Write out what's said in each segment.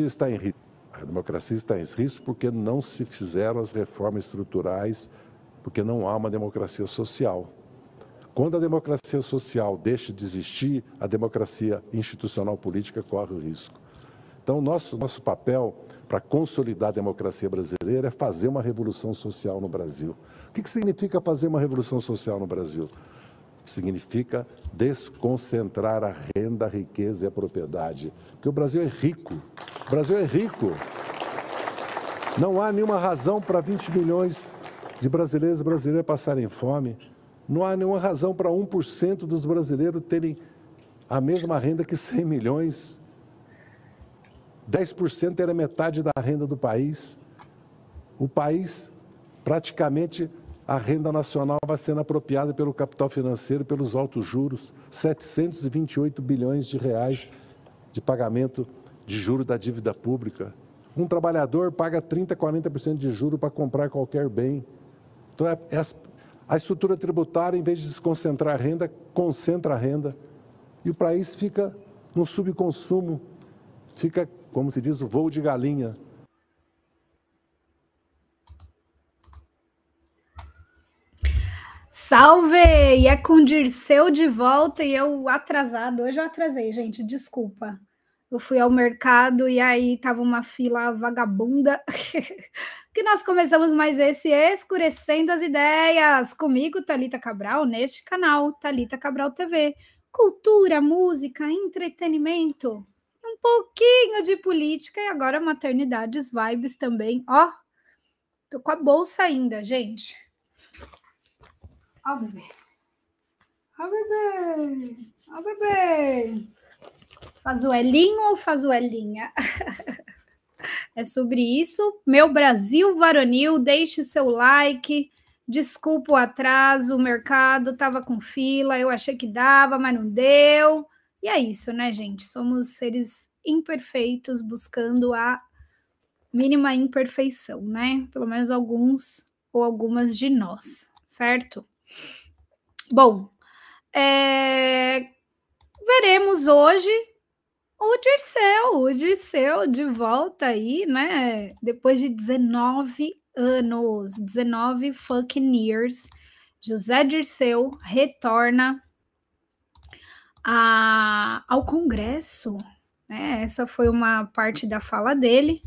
democracia está em risco. A democracia está em risco porque não se fizeram as reformas estruturais, porque não há uma democracia social. Quando a democracia social deixa de existir, a democracia institucional política corre o risco. Então, nosso, nosso papel para consolidar a democracia brasileira é fazer uma revolução social no Brasil. O que, que significa fazer uma revolução social no Brasil? significa desconcentrar a renda, a riqueza e a propriedade. Porque o Brasil é rico. O Brasil é rico. Não há nenhuma razão para 20 milhões de brasileiros e brasileiras passarem fome. Não há nenhuma razão para 1% dos brasileiros terem a mesma renda que 100 milhões. 10% era metade da renda do país. O país praticamente a renda nacional vai sendo apropriada pelo capital financeiro pelos altos juros, 728 bilhões de reais de pagamento de juro da dívida pública. Um trabalhador paga 30, 40% de juro para comprar qualquer bem. Então, é, é a estrutura tributária, em vez de desconcentrar a renda, concentra a renda. E o país fica no subconsumo, fica, como se diz, o voo de galinha. Salve! E é com Dirceu de volta e eu atrasado. Hoje eu atrasei, gente, desculpa. Eu fui ao mercado e aí tava uma fila vagabunda. que nós começamos mais esse Escurecendo as Ideias comigo, Talita Cabral, neste canal, Talita Cabral TV. Cultura, música, entretenimento, um pouquinho de política e agora maternidades, vibes também. Ó, tô com a bolsa ainda, gente Ó, bebê. Ó, bebê. Ó, bebê. Faz o elinho ou faz o elinha? é sobre isso. Meu Brasil varonil, deixe seu like. Desculpa o atraso, o mercado estava com fila, eu achei que dava, mas não deu. E é isso, né, gente? Somos seres imperfeitos buscando a mínima imperfeição, né? Pelo menos alguns ou algumas de nós, certo? Bom, é... veremos hoje o Dirceu, o Dirceu de volta aí, né? Depois de 19 anos, 19 fucking years, José Dirceu retorna a... ao Congresso. Né? Essa foi uma parte da fala dele.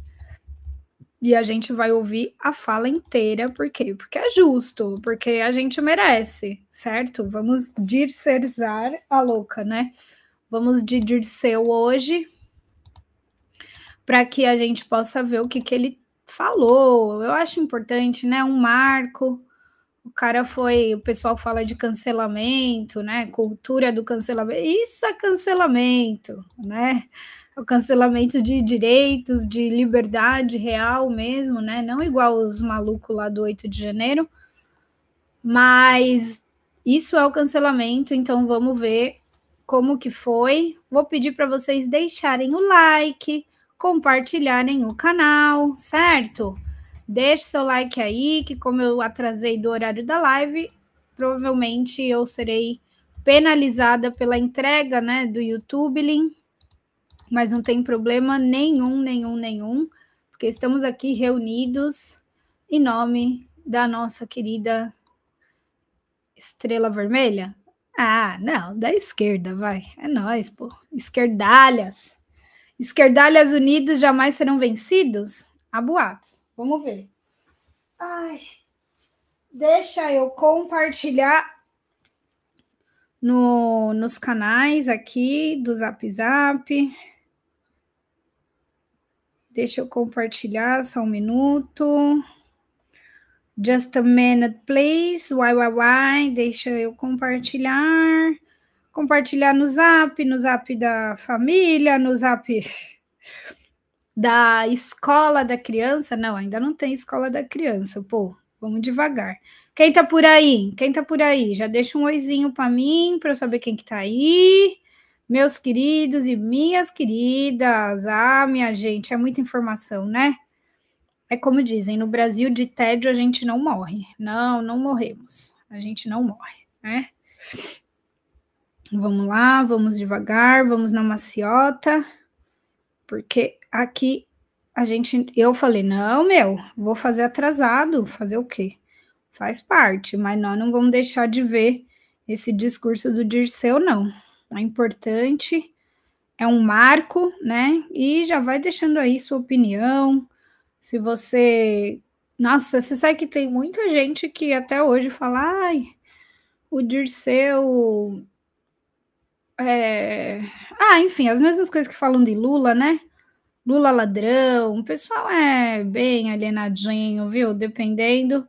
E a gente vai ouvir a fala inteira, por quê? Porque é justo, porque a gente merece, certo? Vamos dircerizar a louca, né? Vamos de Dirceu hoje, para que a gente possa ver o que, que ele falou. Eu acho importante, né? Um marco. O cara foi. O pessoal fala de cancelamento, né? Cultura do cancelamento. Isso é cancelamento, né? o cancelamento de direitos, de liberdade real mesmo, né? Não igual os malucos lá do 8 de janeiro, mas isso é o cancelamento, então vamos ver como que foi. Vou pedir para vocês deixarem o like, compartilharem o canal, certo? Deixe seu like aí, que como eu atrasei do horário da live, provavelmente eu serei penalizada pela entrega, né, do YouTube Link mas não tem problema nenhum, nenhum, nenhum, porque estamos aqui reunidos em nome da nossa querida Estrela Vermelha. Ah, não, da esquerda, vai. É nós, pô. Esquerdalhas. Esquerdalhas unidos jamais serão vencidos? Há boatos. Vamos ver. Ai. Deixa eu compartilhar no, nos canais aqui do Zap Zap. Deixa eu compartilhar só um minuto. Just a minute, please. Why, why, why? Deixa eu compartilhar. Compartilhar no zap, no zap da família, no zap da escola da criança. Não, ainda não tem escola da criança, pô. Vamos devagar. Quem tá por aí? Quem tá por aí? Já deixa um oizinho para mim, para eu saber quem que tá aí. Meus queridos e minhas queridas, ah, minha gente, é muita informação, né? É como dizem, no Brasil de tédio a gente não morre. Não, não morremos. A gente não morre, né? Vamos lá, vamos devagar, vamos na maciota, porque aqui a gente, eu falei, não, meu, vou fazer atrasado, fazer o quê? Faz parte, mas nós não vamos deixar de ver esse discurso do Dirceu, não é importante, é um marco, né? E já vai deixando aí sua opinião. Se você. Nossa, você sabe que tem muita gente que até hoje fala: ai, o Dirceu. É... Ah, enfim, as mesmas coisas que falam de Lula, né? Lula ladrão, o pessoal é bem alienadinho, viu? Dependendo.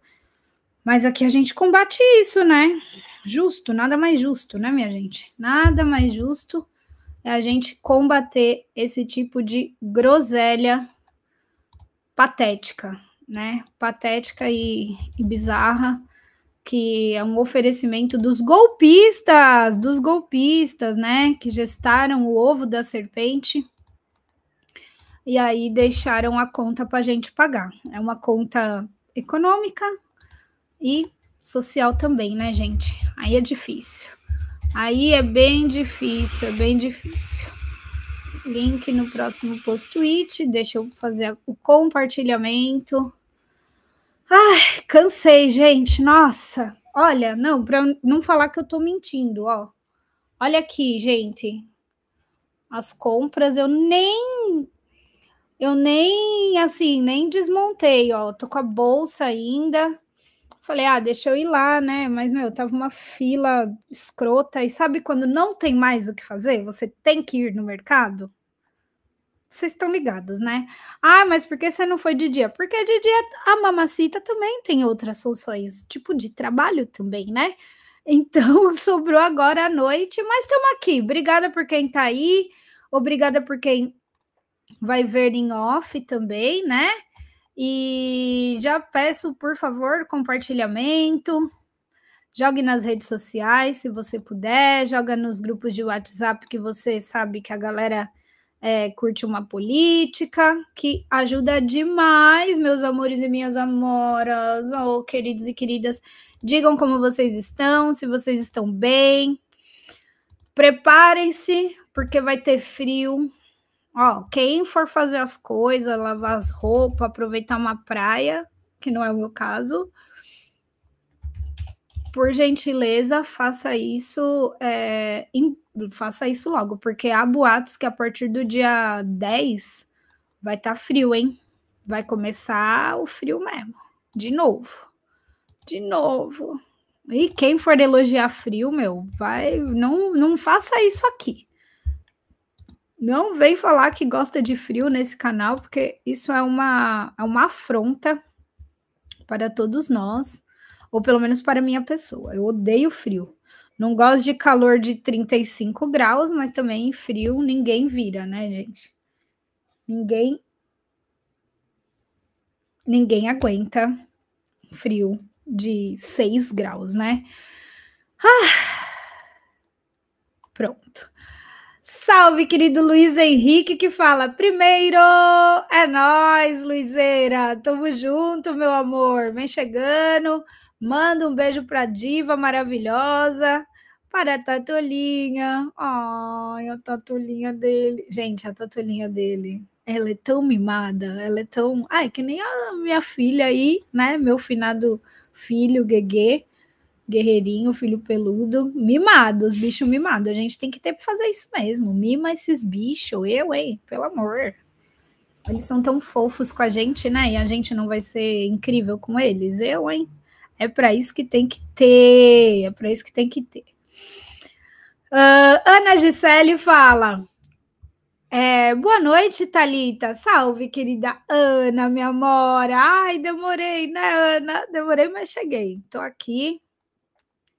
Mas aqui a gente combate isso, né? Justo, nada mais justo, né, minha gente? Nada mais justo é a gente combater esse tipo de groselha patética, né? Patética e, e bizarra, que é um oferecimento dos golpistas, dos golpistas, né? Que gestaram o ovo da serpente e aí deixaram a conta para a gente pagar. É uma conta econômica e social também, né, gente? Aí é difícil. Aí é bem difícil, é bem difícil. Link no próximo post tweet. Deixa eu fazer o compartilhamento. Ai, cansei, gente. Nossa, olha, não, para não falar que eu tô mentindo, ó. Olha aqui, gente. As compras eu nem eu nem assim, nem desmontei, ó. Tô com a bolsa ainda. Falei, ah, deixa eu ir lá, né? Mas, meu, tava uma fila escrota. E sabe quando não tem mais o que fazer? Você tem que ir no mercado? Vocês estão ligados, né? Ah, mas por que você não foi de dia? Porque de dia a mamacita também tem outras soluções, tipo de trabalho também, né? Então, sobrou agora à noite, mas estamos aqui. Obrigada por quem tá aí, obrigada por quem vai ver em off também, né? E já peço, por favor, compartilhamento. Jogue nas redes sociais, se você puder. Joga nos grupos de WhatsApp que você sabe que a galera é, curte uma política, que ajuda demais, meus amores e minhas amoras, ou oh, queridos e queridas. Digam como vocês estão, se vocês estão bem. Preparem-se, porque vai ter frio, Ó, quem for fazer as coisas, lavar as roupas, aproveitar uma praia, que não é o meu caso, por gentileza, faça isso, é, em, faça isso logo, porque há boatos que a partir do dia 10 vai estar tá frio, hein? Vai começar o frio mesmo, de novo. De novo. E quem for elogiar frio, meu, vai, não, não faça isso aqui. Não vem falar que gosta de frio nesse canal, porque isso é uma, é uma afronta para todos nós, ou pelo menos para minha pessoa. Eu odeio frio. Não gosto de calor de 35 graus, mas também frio ninguém vira, né, gente? Ninguém ninguém aguenta frio de 6 graus, né? Ah, pronto. Salve, querido Luiz Henrique, que fala primeiro. É nós, Luizeira. Tamo junto, meu amor. Vem chegando. Manda um beijo pra diva maravilhosa, para a Tatolinha. Ai, a Tatolinha dele. Gente, a Tatolinha dele. Ela é tão mimada, ela é tão. Ai, que nem a minha filha aí, né? Meu finado filho, Gegê guerreirinho, filho peludo, mimado, os bichos mimados. A gente tem que ter para fazer isso mesmo. Mima esses bichos, eu, hein? Pelo amor. Eles são tão fofos com a gente, né? E a gente não vai ser incrível com eles, eu, hein? É para isso que tem que ter, é para isso que tem que ter. Uh, Ana Gisele fala. É, boa noite, Talita. Salve, querida Ana, minha mora. Ai, demorei, né, Ana? Demorei, mas cheguei. Tô aqui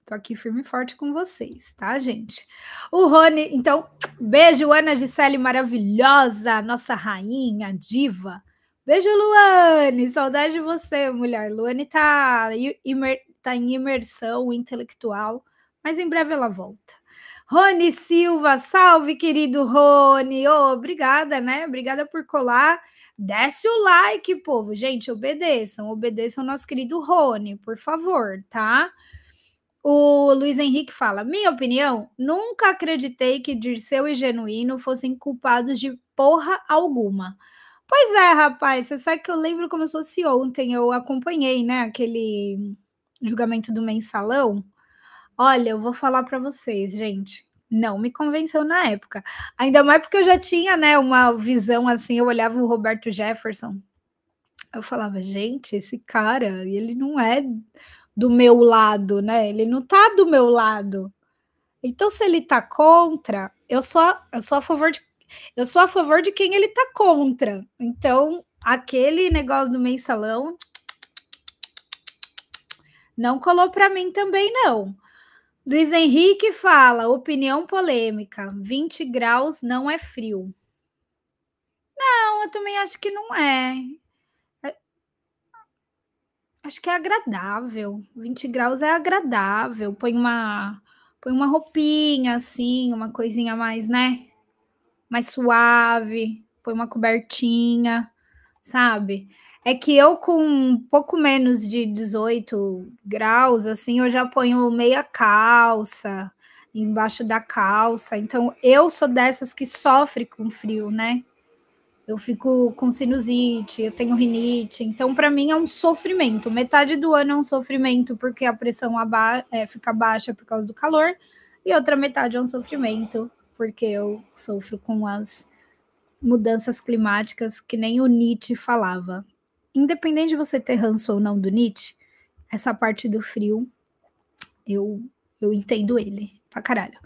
Tô aqui firme e forte com vocês, tá, gente? O Rony, então, beijo, Ana Gisele maravilhosa, nossa rainha, diva. Beijo, Luane, saudade de você, mulher. Luane tá, imer, tá em imersão intelectual, mas em breve ela volta. Rony Silva, salve, querido Rony. Oh, obrigada, né? Obrigada por colar. Desce o like, povo. Gente, obedeçam, obedeçam nosso querido Rony, por favor, tá? Tá? O Luiz Henrique fala: Minha opinião, nunca acreditei que Dirceu e Genuíno fossem culpados de porra alguma. Pois é, rapaz, você sabe que eu lembro como se fosse ontem, eu acompanhei, né, aquele julgamento do mensalão. Olha, eu vou falar para vocês, gente, não me convenceu na época. Ainda mais porque eu já tinha, né, uma visão assim, eu olhava o Roberto Jefferson. Eu falava, gente, esse cara, ele não é do meu lado, né? Ele não tá do meu lado. Então, se ele tá contra, eu sou, eu sou a favor de eu sou a favor de quem ele tá contra. Então, aquele negócio do mensalão não colou para mim também não. Luiz Henrique fala, opinião polêmica, 20 graus não é frio. Não, eu também acho que não é. Acho que é agradável. 20 graus é agradável. Põe uma, põe uma roupinha assim, uma coisinha mais, né? Mais suave. Põe uma cobertinha, sabe? É que eu, com um pouco menos de 18 graus, assim, eu já ponho meia calça embaixo da calça. Então, eu sou dessas que sofre com frio, né? eu fico com sinusite, eu tenho rinite. Então, para mim, é um sofrimento. Metade do ano é um sofrimento porque a pressão aba é, fica baixa por causa do calor, e outra metade é um sofrimento porque eu sofro com as mudanças climáticas que nem o Nietzsche falava. Independente de você ter ranço ou não do Nietzsche, essa parte do frio, eu, eu entendo ele pra caralho.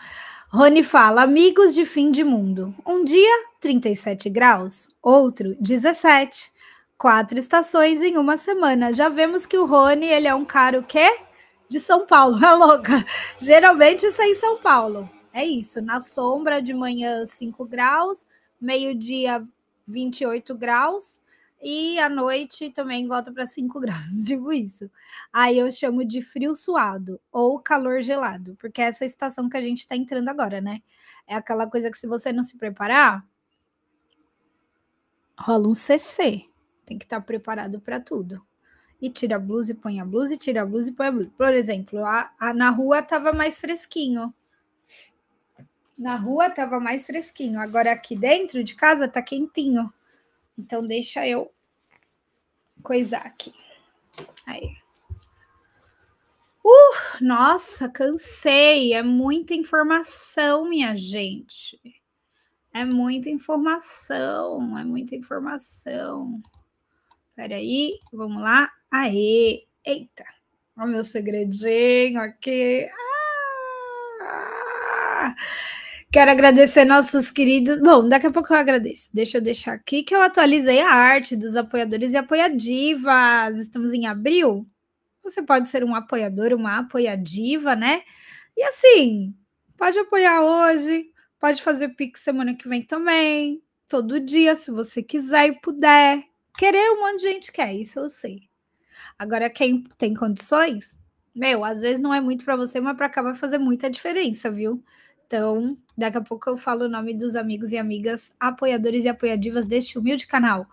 Rony fala, amigos de fim de mundo. Um dia 37 graus, outro 17. Quatro estações em uma semana. Já vemos que o Rony, ele é um cara o quê? De São Paulo, é louca. Geralmente isso é em São Paulo. É isso, na sombra de manhã 5 graus, meio-dia 28 graus e à noite também volta para 5 graus, tipo isso. Aí eu chamo de frio suado ou calor gelado, porque é essa estação que a gente está entrando agora, né? É aquela coisa que se você não se preparar, rola um CC. Tem que estar tá preparado para tudo. E tira a blusa e põe a blusa, e tira a blusa e põe a blusa. Por exemplo, a, a na rua tava mais fresquinho. Na rua tava mais fresquinho. Agora aqui dentro de casa tá quentinho. Então deixa eu coisar aqui. Aí. Uh, nossa, cansei. É muita informação, minha gente. É muita informação, é muita informação. Peraí, vamos lá. Aê, eita. Olha o meu segredinho aqui. Ah! Quero agradecer nossos queridos. Bom, daqui a pouco eu agradeço. Deixa eu deixar aqui que eu atualizei a arte dos apoiadores e apoiadivas. Estamos em abril. Você pode ser um apoiador, uma apoiadiva, né? E assim, pode apoiar hoje, Pode fazer Pix semana que vem também, todo dia, se você quiser e puder. Querer um monte de gente quer, isso eu sei. Agora, quem tem condições, meu, às vezes não é muito para você, mas para cá vai fazer muita diferença, viu? Então, daqui a pouco eu falo o nome dos amigos e amigas, apoiadores e apoiadivas deste humilde canal.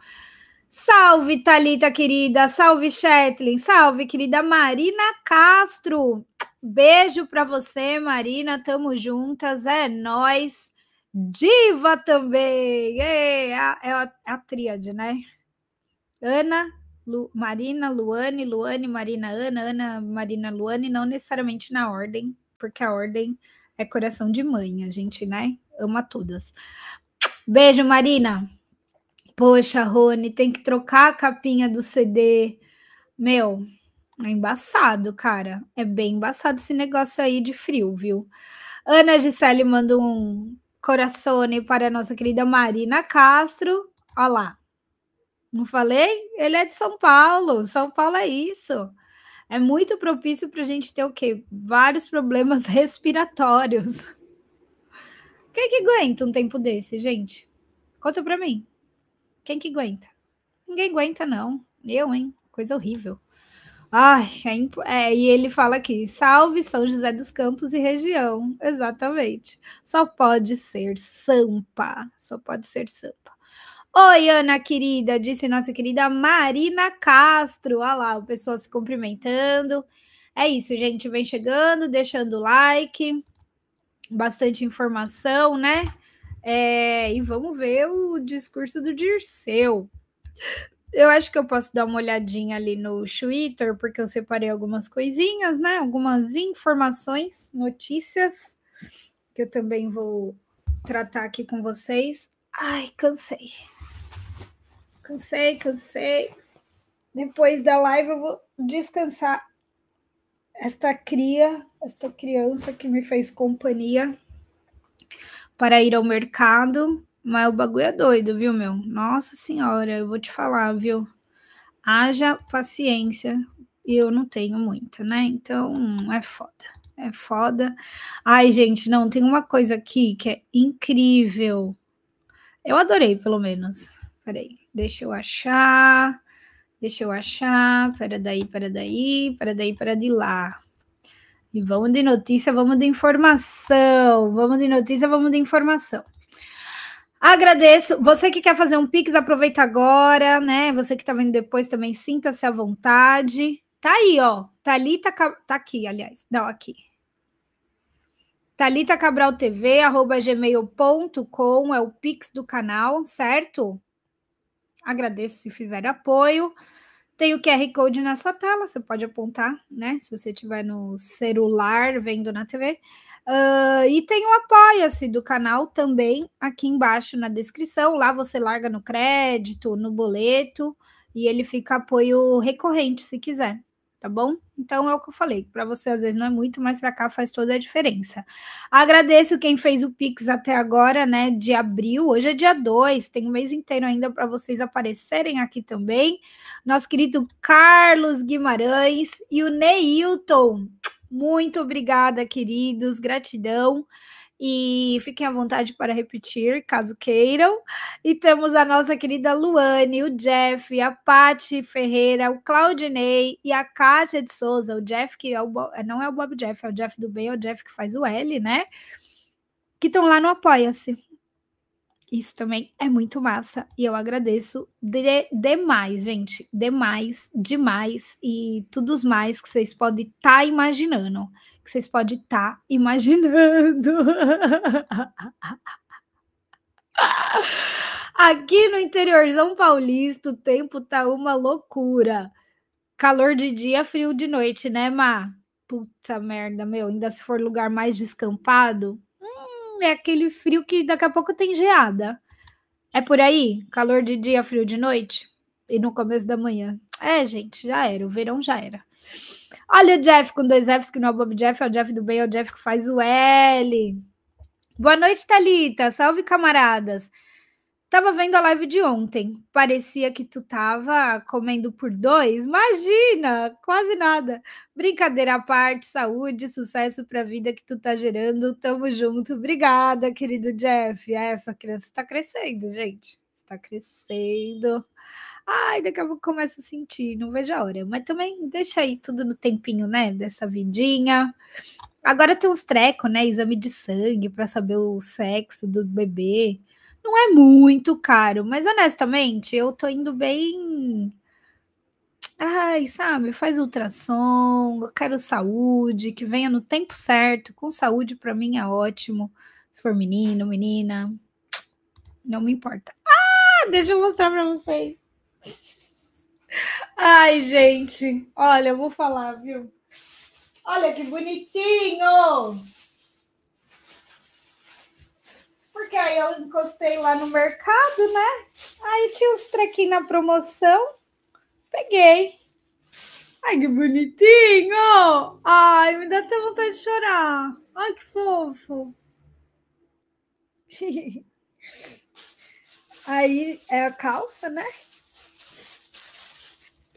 Salve, Talita querida! Salve, Shetlin! Salve, querida Marina Castro! Beijo para você, Marina. Tamo juntas. É nós. Diva também. É a, é, a, a tríade, né? Ana, Lu, Marina, Luane, Luane, Marina, Ana, Ana, Marina, Luane, não necessariamente na ordem, porque a ordem é coração de mãe, a gente, né? Ama todas. Beijo, Marina. Poxa, Rony, tem que trocar a capinha do CD. Meu, é embaçado, cara. É bem embaçado esse negócio aí de frio, viu? Ana Gisele manda um coração para a nossa querida Marina Castro. Olha lá. Não falei? Ele é de São Paulo. São Paulo é isso. É muito propício para a gente ter o quê? Vários problemas respiratórios. Quem que aguenta um tempo desse, gente? Conta para mim. Quem que aguenta? Ninguém aguenta, não. Eu, hein? Coisa horrível. Ai, é imp... é, e ele fala aqui: salve São José dos Campos e região. Exatamente. Só pode ser Sampa. Só pode ser Sampa. Oi, Ana querida, disse nossa querida Marina Castro. Olha lá, o pessoal se cumprimentando. É isso, gente. Vem chegando, deixando o like, bastante informação, né? É, e vamos ver o discurso do Dirceu eu acho que eu posso dar uma olhadinha ali no Twitter, porque eu separei algumas coisinhas, né? Algumas informações, notícias, que eu também vou tratar aqui com vocês. Ai, cansei. Cansei, cansei. Depois da live eu vou descansar esta cria, esta criança que me fez companhia para ir ao mercado. Mas o bagulho é doido, viu, meu? Nossa senhora, eu vou te falar, viu? Haja paciência. E eu não tenho muita, né? Então, é foda. É foda. Ai, gente, não, tem uma coisa aqui que é incrível. Eu adorei, pelo menos. Peraí, deixa eu achar. Deixa eu achar. Pera daí, pera daí, pera daí, pera de lá. E vamos de notícia, vamos de informação. Vamos de notícia, vamos de informação. Agradeço. Você que quer fazer um Pix, aproveita agora, né? Você que tá vendo depois também, sinta-se à vontade. Tá aí, ó. Thalita tá, tá aqui, aliás. Não, aqui. Thalita Cabral TV, arroba gmail.com, é o Pix do canal, certo? Agradeço se fizer apoio. Tem o QR Code na sua tela, você pode apontar, né? Se você tiver no celular vendo na TV. Uh, e tem o Apoia-se do canal também aqui embaixo na descrição. Lá você larga no crédito, no boleto e ele fica apoio recorrente se quiser, tá bom? Então é o que eu falei, para você às vezes não é muito, mas para cá faz toda a diferença. Agradeço quem fez o Pix até agora, né, de abril. Hoje é dia 2, tem um mês inteiro ainda para vocês aparecerem aqui também. Nosso querido Carlos Guimarães e o Neilton. Muito obrigada, queridos, gratidão. E fiquem à vontade para repetir, caso queiram. E temos a nossa querida Luane, o Jeff, a Pati Ferreira, o Claudinei e a Cássia de Souza. O Jeff, que é o Bo... Eh, não é o Bob Jeff, é o Jeff do bem, é o Jeff que faz o L, né? Que estão lá no Apoia-se. Isso também é muito massa e eu agradeço de, demais, gente. Demais, demais e tudo os mais que vocês podem estar tá imaginando. Que vocês podem estar tá imaginando. Aqui no interiorzão paulista, o tempo tá uma loucura. Calor de dia, frio de noite, né, Má? Puta merda, meu. Ainda se for lugar mais descampado, é aquele frio que daqui a pouco tem geada. É por aí? Calor de dia, frio de noite? E no começo da manhã. É, gente, já era. O verão já era. Olha o Jeff com dois Fs, que não é o Bob Jeff, é o Jeff do bem, é o Jeff que faz o L. Boa noite, Thalita. Salve, camaradas. Tava vendo a live de ontem. Parecia que tu tava comendo por dois. Imagina, quase nada. Brincadeira à parte, saúde, sucesso para a vida que tu tá gerando. Tamo junto. Obrigada, querido Jeff. É, essa criança está crescendo, gente. Está crescendo. Ai, daqui a pouco começa a sentir, não vejo a hora. Mas também deixa aí tudo no tempinho, né? Dessa vidinha. Agora tem uns trecos, né? Exame de sangue para saber o sexo do bebê. Não é muito caro, mas honestamente, eu tô indo bem. Ai, sabe, faz ultrassom, eu quero saúde, que venha no tempo certo, com saúde para mim é ótimo. Se for menino, menina, não me importa. Ah, deixa eu mostrar para vocês. Ai, gente, olha, eu vou falar, viu? Olha que bonitinho! Porque aí eu encostei lá no mercado, né? Aí tinha uns trequinhos na promoção. Peguei. Ai, que bonitinho! Ai, me dá até vontade de chorar. Ai, que fofo. Aí é a calça, né?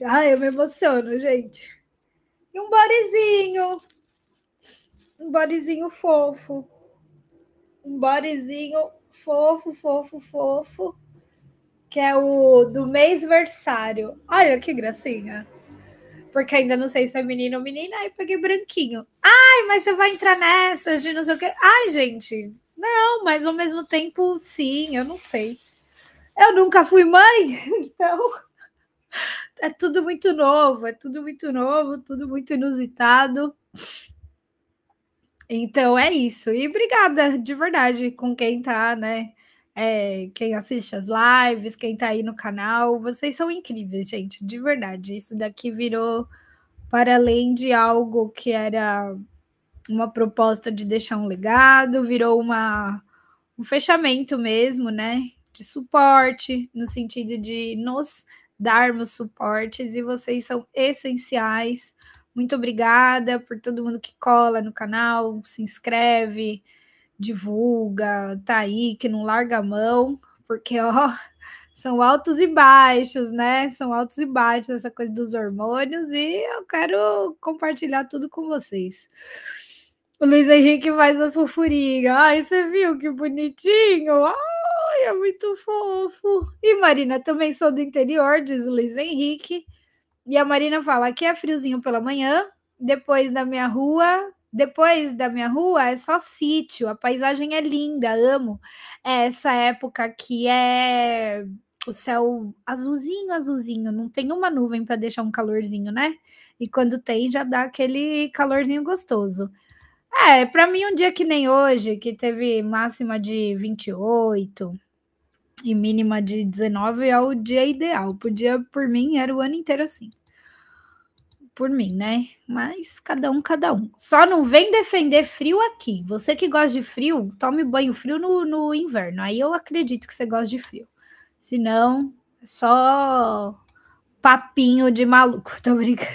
Ai, eu me emociono, gente. E um bodezinho. Um bodezinho fofo um bodyzinho fofo, fofo, fofo, que é o do mêsversário. Olha que gracinha. Porque ainda não sei se é menino ou menina, aí peguei branquinho. Ai, mas você vai entrar nessas de não sei o quê. Ai, gente, não, mas ao mesmo tempo, sim, eu não sei. Eu nunca fui mãe, então é tudo muito novo, é tudo muito novo, tudo muito inusitado. Então é isso. E obrigada de verdade com quem tá, né? É, quem assiste as lives, quem tá aí no canal. Vocês são incríveis, gente, de verdade. Isso daqui virou para além de algo que era uma proposta de deixar um legado, virou uma, um fechamento mesmo, né? De suporte, no sentido de nos darmos suportes, e vocês são essenciais muito obrigada por todo mundo que cola no canal, se inscreve, divulga, tá aí, que não larga a mão, porque, ó, são altos e baixos, né? São altos e baixos essa coisa dos hormônios e eu quero compartilhar tudo com vocês. O Luiz Henrique faz a sulfuriga. Ai, você viu que bonitinho? Ai, é muito fofo. E Marina, também sou do interior, diz o Luiz Henrique. E a Marina fala: aqui é friozinho pela manhã, depois da minha rua. Depois da minha rua é só sítio, a paisagem é linda, amo. É essa época que é o céu azulzinho, azulzinho, não tem uma nuvem para deixar um calorzinho, né? E quando tem já dá aquele calorzinho gostoso. É, para mim um dia que nem hoje, que teve máxima de 28, e mínima de 19 é o dia ideal. Podia, por mim, era o ano inteiro assim. Por mim, né? Mas cada um, cada um. Só não vem defender frio aqui. Você que gosta de frio, tome banho frio no, no inverno. Aí eu acredito que você gosta de frio. Se não, é só papinho de maluco. Tô brincando.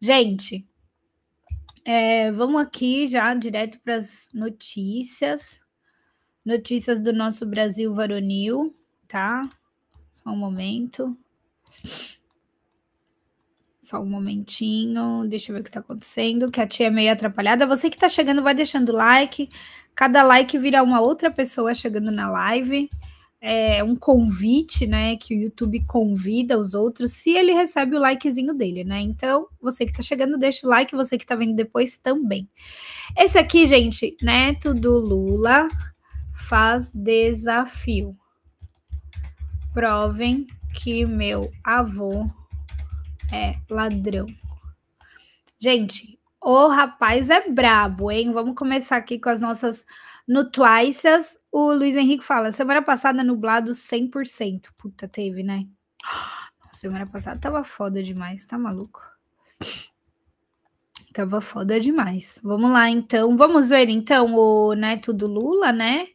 Gente, é, vamos aqui já direto para as notícias notícias do nosso Brasil varonil, tá? Só um momento. Só um momentinho, deixa eu ver o que tá acontecendo, que a tia é meio atrapalhada. Você que tá chegando, vai deixando like. Cada like vira uma outra pessoa chegando na live. É um convite, né? Que o YouTube convida os outros se ele recebe o likezinho dele, né? Então, você que tá chegando, deixa o like, você que tá vendo depois também. Esse aqui, gente, né? Tudo Lula faz desafio. Provem que meu avô é ladrão. Gente, o rapaz é brabo, hein? Vamos começar aqui com as nossas notuácias. O Luiz Henrique fala: semana passada nublado 100%. Puta, teve, né? Semana passada tava foda demais, tá maluco? Tava foda demais. Vamos lá, então. Vamos ver, então, o neto do Lula, né?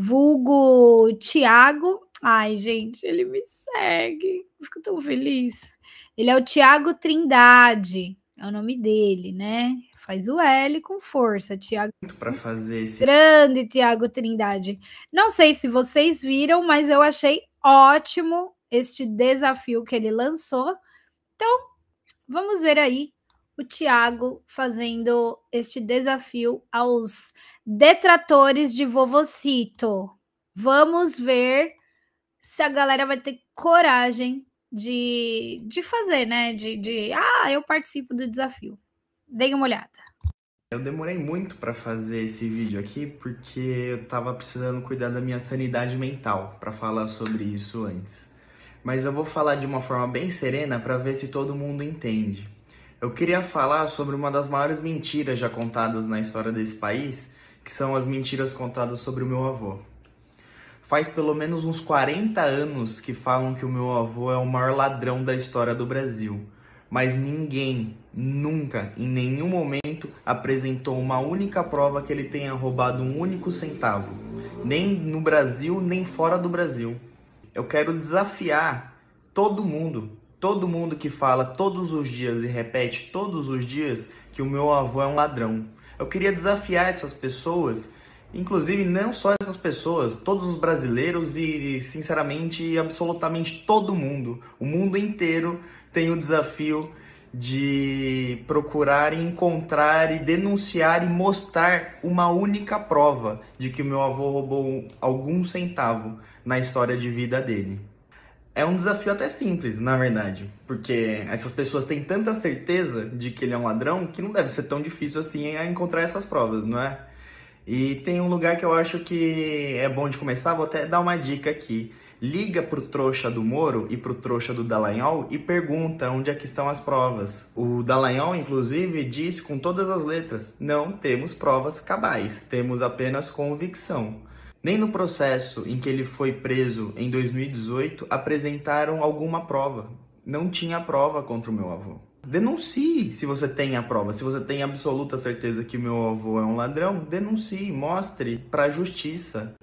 vulgo Tiago. Ai, gente, ele me segue. Eu fico tão feliz. Ele é o Tiago Trindade, é o nome dele, né? Faz o L com força, Tiago. Para fazer esse grande Tiago Trindade. Não sei se vocês viram, mas eu achei ótimo este desafio que ele lançou. Então, vamos ver aí o Tiago fazendo este desafio aos detratores de Vovocito. Vamos ver se a galera vai ter coragem de, de fazer, né? De, de ah, eu participo do desafio. Deem uma olhada. Eu demorei muito para fazer esse vídeo aqui porque eu tava precisando cuidar da minha sanidade mental para falar sobre isso antes. Mas eu vou falar de uma forma bem serena para ver se todo mundo entende. Eu queria falar sobre uma das maiores mentiras já contadas na história desse país, que são as mentiras contadas sobre o meu avô. Faz pelo menos uns 40 anos que falam que o meu avô é o maior ladrão da história do Brasil, mas ninguém, nunca, em nenhum momento apresentou uma única prova que ele tenha roubado um único centavo, nem no Brasil, nem fora do Brasil. Eu quero desafiar todo mundo Todo mundo que fala todos os dias e repete todos os dias que o meu avô é um ladrão. Eu queria desafiar essas pessoas, inclusive não só essas pessoas, todos os brasileiros e, sinceramente, absolutamente todo mundo. O mundo inteiro tem o desafio de procurar encontrar e denunciar e mostrar uma única prova de que o meu avô roubou algum centavo na história de vida dele. É um desafio até simples, na verdade, porque essas pessoas têm tanta certeza de que ele é um ladrão que não deve ser tão difícil assim encontrar essas provas, não é? E tem um lugar que eu acho que é bom de começar, vou até dar uma dica aqui. Liga pro trouxa do Moro e pro trouxa do Dallagnol e pergunta onde é que estão as provas. O Dallagnol, inclusive, disse com todas as letras, não temos provas cabais, temos apenas convicção. Nem no processo em que ele foi preso em 2018 apresentaram alguma prova. Não tinha prova contra o meu avô. Denuncie se você tem a prova, se você tem absoluta certeza que o meu avô é um ladrão, denuncie, mostre para a justiça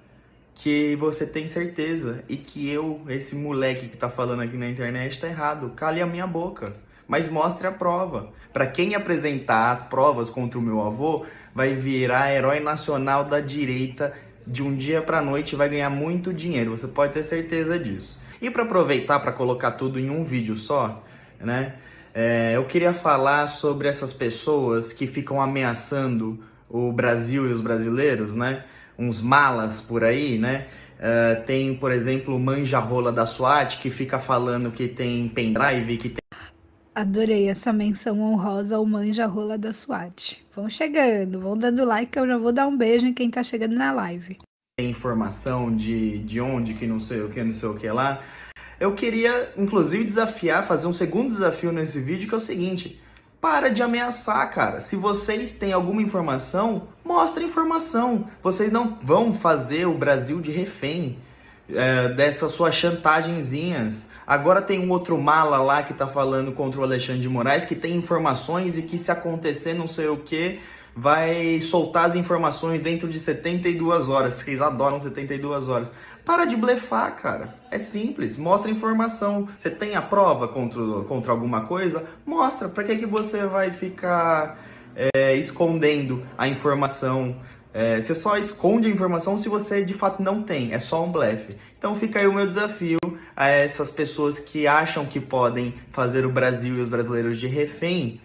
que você tem certeza e que eu, esse moleque que tá falando aqui na internet, tá errado. Cale a minha boca, mas mostre a prova. Para quem apresentar as provas contra o meu avô, vai virar herói nacional da direita de um dia para noite vai ganhar muito dinheiro, você pode ter certeza disso. E para aproveitar para colocar tudo em um vídeo só, né? É, eu queria falar sobre essas pessoas que ficam ameaçando o Brasil e os brasileiros, né? Uns malas por aí, né? Uh, tem, por exemplo, o manja rola da SWAT que fica falando que tem pendrive, que tem Adorei essa menção honrosa ao manja rola da SWAT. Vão chegando, vão dando like que eu já vou dar um beijo em quem tá chegando na live. Tem informação de, de onde, que não sei o que, não sei o que lá. Eu queria, inclusive, desafiar, fazer um segundo desafio nesse vídeo, que é o seguinte. Para de ameaçar, cara. Se vocês têm alguma informação, mostra a informação. Vocês não vão fazer o Brasil de refém é, dessas suas chantagenzinhas Agora tem um outro mala lá que tá falando contra o Alexandre de Moraes, que tem informações e que se acontecer não sei o que, vai soltar as informações dentro de 72 horas. Vocês adoram 72 horas. Para de blefar, cara. É simples, mostra informação. Você tem a prova contra, contra alguma coisa? Mostra. Para que, que você vai ficar é, escondendo a informação? É, você só esconde a informação se você de fato não tem. É só um blefe. Então fica aí o meu desafio a essas pessoas que acham que podem fazer o Brasil e os brasileiros de refém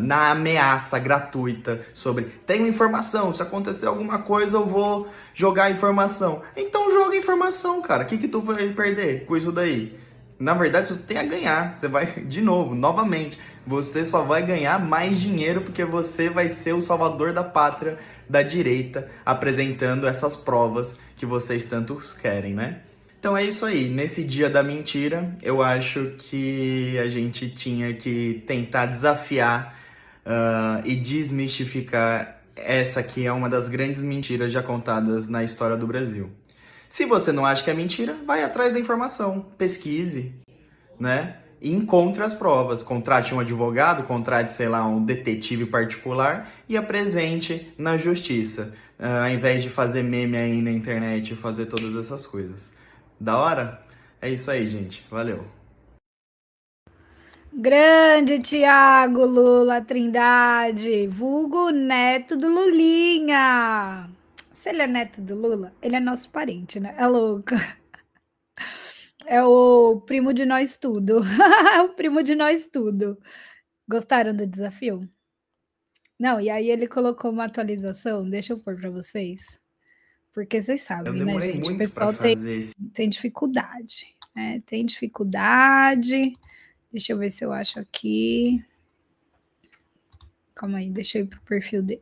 na ameaça gratuita sobre tenho informação, se acontecer alguma coisa eu vou jogar informação. Então joga informação, cara. O que, que tu vai perder com isso daí? Na verdade, você tem a ganhar. Você vai, de novo, novamente, você só vai ganhar mais dinheiro porque você vai ser o salvador da pátria da direita apresentando essas provas que vocês tantos querem, né? Então é isso aí. Nesse dia da mentira, eu acho que a gente tinha que tentar desafiar uh, e desmistificar essa que é uma das grandes mentiras já contadas na história do Brasil. Se você não acha que é mentira, vai atrás da informação, pesquise, né? E encontre as provas. Contrate um advogado, contrate, sei lá, um detetive particular e apresente na justiça, uh, ao invés de fazer meme aí na internet e fazer todas essas coisas. Da hora? É isso aí, gente. Valeu. Grande Tiago Lula Trindade, vulgo neto do Lulinha. Se ele é neto do Lula, ele é nosso parente, né? É louco. É o primo de nós tudo. o primo de nós tudo. Gostaram do desafio? Não, e aí ele colocou uma atualização, deixa eu pôr para vocês. Porque vocês sabem, né, gente? O pessoal tem, tem dificuldade. Né? Tem dificuldade. Deixa eu ver se eu acho aqui. Calma aí, deixa eu ir pro perfil dele.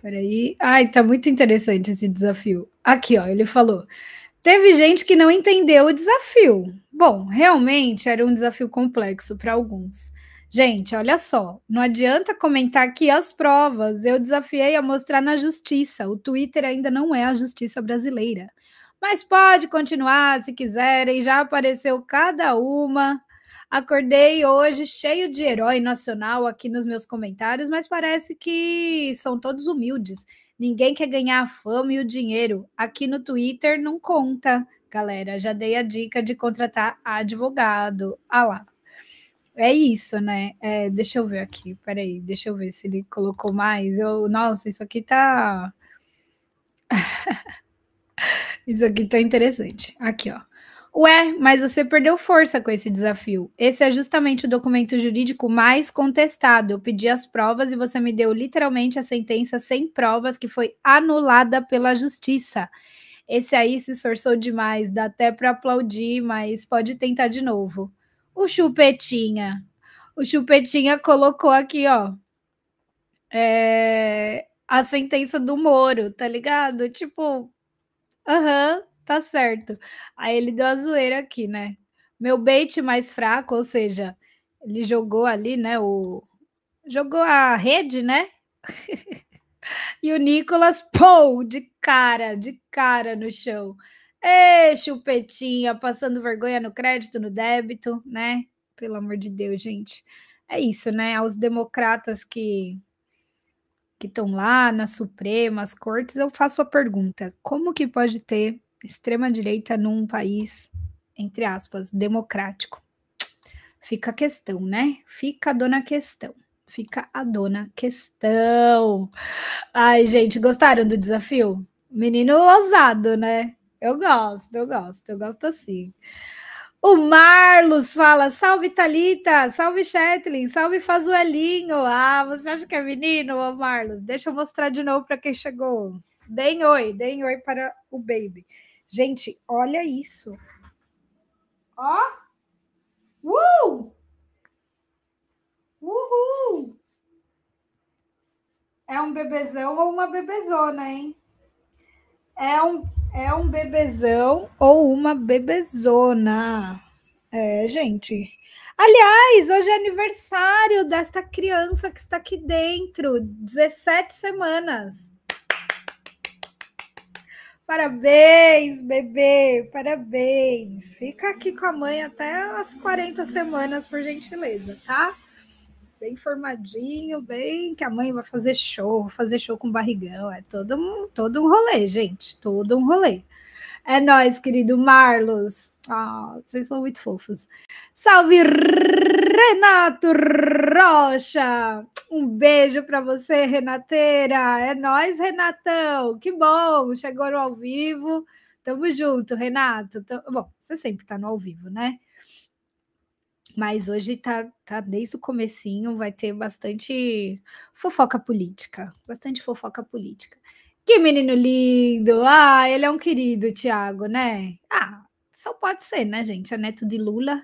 Peraí. Ai, tá muito interessante esse desafio. Aqui, ó, ele falou. Teve gente que não entendeu o desafio. Bom, realmente era um desafio complexo para alguns. Gente, olha só, não adianta comentar aqui as provas. Eu desafiei a mostrar na justiça. O Twitter ainda não é a justiça brasileira. Mas pode continuar se quiserem, já apareceu cada uma. Acordei hoje cheio de herói nacional aqui nos meus comentários, mas parece que são todos humildes. Ninguém quer ganhar a fama e o dinheiro. Aqui no Twitter não conta. Galera, já dei a dica de contratar advogado. Ah lá é isso, né? É, deixa eu ver aqui, peraí, deixa eu ver se ele colocou mais. Eu, nossa, isso aqui tá. isso aqui tá interessante. Aqui, ó. Ué, mas você perdeu força com esse desafio. Esse é justamente o documento jurídico mais contestado. Eu pedi as provas e você me deu literalmente a sentença sem provas que foi anulada pela justiça. Esse aí se esforçou demais, dá até para aplaudir, mas pode tentar de novo o Chupetinha. O Chupetinha colocou aqui, ó. É, a sentença do Moro, tá ligado? Tipo, aham, tá certo. Aí ele deu a zoeira aqui, né? Meu bait mais fraco, ou seja, ele jogou ali, né? O... Jogou a rede, né? e o Nicolas, pô, de cara, de cara no chão. Ei, chupetinha, passando vergonha no crédito, no débito, né? Pelo amor de Deus, gente. É isso, né? Aos democratas que que estão lá na Suprema, as cortes, eu faço a pergunta: como que pode ter extrema direita num país, entre aspas, democrático? Fica a questão, né? Fica a dona questão. Fica a dona questão. Ai, gente, gostaram do desafio? Menino ousado, né? Eu gosto, eu gosto, eu gosto assim. O Marlos fala: salve Talita, salve Shetlin, salve Fazuelinho. Ah, você acha que é menino, ô Marlos? Deixa eu mostrar de novo para quem chegou. Deem oi, deem oi para o baby. Gente, olha isso. Ó. Uh! Uhul! É um bebezão ou uma bebezona, hein? É um, é um bebezão ou uma bebezona. É, gente. Aliás, hoje é aniversário desta criança que está aqui dentro, 17 semanas. Parabéns, bebê, parabéns. Fica aqui com a mãe até as 40 semanas, por gentileza, tá? bem formadinho, bem que a mãe vai fazer show, fazer show com barrigão, é todo um, todo um rolê, gente, todo um rolê. É nós, querido Marlos. Oh, vocês são muito fofos. Salve Renato Rocha. Um beijo para você, Renateira. É nós, Renatão. Que bom, chegou no ao vivo. Tamo junto, Renato. Bom, você sempre tá no ao vivo, né? Mas hoje tá, tá desde o comecinho, vai ter bastante fofoca política. Bastante fofoca política. Que menino lindo! Ah, ele é um querido, Tiago, né? Ah, só pode ser, né, gente? É neto de Lula,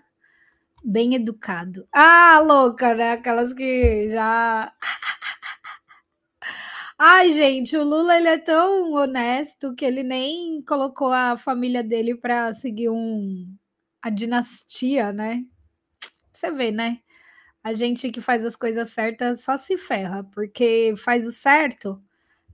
bem educado. Ah, louca, né? Aquelas que já. Ai, gente, o Lula ele é tão honesto que ele nem colocou a família dele para seguir um a dinastia, né? Você vê, né? A gente que faz as coisas certas só se ferra, porque faz o certo,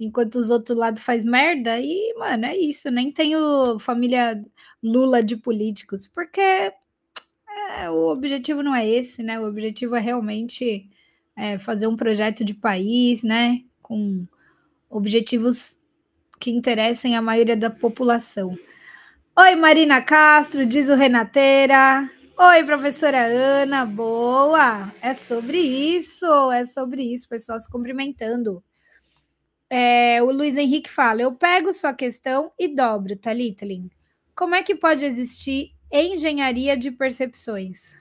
enquanto os outros lados faz merda, e, mano, é isso. Nem tenho família Lula de políticos, porque é, o objetivo não é esse, né? O objetivo é realmente é, fazer um projeto de país, né? Com objetivos que interessem a maioria da população. Oi, Marina Castro, diz o Renateira. Oi, professora Ana, boa! É sobre isso, é sobre isso, pessoal se cumprimentando. É, o Luiz Henrique fala: Eu pego sua questão e dobro, Talitlin. Tá, Como é que pode existir engenharia de percepções?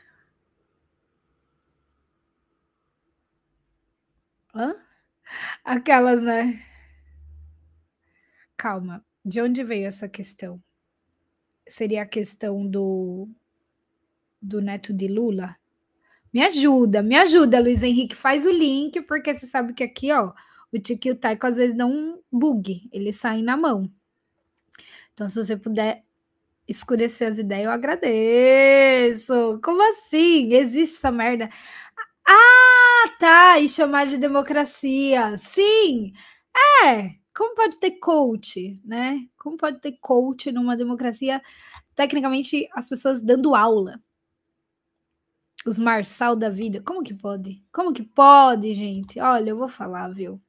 Hã? Aquelas, né? Calma, de onde veio essa questão? Seria a questão do do neto de Lula? Me ajuda, me ajuda, Luiz Henrique, faz o link, porque você sabe que aqui, ó, o Tiki e o Taiko às vezes dão um bug, eles saem na mão. Então, se você puder escurecer as ideias, eu agradeço. Como assim? Existe essa merda? Ah, tá, e chamar de democracia. Sim, é. Como pode ter coach, né? Como pode ter coach numa democracia? Tecnicamente, as pessoas dando aula, os Marçal da vida. Como que pode? Como que pode, gente? Olha, eu vou falar, viu?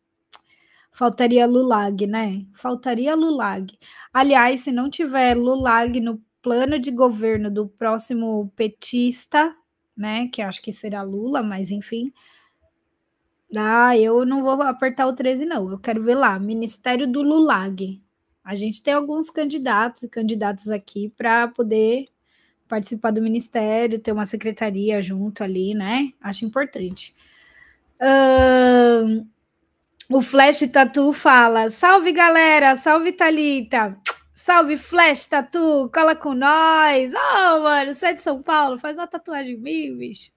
Faltaria Lulag, né? Faltaria Lulag. Aliás, se não tiver Lulag no plano de governo do próximo petista, né? Que acho que será Lula, mas enfim. Ah, eu não vou apertar o 13, não. Eu quero ver lá. Ministério do Lulag. A gente tem alguns candidatos e candidatas aqui para poder participar do ministério, ter uma secretaria junto ali, né? Acho importante. o Flash Tatu fala: Salve galera, salve Talita, salve Flash Tatu, cola com nós. Oh, mano, você é de São Paulo, faz uma tatuagem minha, bicho.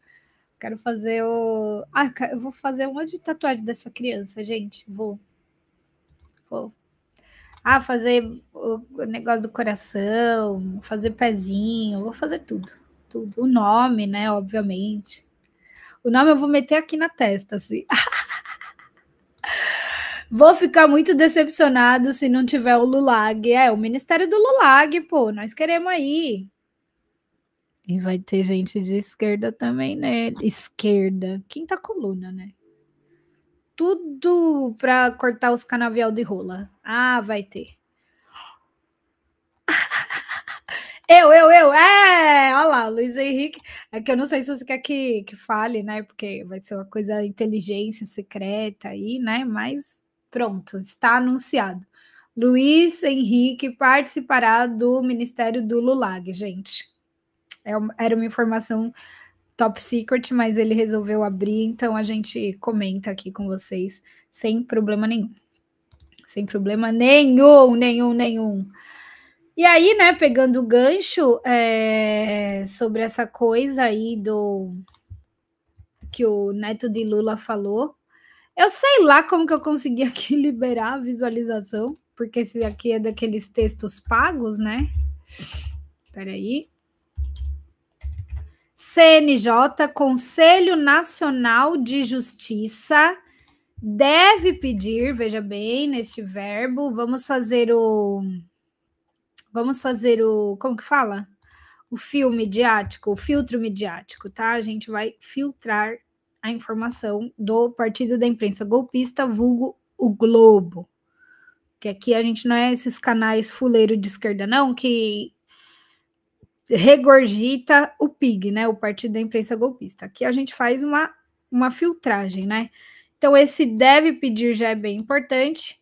Quero fazer o. Ah, eu vou fazer um monte de tatuagem dessa criança, gente. Vou. Vou. Ah, fazer o negócio do coração, fazer pezinho, vou fazer tudo. Tudo. O nome, né? Obviamente. O nome eu vou meter aqui na testa, assim. Vou ficar muito decepcionado se não tiver o Lulag. É, o Ministério do Lulag, pô, nós queremos aí. E vai ter gente de esquerda também, né? Esquerda. Quinta coluna, né? tudo para cortar os canavial de rola. Ah, vai ter. Eu, eu, eu, é! Olha lá, Luiz Henrique. É que eu não sei se você quer que, que fale, né? Porque vai ser uma coisa inteligência secreta aí, né? Mas pronto, está anunciado. Luiz Henrique participará do Ministério do Lulag, gente. É, era uma informação top secret, mas ele resolveu abrir, então a gente comenta aqui com vocês sem problema nenhum. Sem problema nenhum, nenhum, nenhum. E aí, né, pegando o gancho é, sobre essa coisa aí do que o neto de Lula falou, eu sei lá como que eu consegui aqui liberar a visualização, porque esse aqui é daqueles textos pagos, né? Peraí. aí. CNJ, Conselho Nacional de Justiça, deve pedir, veja bem, neste verbo, vamos fazer o. Vamos fazer o. Como que fala? O fio midiático, o filtro midiático, tá? A gente vai filtrar a informação do partido da imprensa golpista, vulgo o Globo. Que aqui a gente não é esses canais fuleiro de esquerda, não, que regorgita o PIG, né? O Partido da Imprensa Golpista. Aqui a gente faz uma, uma filtragem, né? Então, esse deve pedir já é bem importante.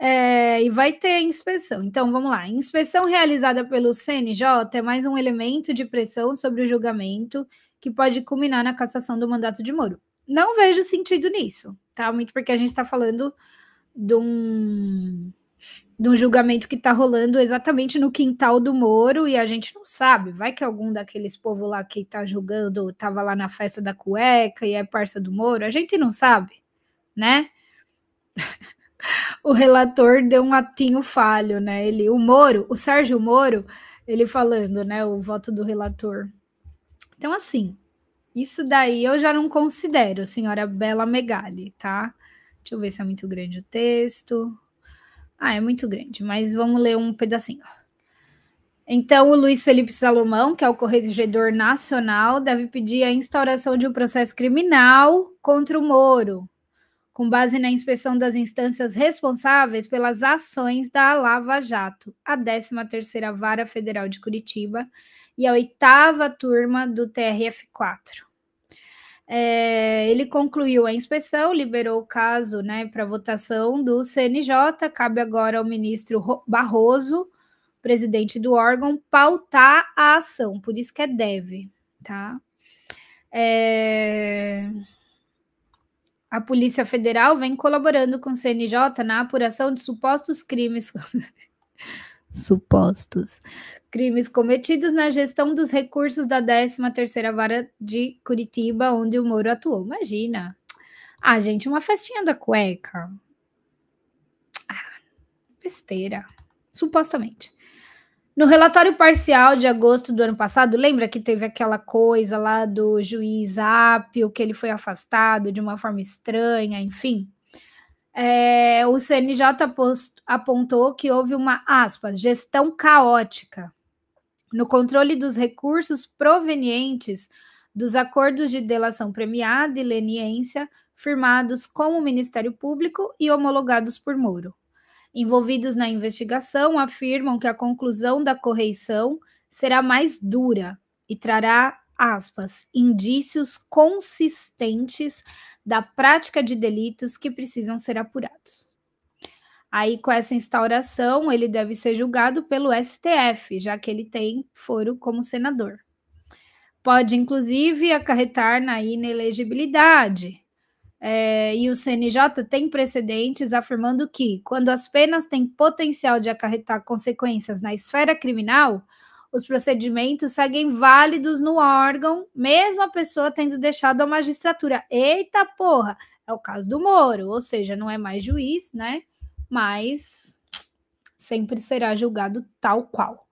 É, e vai ter inspeção. Então, vamos lá. Inspeção realizada pelo CNJ é mais um elemento de pressão sobre o julgamento que pode culminar na cassação do mandato de Moro. Não vejo sentido nisso, tá? Muito porque a gente está falando de um de um julgamento que está rolando exatamente no quintal do Moro e a gente não sabe. Vai que algum daqueles povo lá que está julgando estava lá na festa da cueca e é parça do Moro, a gente não sabe, né? o relator deu um atinho falho, né? Ele, o Moro, o Sérgio Moro, ele falando, né? O voto do relator. Então, assim, isso daí eu já não considero, senhora Bela Megali, tá? Deixa eu ver se é muito grande o texto. Ah, é muito grande, mas vamos ler um pedacinho. Então, o Luiz Felipe Salomão, que é o corregedor nacional, deve pedir a instauração de um processo criminal contra o Moro, com base na inspeção das instâncias responsáveis pelas ações da Lava Jato, a 13ª Vara Federal de Curitiba e a 8 turma do TRF-4. É, ele concluiu a inspeção, liberou o caso né, para votação do CNJ. Cabe agora ao ministro Barroso, presidente do órgão, pautar a ação, por isso que é deve, tá? É... A Polícia Federal vem colaborando com o CNJ na apuração de supostos crimes supostos crimes cometidos na gestão dos recursos da 13ª Vara de Curitiba, onde o Moro atuou. Imagina. Ah, gente, uma festinha da cueca. Ah, besteira. Supostamente. No relatório parcial de agosto do ano passado, lembra que teve aquela coisa lá do juiz Apio, que ele foi afastado de uma forma estranha, enfim? é, o CNJ apontou que houve uma aspas, gestão caótica no controle dos recursos provenientes dos acordos de delação premiada e leniência firmados com o Ministério Público e homologados por Moro. Envolvidos na investigação afirmam que a conclusão da correição será mais dura e trará aspas, indícios consistentes da prática de delitos que precisam ser apurados. Aí, com essa instauração, ele deve ser julgado pelo STF, já que ele tem foro como senador. Pode, inclusive, acarretar na inelegibilidade. É, e o CNJ tem precedentes afirmando que, quando as penas têm potencial de acarretar consequências na esfera criminal, os procedimentos seguem válidos no órgão, mesmo a pessoa tendo deixado a magistratura. Eita porra! É o caso do Moro, ou seja, não é mais juiz, né? Mas sempre será julgado tal qual.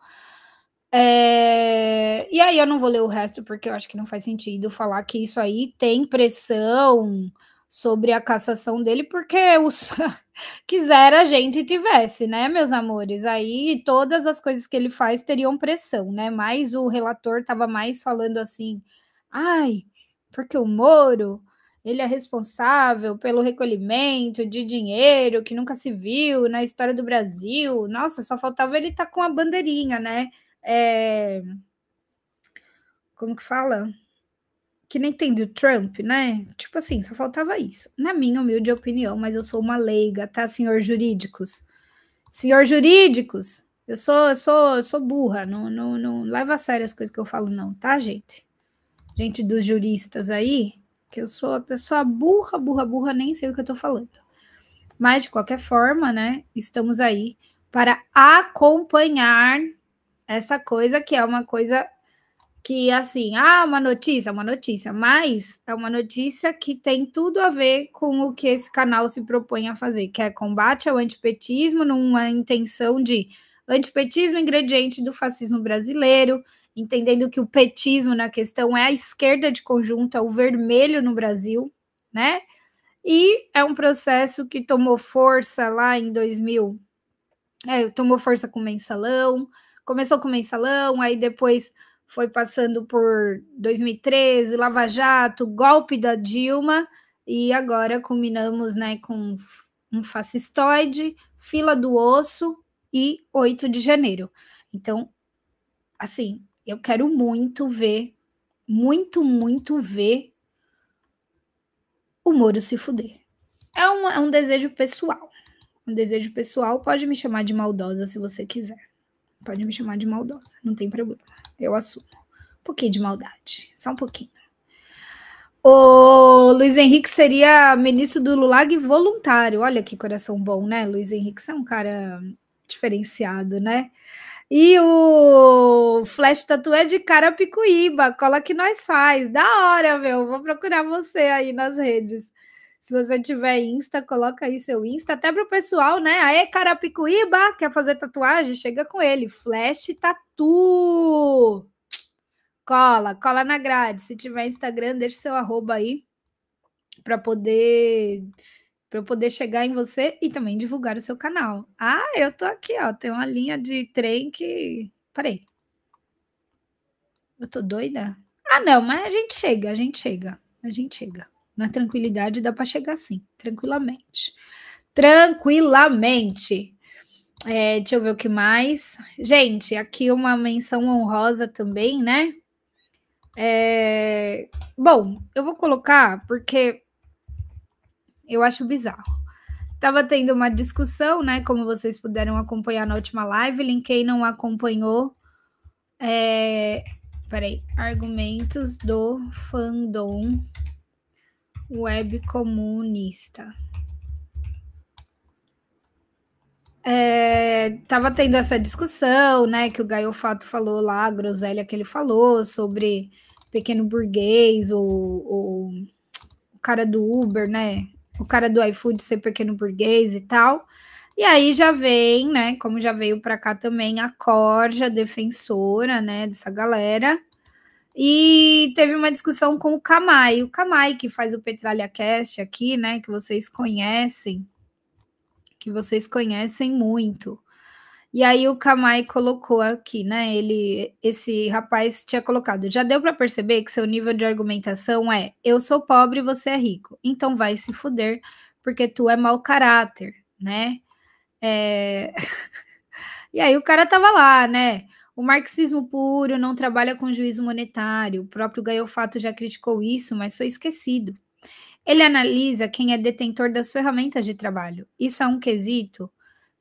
É... E aí eu não vou ler o resto, porque eu acho que não faz sentido falar que isso aí tem pressão sobre a cassação dele, porque os quisera a gente tivesse, né, meus amores? Aí todas as coisas que ele faz teriam pressão, né? Mas o relator estava mais falando assim: ai, porque o Moro ele é responsável pelo recolhimento de dinheiro que nunca se viu na história do Brasil. Nossa, só faltava ele estar tá com a bandeirinha, né? É... Como que fala? que nem tem do Trump, né? Tipo assim, só faltava isso. Na minha humilde opinião, mas eu sou uma leiga, tá, senhor jurídicos? Senhor jurídicos, eu sou, eu sou, eu sou burra, não, não, não leva a sério as coisas que eu falo, não, tá, gente? Gente dos juristas aí, que eu sou a pessoa burra, burra, burra, nem sei o que eu tô falando. Mas, de qualquer forma, né, estamos aí para acompanhar essa coisa que é uma coisa que assim, ah, uma notícia, uma notícia, mas é uma notícia que tem tudo a ver com o que esse canal se propõe a fazer, que é combate ao antipetismo numa intenção de antipetismo ingrediente do fascismo brasileiro, entendendo que o petismo na questão é a esquerda de conjunto, é o vermelho no Brasil, né? E é um processo que tomou força lá em 2000, é, tomou força com o mensalão, começou com o mensalão, aí depois foi passando por 2013, Lava Jato, golpe da Dilma, e agora culminamos né, com um fascistoide, fila do osso e 8 de janeiro. Então, assim, eu quero muito ver, muito, muito ver o Moro se fuder. É um, é um desejo pessoal. Um desejo pessoal, pode me chamar de maldosa se você quiser. Pode me chamar de maldosa, não tem problema. Eu assumo. Um pouquinho de maldade, só um pouquinho. O Luiz Henrique seria ministro do Lulag voluntário. Olha que coração bom, né? Luiz Henrique, você é um cara diferenciado, né? E o Flash Tatu é de Carapicuíba, cola que nós faz. Da hora, meu. Vou procurar você aí nas redes. Se você tiver Insta, coloca aí seu Insta, até para o pessoal, né? Aê, Carapicuíba, quer fazer tatuagem? Chega com ele, Flash Tatu. Cola, cola na grade. Se tiver Instagram, deixa seu arroba aí para poder para poder chegar em você e também divulgar o seu canal. Ah, eu tô aqui, ó, tem uma linha de trem que, peraí. Eu tô doida? Ah, não, mas a gente chega, a gente chega. A gente chega. Na tranquilidade dá para chegar assim, tranquilamente. Tranquilamente. É, deixa eu ver o que mais. Gente, aqui uma menção honrosa também, né? É... Bom, eu vou colocar porque eu acho bizarro. Tava tendo uma discussão, né? Como vocês puderam acompanhar na última live. Linkei não acompanhou. É... Peraí. Argumentos do fandom web comunista. É, tava tendo essa discussão, né, que o Gaio Fato falou lá, a groselha que ele falou sobre pequeno burguês, o, o, o cara do Uber, né, o cara do iFood ser pequeno burguês e tal. E aí já vem, né, como já veio para cá também a Corja defensora, né, dessa galera. E teve uma discussão com o Camai, o Camai que faz o Petralha Cast aqui, né, que vocês conhecem, que vocês conhecem muito. E aí o Kamai colocou aqui, né? Ele, esse rapaz tinha colocado. Já deu para perceber que seu nível de argumentação é: eu sou pobre, você é rico. Então vai se fuder, porque tu é mau caráter, né? É... e aí o cara tava lá, né? O marxismo puro não trabalha com juízo monetário, o próprio Gaiofato já criticou isso, mas foi esquecido. Ele analisa quem é detentor das ferramentas de trabalho. Isso é um quesito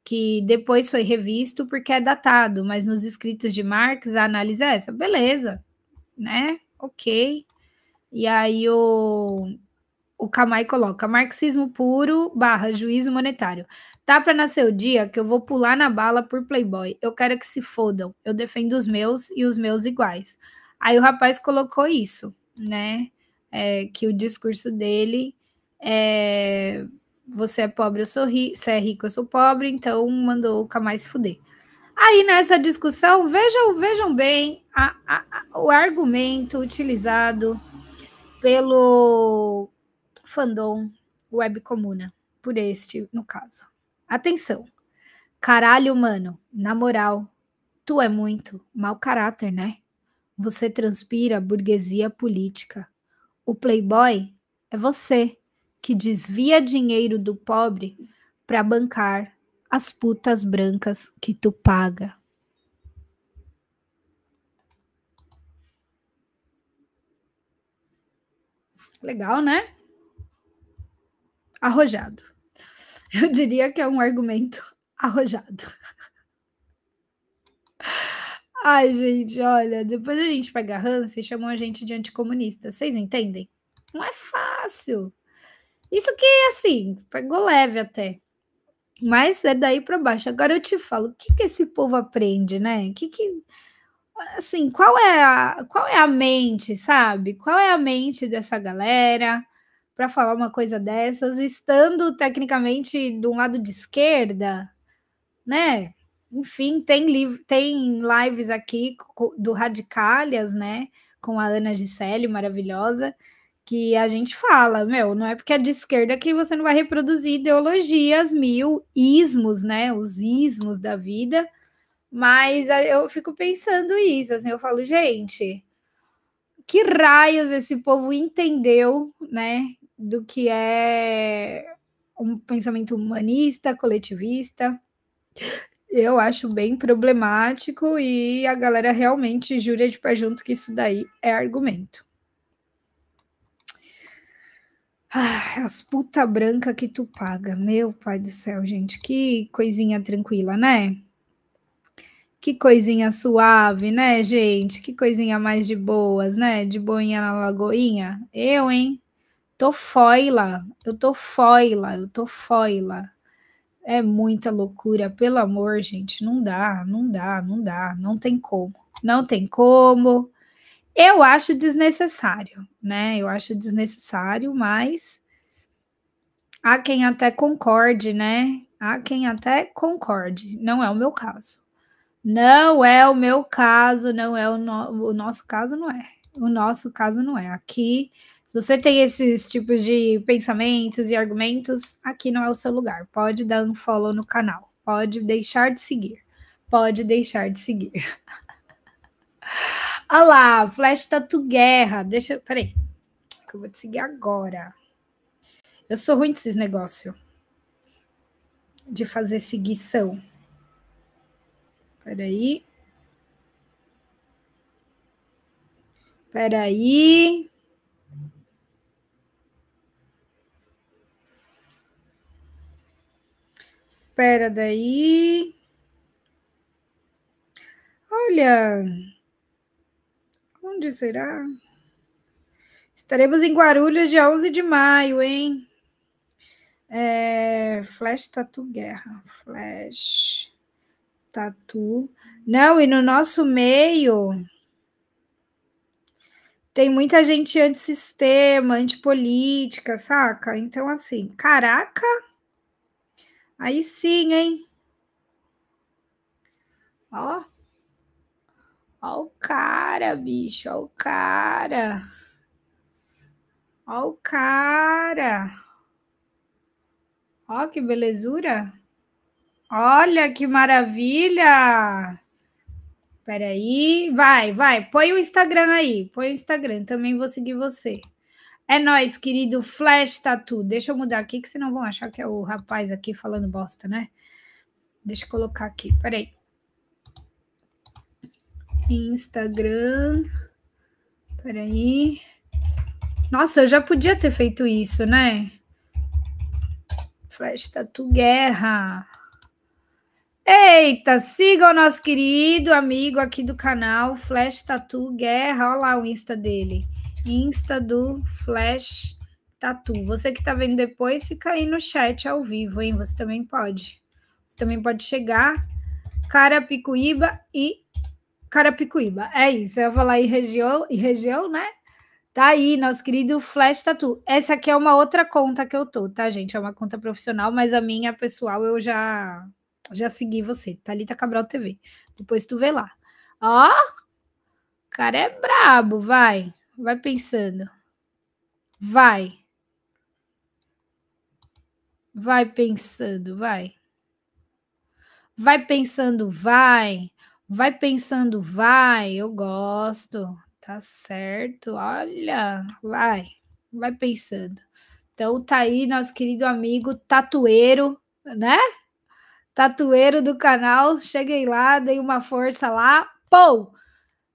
que depois foi revisto porque é datado, mas nos escritos de Marx a análise é essa. Beleza, né? Ok. E aí o o Kamai coloca marxismo puro barra juízo monetário. Tá para nascer o dia que eu vou pular na bala por playboy. Eu quero que se fodam. Eu defendo os meus e os meus iguais. Aí o rapaz colocou isso, né? É, que o discurso dele é você é pobre, eu sou rico, você é rico, eu sou pobre, então mandou o Kamai se fuder. Aí nessa discussão, vejam, vejam bem a, a, a, o argumento utilizado pelo fandom webcomuna, por este, no caso. Atenção. Caralho, mano, na moral, tu é muito mau caráter, né? Você transpira burguesia política. O playboy é você que desvia dinheiro do pobre para bancar as putas brancas que tu paga. Legal, né? arrojado. Eu diria que é um argumento arrojado. Ai, gente, olha, depois a gente pega ranço e chamou a gente de anticomunista. Vocês entendem? Não é fácil. Isso que, assim, pegou leve até. Mas é daí para baixo. Agora eu te falo, o que, que esse povo aprende, né? O que, que assim, qual é a, qual é a mente, sabe? Qual é a mente dessa galera? para falar uma coisa dessas, estando tecnicamente de um lado de esquerda, né? Enfim, tem, tem lives aqui do Radicalhas, né? Com a Ana Gisele, maravilhosa, que a gente fala, meu, não é porque é de esquerda que você não vai reproduzir ideologias mil, ismos, né? Os ismos da vida. Mas eh, eu fico pensando isso, assim, eu falo, gente, que raios esse povo entendeu, né? do que é um pensamento humanista, coletivista. Eu acho bem problemático e a galera realmente jura de pé junto que isso daí é argumento. Ah, as puta branca que tu paga. Meu pai do céu, gente, que coisinha tranquila, né? Que coisinha suave, né, gente? Que coisinha mais de boas, né? De boinha na lagoinha. Eu, hein? Tô foila, eu tô foila, eu tô foila. É muita loucura, pelo amor, gente, não dá, não dá, não dá, não tem como, não tem como. Eu acho desnecessário, né? Eu acho desnecessário, mas há quem até concorde, né? Há quem até concorde, não é o meu caso. Não é o meu caso, não é o, no... o nosso caso, não é. O nosso caso não é. Aqui, se você tem esses tipos de pensamentos e argumentos, aqui não é o seu lugar. Pode dar um follow no canal. Pode deixar de seguir. Pode deixar de seguir. Olha lá, Flash Tatu tá Guerra. Deixa eu. Peraí. Que eu vou te seguir agora. Eu sou ruim desses negócios. De fazer seguição. Peraí. Espera aí. Espera daí. Olha. Onde será? Estaremos em Guarulhos dia 11 de maio, hein? É, Flash Tatu Guerra. Flash Tatu. Não, e no nosso meio tem muita gente antissistema, antipolítica, saca? Então, assim, caraca, aí sim, hein? Ó, ó o cara, bicho, ó o cara, ó o cara, ó que belezura, olha que maravilha. Peraí, vai, vai, põe o Instagram aí, põe o Instagram, também vou seguir você. É nós, querido Flash Tatu. Deixa eu mudar aqui, que senão vão achar que é o rapaz aqui falando bosta, né? Deixa eu colocar aqui, peraí. Instagram. Peraí. Nossa, eu já podia ter feito isso, né? Flash Tatu Guerra. Eita, siga o nosso querido amigo aqui do canal, Flash Tatu Guerra. Olha lá o Insta dele. Insta do Flash Tatu. Você que tá vendo depois, fica aí no chat ao vivo, hein? Você também pode. Você também pode chegar. Carapicuíba e Carapicuíba. É isso, eu ia falar em região, em região, né? Tá aí, nosso querido Flash Tatu. Essa aqui é uma outra conta que eu tô, tá, gente? É uma conta profissional, mas a minha pessoal eu já já segui você, Thalita Cabral TV. Depois tu vê lá. Ó, o cara é brabo, vai. Vai pensando. Vai. Vai pensando, vai. Vai pensando, vai. Vai pensando, vai. Eu gosto. Tá certo. Olha, vai. Vai pensando. Então tá aí nosso querido amigo tatueiro, né? tatueiro do canal. Cheguei lá, dei uma força lá. Pou!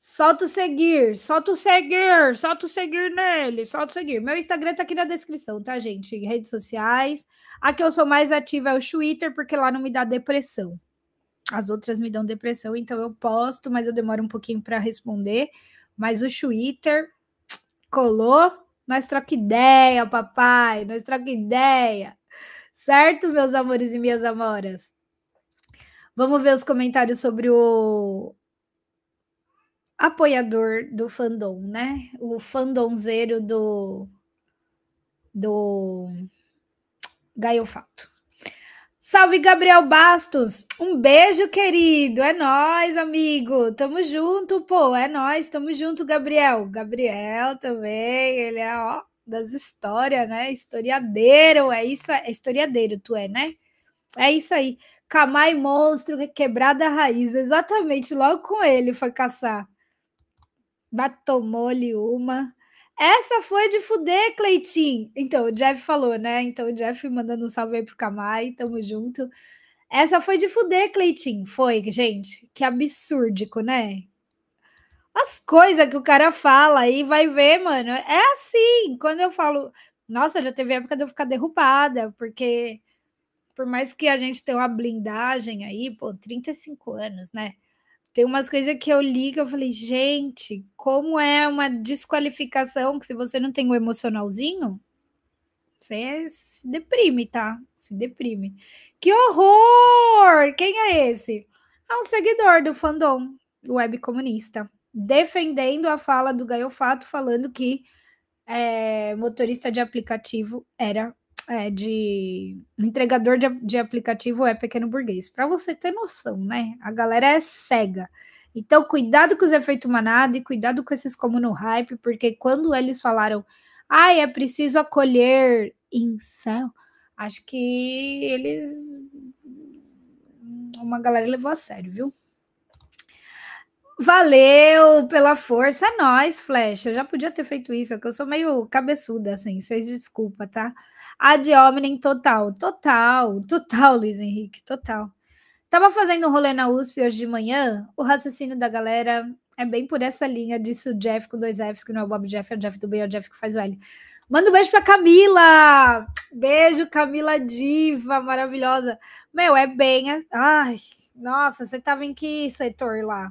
Solta o seguir, solta o seguir, solta o seguir nele, solta o seguir. Meu Instagram tá aqui na descrição, tá, gente? Redes sociais. A que eu sou mais ativa é o Twitter, porque lá não me dá depressão. As outras me dão depressão, então eu posto, mas eu demoro um pouquinho para responder. Mas o Twitter colou, nós troca ideia, papai, nós troca ideia. Certo, meus amores e minhas amoras? Vamos ver os comentários sobre o apoiador do fandom, né? O fandomzeiro do do Gaiofato. Salve Gabriel Bastos, um beijo querido, é nós, amigo. Tamo junto, pô, é nós, tamo junto, Gabriel. Gabriel também, ele é ó das histórias, né? Historiadeiro, é isso, é, é historiadeiro tu é, né? É isso aí. Kamai monstro, é quebrada raiz. Exatamente, logo com ele foi caçar. Batomou-lhe uma. Essa foi de fuder, Cleitinho. Então, o Jeff falou, né? Então, o Jeff mandando um salve aí pro Camai, tamo junto. Essa foi de fuder, Cleitinho. Foi, gente. Que absurdico, né? As coisas que o cara fala aí, vai ver, mano. É assim. Quando eu falo, nossa, já teve época de eu ficar derrubada, porque por mais que a gente tenha uma blindagem aí, pô, 35 anos, né? Tem umas coisas que eu li que eu falei, gente, como é uma desqualificação que se você não tem o um emocionalzinho, você se deprime, tá? Se deprime. Que horror! Quem é esse? É um seguidor do fandom web comunista, defendendo a fala do Gaiofato, falando que é, motorista de aplicativo era é, de entregador de, de aplicativo é pequeno burguês. Para você ter noção, né? A galera é cega. Então, cuidado com os efeitos manada e cuidado com esses como no hype, porque quando eles falaram, ah, é preciso acolher em céu, acho que eles. Uma galera levou a sério, viu? Valeu pela força, é nóis, Flecha. Eu já podia ter feito isso, é que eu sou meio cabeçuda, assim, vocês desculpa, tá? Ad hominem total. Total, total, Luiz Henrique, total. Tava fazendo um rolê na USP hoje de manhã, o raciocínio da galera é bem por essa linha, disse o Jeff com dois Fs, que não é o Bob Jeff, é o Jeff do B, é o Jeff que faz o L. Manda um beijo pra Camila! Beijo, Camila Diva, maravilhosa. Meu, é bem. Ai, nossa, você tava em que setor lá?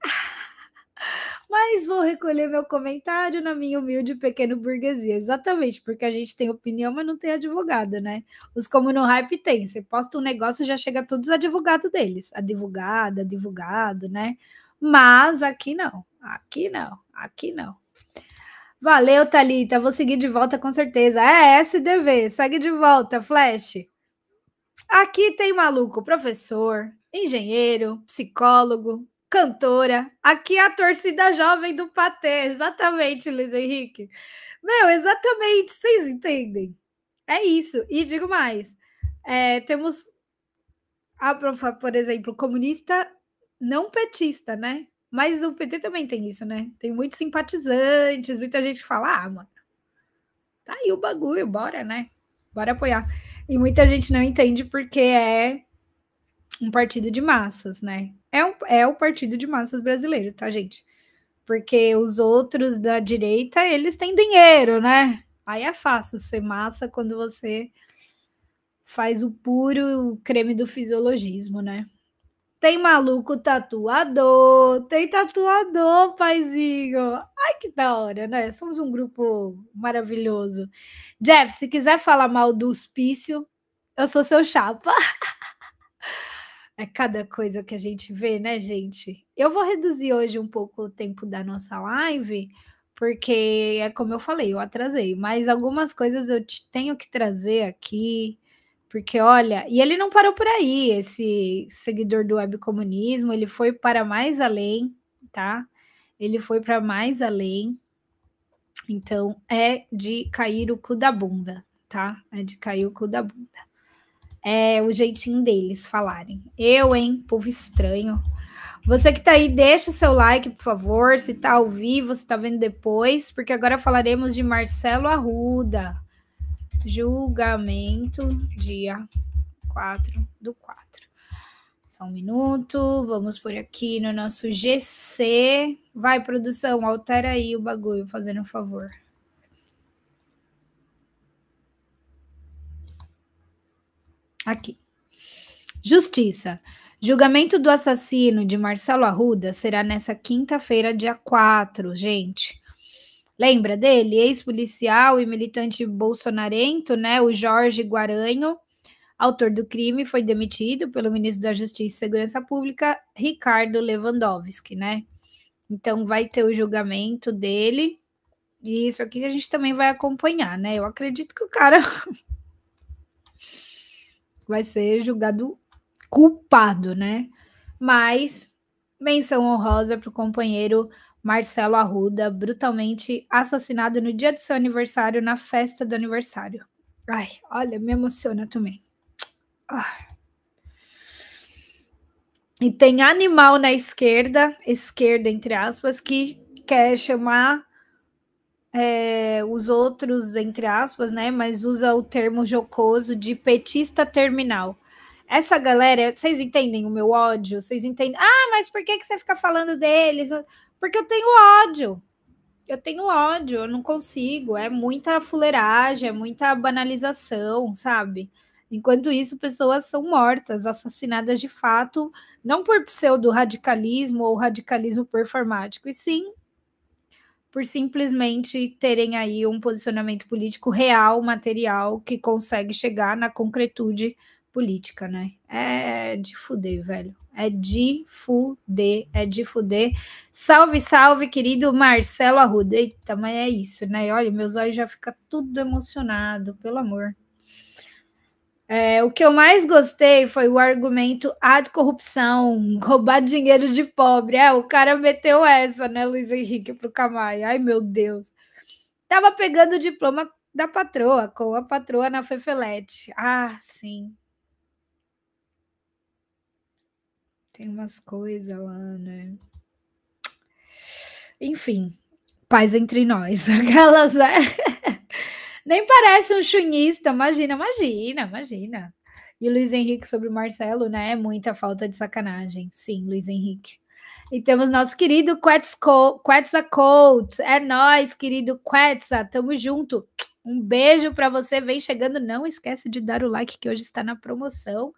mas vou recolher meu comentário na minha humilde pequeno burguesia. Exatamente, porque a gente tem opinião, mas não tem advogado, né? Os como no hype tem. Você posta um negócio já chega todos advogados deles. Advogada, advogado, né? Mas aqui não. Aqui não. Aqui não. Valeu, Talita. Vou seguir de volta com certeza. É, é SDV. Segue de volta, Flash. Aqui tem maluco, professor, engenheiro, psicólogo, cantora. Aqui é a torcida jovem do Patê. Exatamente, Luiz Henrique. Meu, exatamente. Vocês entendem? É isso. E digo mais: é, temos, a, por exemplo, comunista não petista, né? Mas o PT também tem isso, né? Tem muitos simpatizantes, muita gente que fala, ah, mano, tá aí o bagulho, bora, né? Bora apoiar. E muita gente não entende porque é um partido de massas, né? é, um, é o partido de massas brasileiro, tá, gente? Porque os outros da direita, eles têm dinheiro, né? Aí é fácil ser massa quando você faz o puro creme do fisiologismo, né? Tem maluco tatuador, tem tatuador, paizinho. Ai, que da hora, né? Somos um grupo maravilhoso. Jeff, se quiser falar mal do hospício, eu sou seu chapa. É cada coisa que a gente vê, né, gente? Eu vou reduzir hoje um pouco o tempo da nossa live, porque é como eu falei, eu atrasei, mas algumas coisas eu tenho que trazer aqui, porque olha, e ele não parou por aí, esse seguidor do webcomunismo, ele foi para mais além, tá? Ele foi para mais além. Então é de cair o cu da bunda, tá? É de cair o cu da bunda é, o jeitinho deles falarem. Eu, hein, povo estranho. Você que tá aí, deixa seu like, por favor, se tá ao vivo, se tá vendo depois, porque agora falaremos de Marcelo Arruda. Julgamento dia 4 do 4. Só um minuto, vamos por aqui no nosso GC. Vai, produção, altera aí o bagulho, fazendo um favor. Aqui. Justiça. Julgamento do assassino de Marcelo Arruda será nessa quinta-feira, dia 4, gente. Lembra dele? Ex-policial e militante bolsonarento, né? O Jorge Guaranho, autor do crime, foi demitido pelo ministro da Justiça e Segurança Pública, Ricardo Lewandowski, né? Então vai ter o julgamento dele. E isso aqui a gente também vai acompanhar, né? Eu acredito que o cara vai ser julgado culpado, né? Mas menção honrosa para o companheiro Marcelo Arruda, brutalmente assassinado no dia do seu aniversário, na festa do aniversário. Ai, olha, me emociona também. Ah. E tem animal na esquerda, esquerda entre aspas, que quer chamar é, os outros, entre aspas, né? Mas usa o termo jocoso de petista terminal. Essa galera, vocês entendem o meu ódio? Vocês entendem? Ah, mas por que, que você fica falando deles? Porque eu tenho ódio. Eu tenho ódio, eu não consigo. É muita fuleiragem, é muita banalização, sabe? Enquanto isso, pessoas são mortas, assassinadas de fato, não por pseudo-radicalismo ou radicalismo performático, e sim por simplesmente terem aí um posicionamento político real, material, que consegue chegar na concretude política, né? É de fuder, velho. É de fuder, é de fuder. Salve, salve, querido Marcelo Arruda. Eita, mas é isso, né? Olha, meus olhos já ficam tudo emocionado, pelo amor. É, o que eu mais gostei foi o argumento ad ah, corrupção, roubar dinheiro de pobre. É, o cara meteu essa, né, Luiz Henrique, pro Camai. Ai, meu Deus. Tava pegando o diploma da patroa, com a patroa na Fefelete. Ah, sim. Tem umas coisas lá, né? Enfim, paz entre nós. Aquelas, né? Nem parece um chunhista, imagina, imagina, imagina. E o Luiz Henrique sobre o Marcelo, né? É muita falta de sacanagem. Sim, Luiz Henrique. E temos nosso querido Quetza Colt. É nós, querido Quetzal. Tamo junto. Um beijo para você. Vem chegando. Não esquece de dar o like que hoje está na promoção.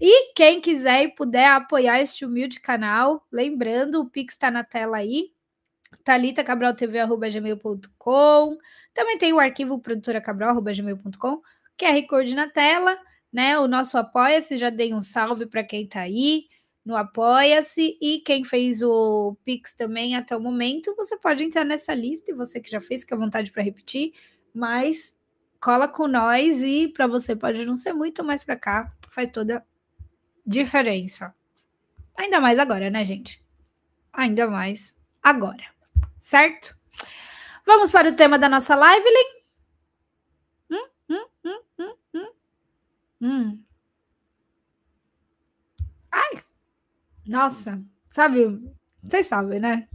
E quem quiser e puder apoiar este humilde canal, lembrando, o Pix está na tela aí talitacabraltv.gmail.com. Também tem o arquivo produtoraCabral.gmail.com, QR Code na tela, né? O nosso Apoia-se, já dei um salve para quem está aí no Apoia-se e quem fez o Pix também até o momento, você pode entrar nessa lista e você que já fez, que à é vontade para repetir, mas cola com nós e para você pode não ser muito, mas para cá faz toda diferença. Ainda mais agora, né, gente? Ainda mais agora certo? Vamos para o tema da nossa live, Lin? Hum, hum, hum, hum, hum, Ai, nossa, sabe, vocês sabem, né?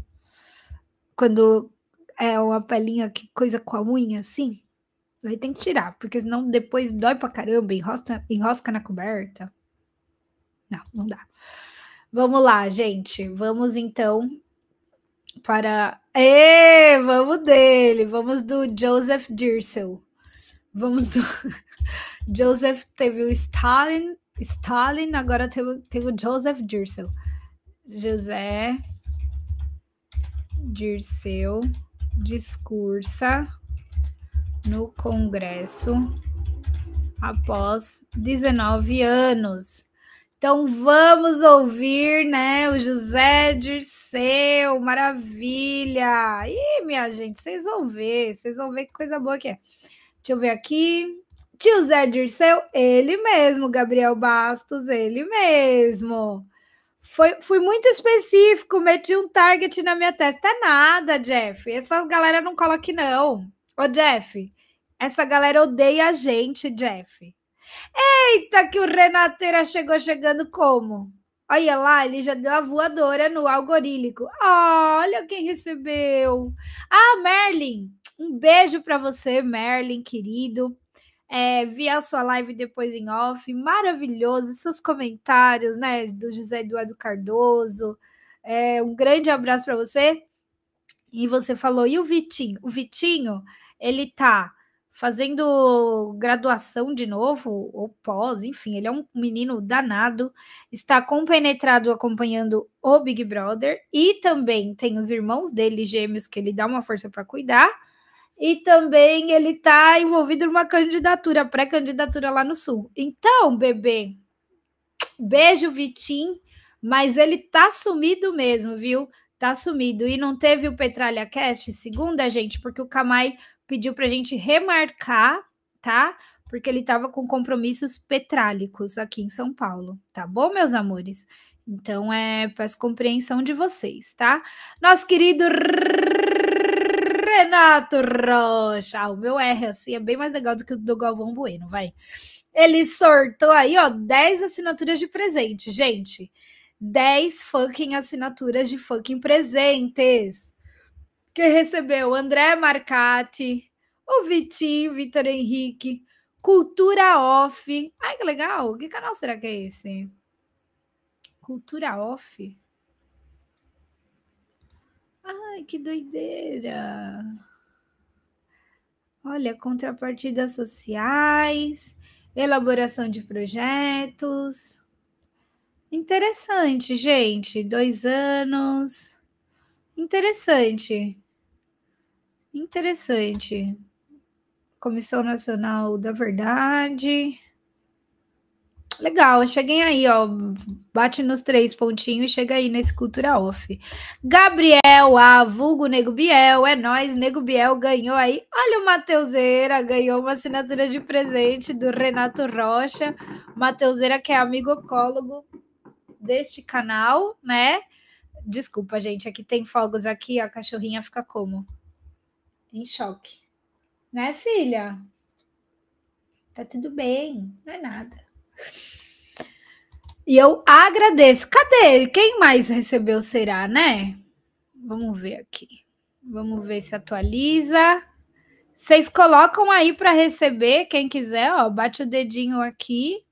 Quando é uma pelinha que coisa com a unha, assim, aí tem que tirar, porque senão depois dói pra caramba, enrosca, enrosca na coberta. Não, não dá. Vamos lá, gente. Vamos então para. Ê, vamos dele! Vamos do Joseph Dircel. Vamos do. Joseph teve o Stalin, Stalin agora tem, tem o Joseph Dircel. José Dirceu discursa no Congresso após 19 anos. Então vamos ouvir, né, o José Dirceu, maravilha! Ih, minha gente, vocês vão ver, vocês vão ver que coisa boa que é. Deixa eu ver aqui. Tio Zé Dirceu, ele mesmo, Gabriel Bastos, ele mesmo. Foi, fui muito específico, meti um target na minha testa. É nada, Jeff. Essa galera não cola aqui, não. Ô, Jeff, essa galera odeia a gente, Jeff. Eita, que o Renateira chegou chegando como? Olha lá, ele já deu a voadora no algorílico. Olha quem recebeu. Ah, Merlin, um beijo para você, Merlin, querido. É, vi a sua live depois em off, maravilhoso, seus comentários, né, do José Eduardo Cardoso. É, um grande abraço para você. E você falou, e o Vitinho? O Vitinho, ele tá fazendo graduação de novo, ou pós, enfim, ele é um menino danado, está compenetrado acompanhando o Big Brother e também tem os irmãos dele, gêmeos, que ele dá uma força para cuidar. E também ele está envolvido numa candidatura, pré-candidatura lá no Sul. Então, bebê, beijo, Vitim, mas ele tá sumido mesmo, viu? Tá sumido. E não teve o Petralha Cast segunda, gente, porque o Camai pediu para a gente remarcar, tá? Porque ele estava com compromissos petrálicos aqui em São Paulo, tá bom, meus amores? Então é peço compreensão de vocês, tá? Nosso querido Renato Rocha, ah, o meu R assim é bem mais legal do que o do Galvão Bueno, vai. Ele sortou aí, ó, 10 assinaturas de presente, gente. 10 fucking assinaturas de fucking presentes que recebeu André Marcati, o Vitinho, Vitor Henrique, Cultura Off. Ai, que legal! Que canal será que é esse? Cultura Off? Ai, que doideira! Olha, contrapartidas sociais, elaboração de projetos. Interessante, gente. Dois anos. Interessante. Interessante. Comissão Nacional da Verdade. Legal, cheguem aí, ó. Bate nos três pontinhos, e chega aí nesse Cultura Off. Gabriel, a vulgo Nego Biel, é nós, Nego Biel ganhou aí. Olha o Mateuseira ganhou uma assinatura de presente do Renato Rocha. Mateuseira que é amigo amigocólogo deste canal, né? Desculpa, gente, aqui é tem fogos aqui, a cachorrinha fica como? em choque. Né, filha? Tá tudo bem, não é nada. E eu agradeço. Cadê? Quem mais recebeu será, né? Vamos ver aqui. Vamos ver se atualiza. Vocês colocam aí para receber, quem quiser, ó, bate o dedinho aqui.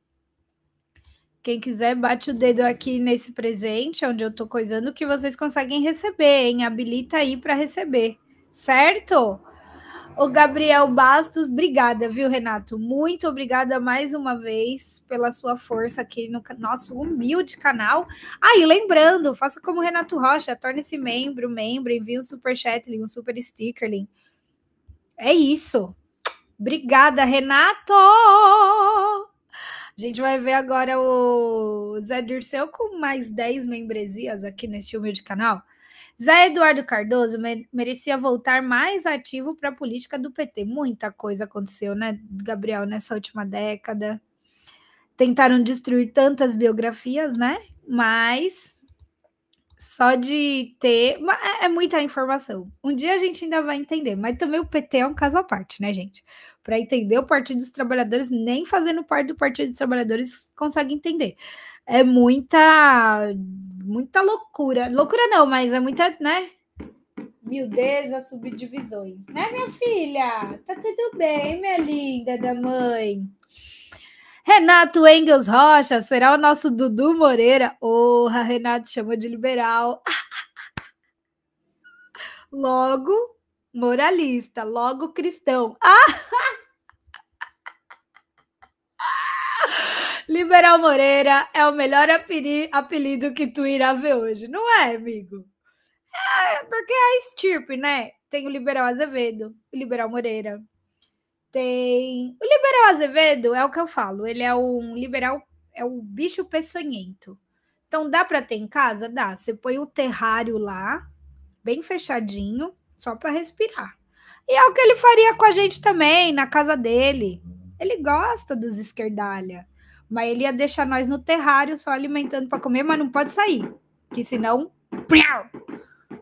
Quem quiser, bate o dedo aqui nesse presente, onde eu estou coisando, que vocês conseguem receber, hein? Habilita aí para receber certo? O Gabriel Bastos, obrigada, viu, Renato? Muito obrigada mais uma vez pela sua força aqui no nosso humilde canal. Aí, ah, lembrando, faça como Renato Rocha, torne-se membro, membro, envie um super chat, um super sticker. É isso. Obrigada, Renato! A gente vai ver agora o Zé Dirceu com mais 10 membresias aqui neste humilde canal. Zé Eduardo Cardoso merecia voltar mais ativo para a política do PT. Muita coisa aconteceu, né, Gabriel, nessa última década. Tentaram destruir tantas biografias, né? Mas só de ter. É, é, muita informação. Um dia a gente ainda vai entender, mas também o PT é um caso à parte, né, gente? Para entender o Partido dos Trabalhadores, nem fazendo parte do Partido dos Trabalhadores consegue entender é muita muita loucura. Loucura não, mas é muita, né? Miudeza, subdivisões, né, minha filha? Tá tudo bem, minha linda da mãe. Renato Engels Rocha será o nosso Dudu Moreira. Orra, Renato chama de liberal. Logo moralista, logo cristão. Ah! Liberal Moreira é o melhor apelido que tu irá ver hoje, não é, amigo? É, porque é estirpe, né? Tem o Liberal Azevedo, o Liberal Moreira. Tem. O Liberal Azevedo é o que eu falo, ele é um liberal, é o um bicho peçonhento. Então dá para ter em casa? Dá. Você põe o terrário lá, bem fechadinho, só para respirar. E é o que ele faria com a gente também, na casa dele. Ele gosta dos esquerdalha. Mas ele ia deixar nós no terrário só alimentando para comer, mas não pode sair. Que senão. Piau,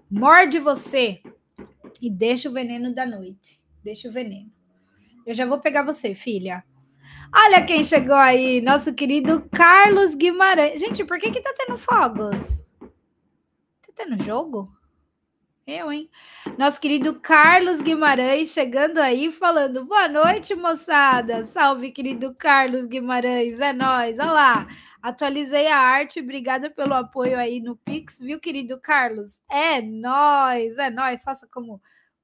morde você e deixa o veneno da noite. Deixa o veneno. Eu já vou pegar você, filha. Olha quem chegou aí, nosso querido Carlos Guimarães. Gente, por que que tá tendo fogos? Tá tendo jogo? Eu, hein? Nosso querido Carlos Guimarães chegando aí falando: boa noite, moçada. Salve, querido Carlos Guimarães. É nós. Olha lá. Atualizei a arte. Obrigada pelo apoio aí no Pix, viu, querido Carlos? É nós. É nós. Faça como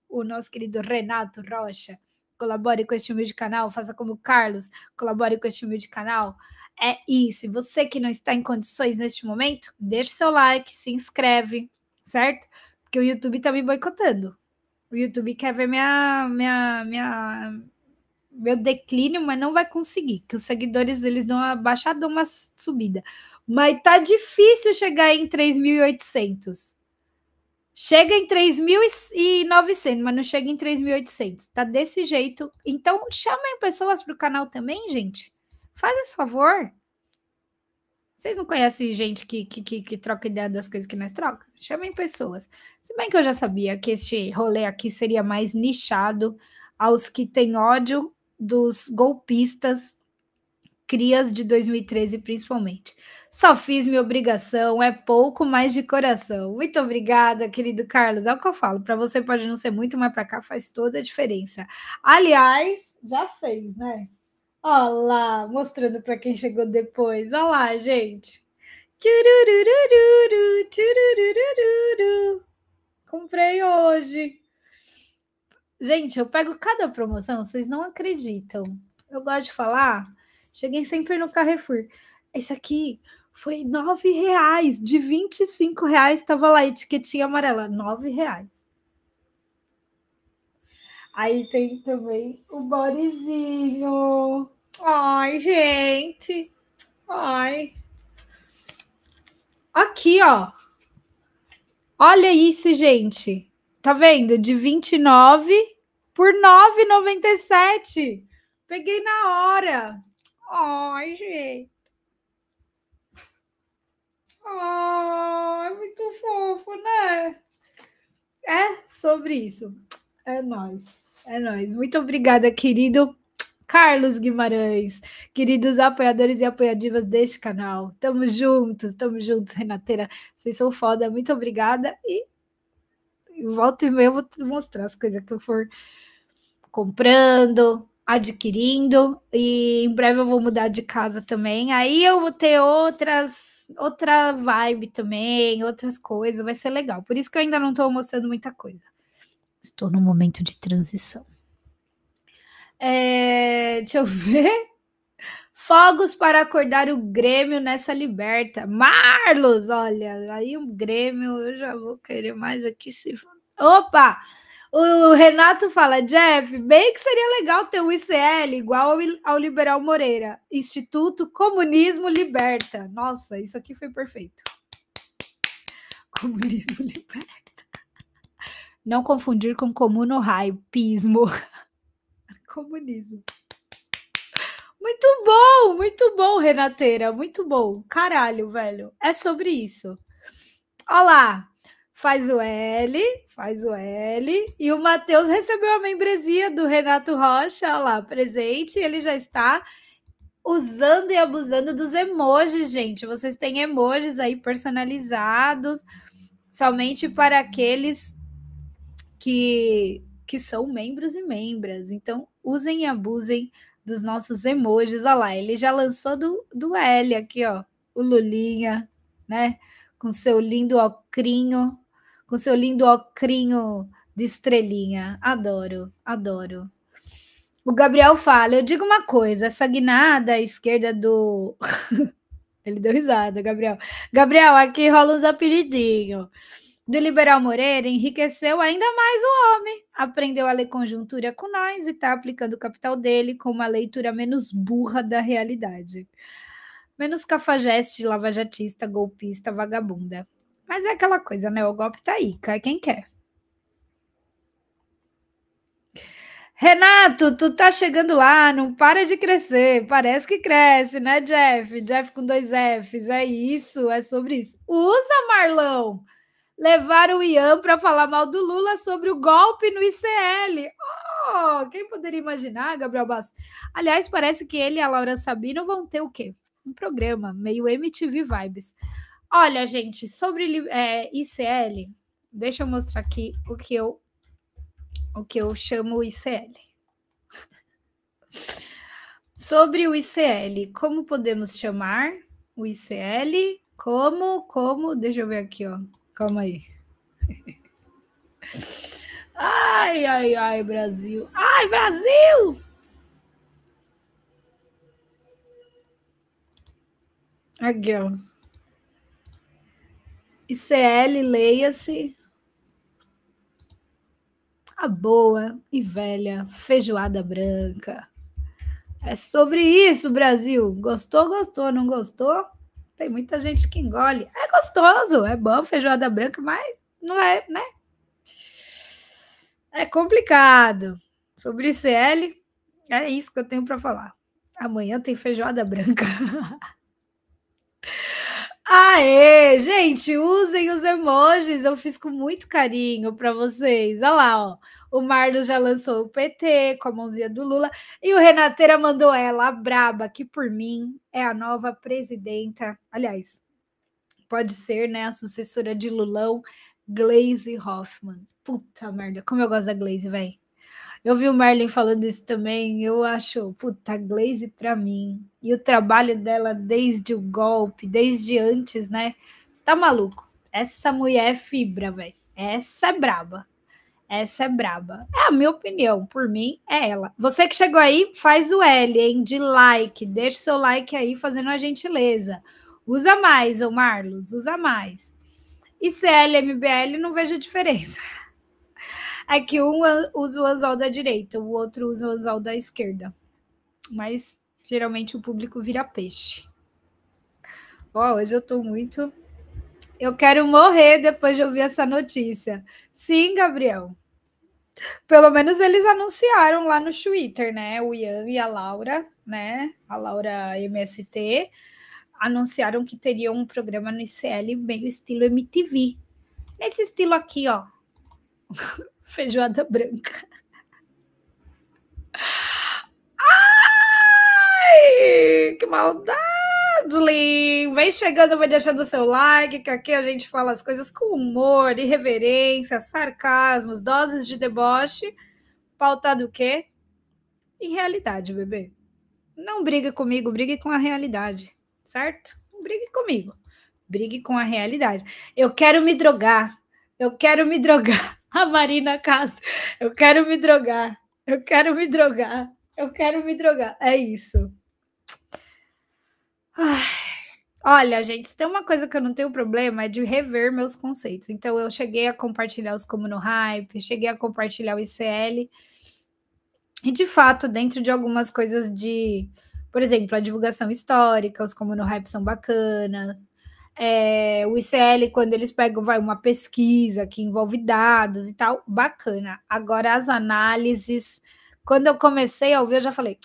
o nosso querido Renato Rocha. Colabore com este humilde canal. Faça como o Carlos. Colabore com este humilde canal. É isso. E você que não está em condições neste momento, deixe seu like, se inscreve, certo? Porque o YouTube tá me boicotando. O YouTube quer ver minha, minha, minha, meu declínio, mas não vai conseguir, que os seguidores eles dão uma baixada, uma subida. Mas tá difícil chegar em 3.800. Chega em 3.900, mas não chega em 3.800. Tá desse jeito. Então, chamem pessoas para o canal também, gente. Faz esse favor. Vocês não conhecem gente que, que, que, que troca ideia das coisas que nós troca? Chamem pessoas. Se bem que eu já sabia que este rolê aqui seria mais nichado aos que têm ódio dos golpistas crias de 2013 principalmente. Só fiz minha obrigação, é pouco, mais de coração. Muito obrigada, querido Carlos. É o que eu falo, para você pode não ser muito, mas para cá faz toda a diferença. Aliás, já fez, né? Olá, mostrando para quem chegou depois. Olá, gente. Comprei hoje. Gente, eu pego cada promoção, vocês não acreditam. Eu gosto de falar. Cheguei sempre no Carrefour. Esse aqui foi nove reais. De 25 reais estava lá, etiquetinha amarela. Nove reais. Aí tem também o Borizinho. Ai, gente. Ai. Aqui, ó. Olha isso, gente. Tá vendo? De 29 por 9,97. Peguei na hora. Ai, gente. Oh, é muito fofo, né? É sobre isso. É nós. É nóis. Muito obrigada, querido Carlos Guimarães, queridos apoiadores e apoiadivas deste canal. Tamo juntos, tamo juntos, Renateira. Vocês são foda. Muito obrigada. E volto e meia eu vou mostrar as coisas que eu for comprando, adquirindo e em breve eu vou mudar de casa também. Aí eu vou ter outras outra vibe também, outras coisas, vai ser legal. Por isso que eu ainda não estou mostrando muita coisa. Estou num momento de transição. É, deixa eu ver. Fogos para acordar o Grêmio nessa liberta. Marlos, olha, aí o Grêmio eu já vou querer mais aqui se. Opa! O Renato fala, Jeff, bem que seria legal ter um ICL igual ao, ao Liberal Moreira. Instituto Comunismo Liberta. Nossa, isso aqui foi perfeito. Comunismo Liberta. Não confundir com comuno hypismo. Comunismo. Muito bom, muito bom, Renateira, muito bom. Caralho, velho. É sobre isso. Olha lá, faz o L, faz o L. E o Matheus recebeu a membresia do Renato Rocha, olha lá, presente. Ele já está usando e abusando dos emojis, gente. Vocês têm emojis aí personalizados somente para aqueles que, que são membros e membras. Então, usem e abusem dos nossos emojis. Olha lá, ele já lançou do, do L aqui, ó. O Lulinha, né? Com seu lindo ocrinho, com seu lindo ocrinho de estrelinha. Adoro, adoro. O Gabriel fala: eu digo uma coisa, essa guinada esquerda do. ele deu risada, Gabriel. Gabriel, aqui rola uns apelidinhos do liberal Moreira enriqueceu ainda mais o homem. Aprendeu a ler conjuntura com nós e está aplicando o capital dele com uma leitura menos burra da realidade. Menos cafajeste, lavajatista, golpista, vagabunda. Mas é aquela coisa, né? O golpe tá aí, cai quem quer. Renato, tu tá chegando lá, não para de crescer. Parece que cresce, né, Jeff? Jeff com dois Fs, é isso, é sobre isso. Usa, Marlão! Levar o Ian para falar mal do Lula sobre o golpe no ICL. Oh, quem poderia imaginar, Gabriel Bassi? Aliás, parece que ele e a Laura Sabino vão ter o quê? Um programa, meio MTV Vibes. Olha, gente, sobre é, ICL, deixa eu mostrar aqui o que eu, o que eu chamo ICL. sobre o ICL, como podemos chamar o ICL? Como, como, deixa eu ver aqui, ó. Calma aí. Ai, ai, ai, Brasil. Ai, Brasil! Aqui, ó. ICL, leia-se. A boa e velha feijoada branca. É sobre isso, Brasil. Gostou, gostou. Não gostou? Tem muita gente que engole. É gostoso, é bom feijoada branca, mas não é, né? É complicado. Sobre CL, é isso que eu tenho para falar. Amanhã tem feijoada branca. Aê, gente, usem os emojis. Eu fiz com muito carinho para vocês. Olha lá, ó o Marlos já lançou o PT com a mãozinha do Lula, e o Renateira mandou ela, a braba, que por mim é a nova presidenta, aliás, pode ser, né, a sucessora de Lulão, Glaze Hoffman. Puta merda, como eu gosto da Glaze, velho. Eu vi o Marlin falando isso também, eu acho, puta, Glaze pra mim. E o trabalho dela desde o golpe, desde antes, né? Tá maluco. Essa mulher é fibra, velho. Essa é braba. Essa é braba. É a minha opinião, por mim é ela. Você que chegou aí, faz o L, hein, de like. Deixa seu like aí fazendo a gentileza. Usa mais, ô Marlos, usa mais. E CL, é MBL, não vejo diferença. É que um usa o anzol da direita, o outro usa o anzol da esquerda. Mas geralmente o público vira peixe. Ó, oh, hoje eu tô muito. Eu quero morrer depois de ouvir essa notícia. Sim, Gabriel. Pelo menos eles anunciaram lá no Twitter, né? O Ian e a Laura, né? A Laura MST anunciaram que teriam um programa no ICL meio estilo MTV. Nesse estilo aqui, ó. Feijoada branca. Ai, que maldade! Godly! Vem chegando, vai deixando o seu like, que aqui a gente fala as coisas com humor, irreverência, sarcasmos, doses de deboche. Pautado o quê? Em realidade, bebê. Não brigue comigo, brigue com a realidade, certo? Não brigue comigo. Brigue com a realidade. Eu quero me drogar. Eu quero me drogar. A Marina Castro. Eu quero me drogar. Eu quero me drogar. Eu quero me drogar. É isso. Ai, olha, gente, se tem uma coisa que eu não tenho problema é de rever meus conceitos. Então, eu cheguei a compartilhar os Como no Hype, cheguei a compartilhar o ICL. E, de fato, dentro de algumas coisas de, por exemplo, a divulgação histórica, os Como no Hype são bacanas. É, o ICL, quando eles pegam vai, uma pesquisa que envolve dados e tal, bacana. Agora, as análises, quando eu comecei a ouvir, eu já falei,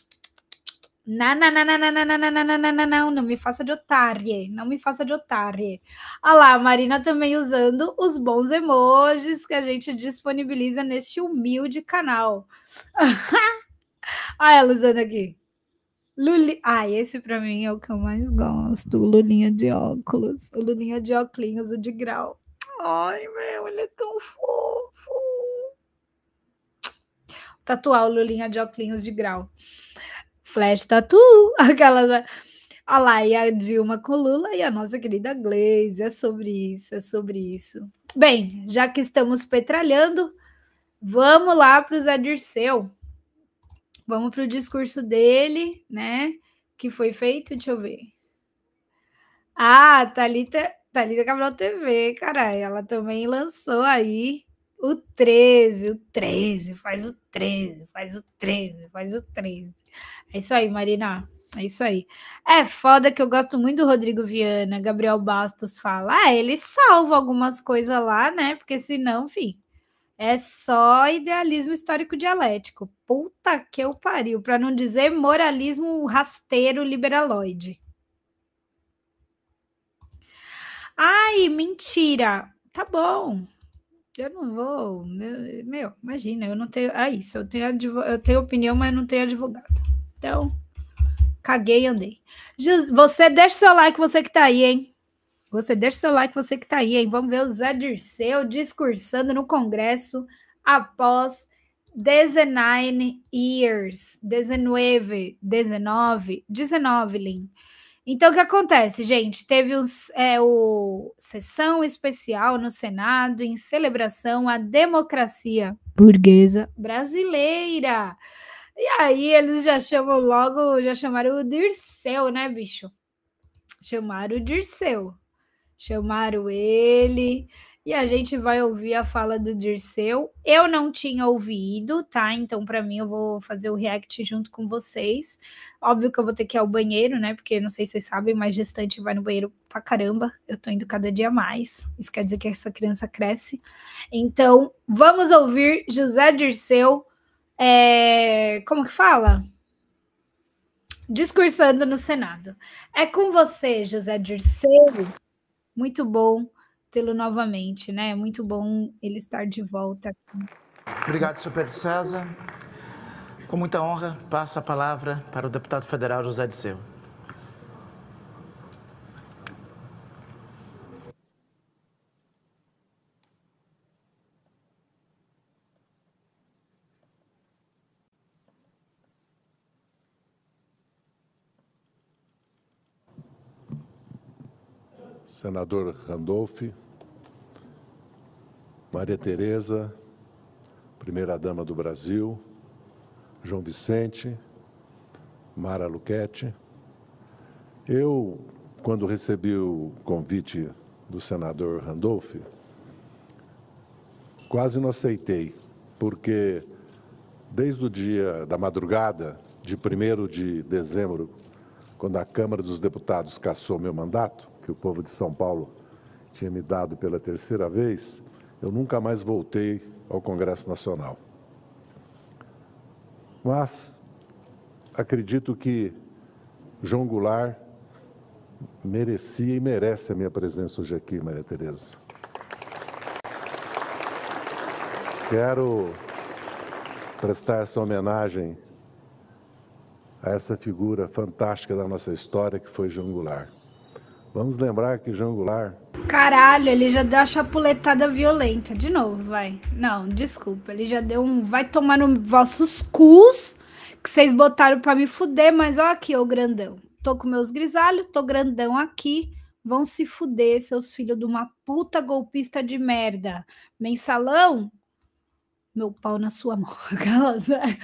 não, não, não, não, não, não, não, não, não, não, não, não, não me faça de otária, não me faça de otária. Olha lá, a Marina também usando os bons emojis que a gente disponibiliza neste humilde canal. Olha ela usando aqui. Luli... Ai, ah, esse para mim é o que eu mais gosto, o Lulinha de óculos, o Lulinha de óculos, o de grau. Ai, meu, ele é tão fofo. Tatuar o Lulinha de óculos de grau. Flash Tattoo, aquela. Olha né? lá, e a Dilma com Lula e a nossa querida Gleise, É sobre isso, é sobre isso. Bem, já que estamos petralhando, vamos lá para o Zé Dirceu. Vamos para o discurso dele, né? Que foi feito, deixa eu ver. Ah, Thalita, Thalita Cabral TV, cara, ela também lançou aí o 13, o 13, faz o 13, faz o 13, faz o 13. É isso aí, Marina. É isso aí. É foda que eu gosto muito do Rodrigo Viana. Gabriel Bastos fala. Ah, ele salva algumas coisas lá, né? Porque senão, vi. é só idealismo histórico dialético. Puta que eu pariu. Para não dizer moralismo rasteiro liberaloide. Ai, mentira. Tá bom. Eu não vou. Meu, imagina, eu não tenho. Ah, isso. Eu tenho, eu tenho opinião, mas não tenho advogado. Então, caguei e andei. Você deixa seu like, você que tá aí, hein? Você deixa seu like, você que tá aí, hein? Vamos ver o Zé Dirceu discursando no Congresso após 19 years. 19, 19, 19, Lin. Então, o que acontece, gente? Teve os, é, o sessão especial no Senado em celebração à democracia burguesa brasileira. E aí eles já chamam logo, já chamaram o Dirceu, né, bicho? Chamaram o Dirceu. Chamaram ele. E a gente vai ouvir a fala do Dirceu. Eu não tinha ouvido, tá? Então, para mim, eu vou fazer o react junto com vocês. Óbvio que eu vou ter que ir ao banheiro, né? Porque não sei se vocês sabem, mas gestante vai no banheiro pra caramba. Eu tô indo cada dia mais. Isso quer dizer que essa criança cresce. Então, vamos ouvir José Dirceu é, como que fala? Discursando no Senado. É com você, José Dirceu. Muito bom tê-lo novamente, né? Muito bom ele estar de volta. Obrigado, Super César. Com muita honra, passo a palavra para o deputado federal José Dirceu. senador Randolph, Maria Tereza, primeira-dama do Brasil, João Vicente, Mara Luquete. Eu, quando recebi o convite do senador Randolph, quase não aceitei, porque desde o dia da madrugada de 1 de dezembro, quando a Câmara dos Deputados cassou meu mandato, que o povo de São Paulo tinha me dado pela terceira vez, eu nunca mais voltei ao Congresso Nacional. Mas acredito que João Goulart merecia e merece a minha presença hoje aqui, Maria Tereza. Quero prestar essa homenagem a essa figura fantástica da nossa história que foi João Goulart. Vamos lembrar que Jangular. Goulart. Caralho, ele já deu a chapuletada violenta. De novo, vai. Não, desculpa. Ele já deu um. Vai tomar no vossos cus que vocês botaram para me fuder, mas olha aqui, ô grandão. Tô com meus grisalhos, tô grandão aqui. Vão se fuder, seus filhos de uma puta golpista de merda. Mensalão, meu pau na sua mão. Aquelas. Né?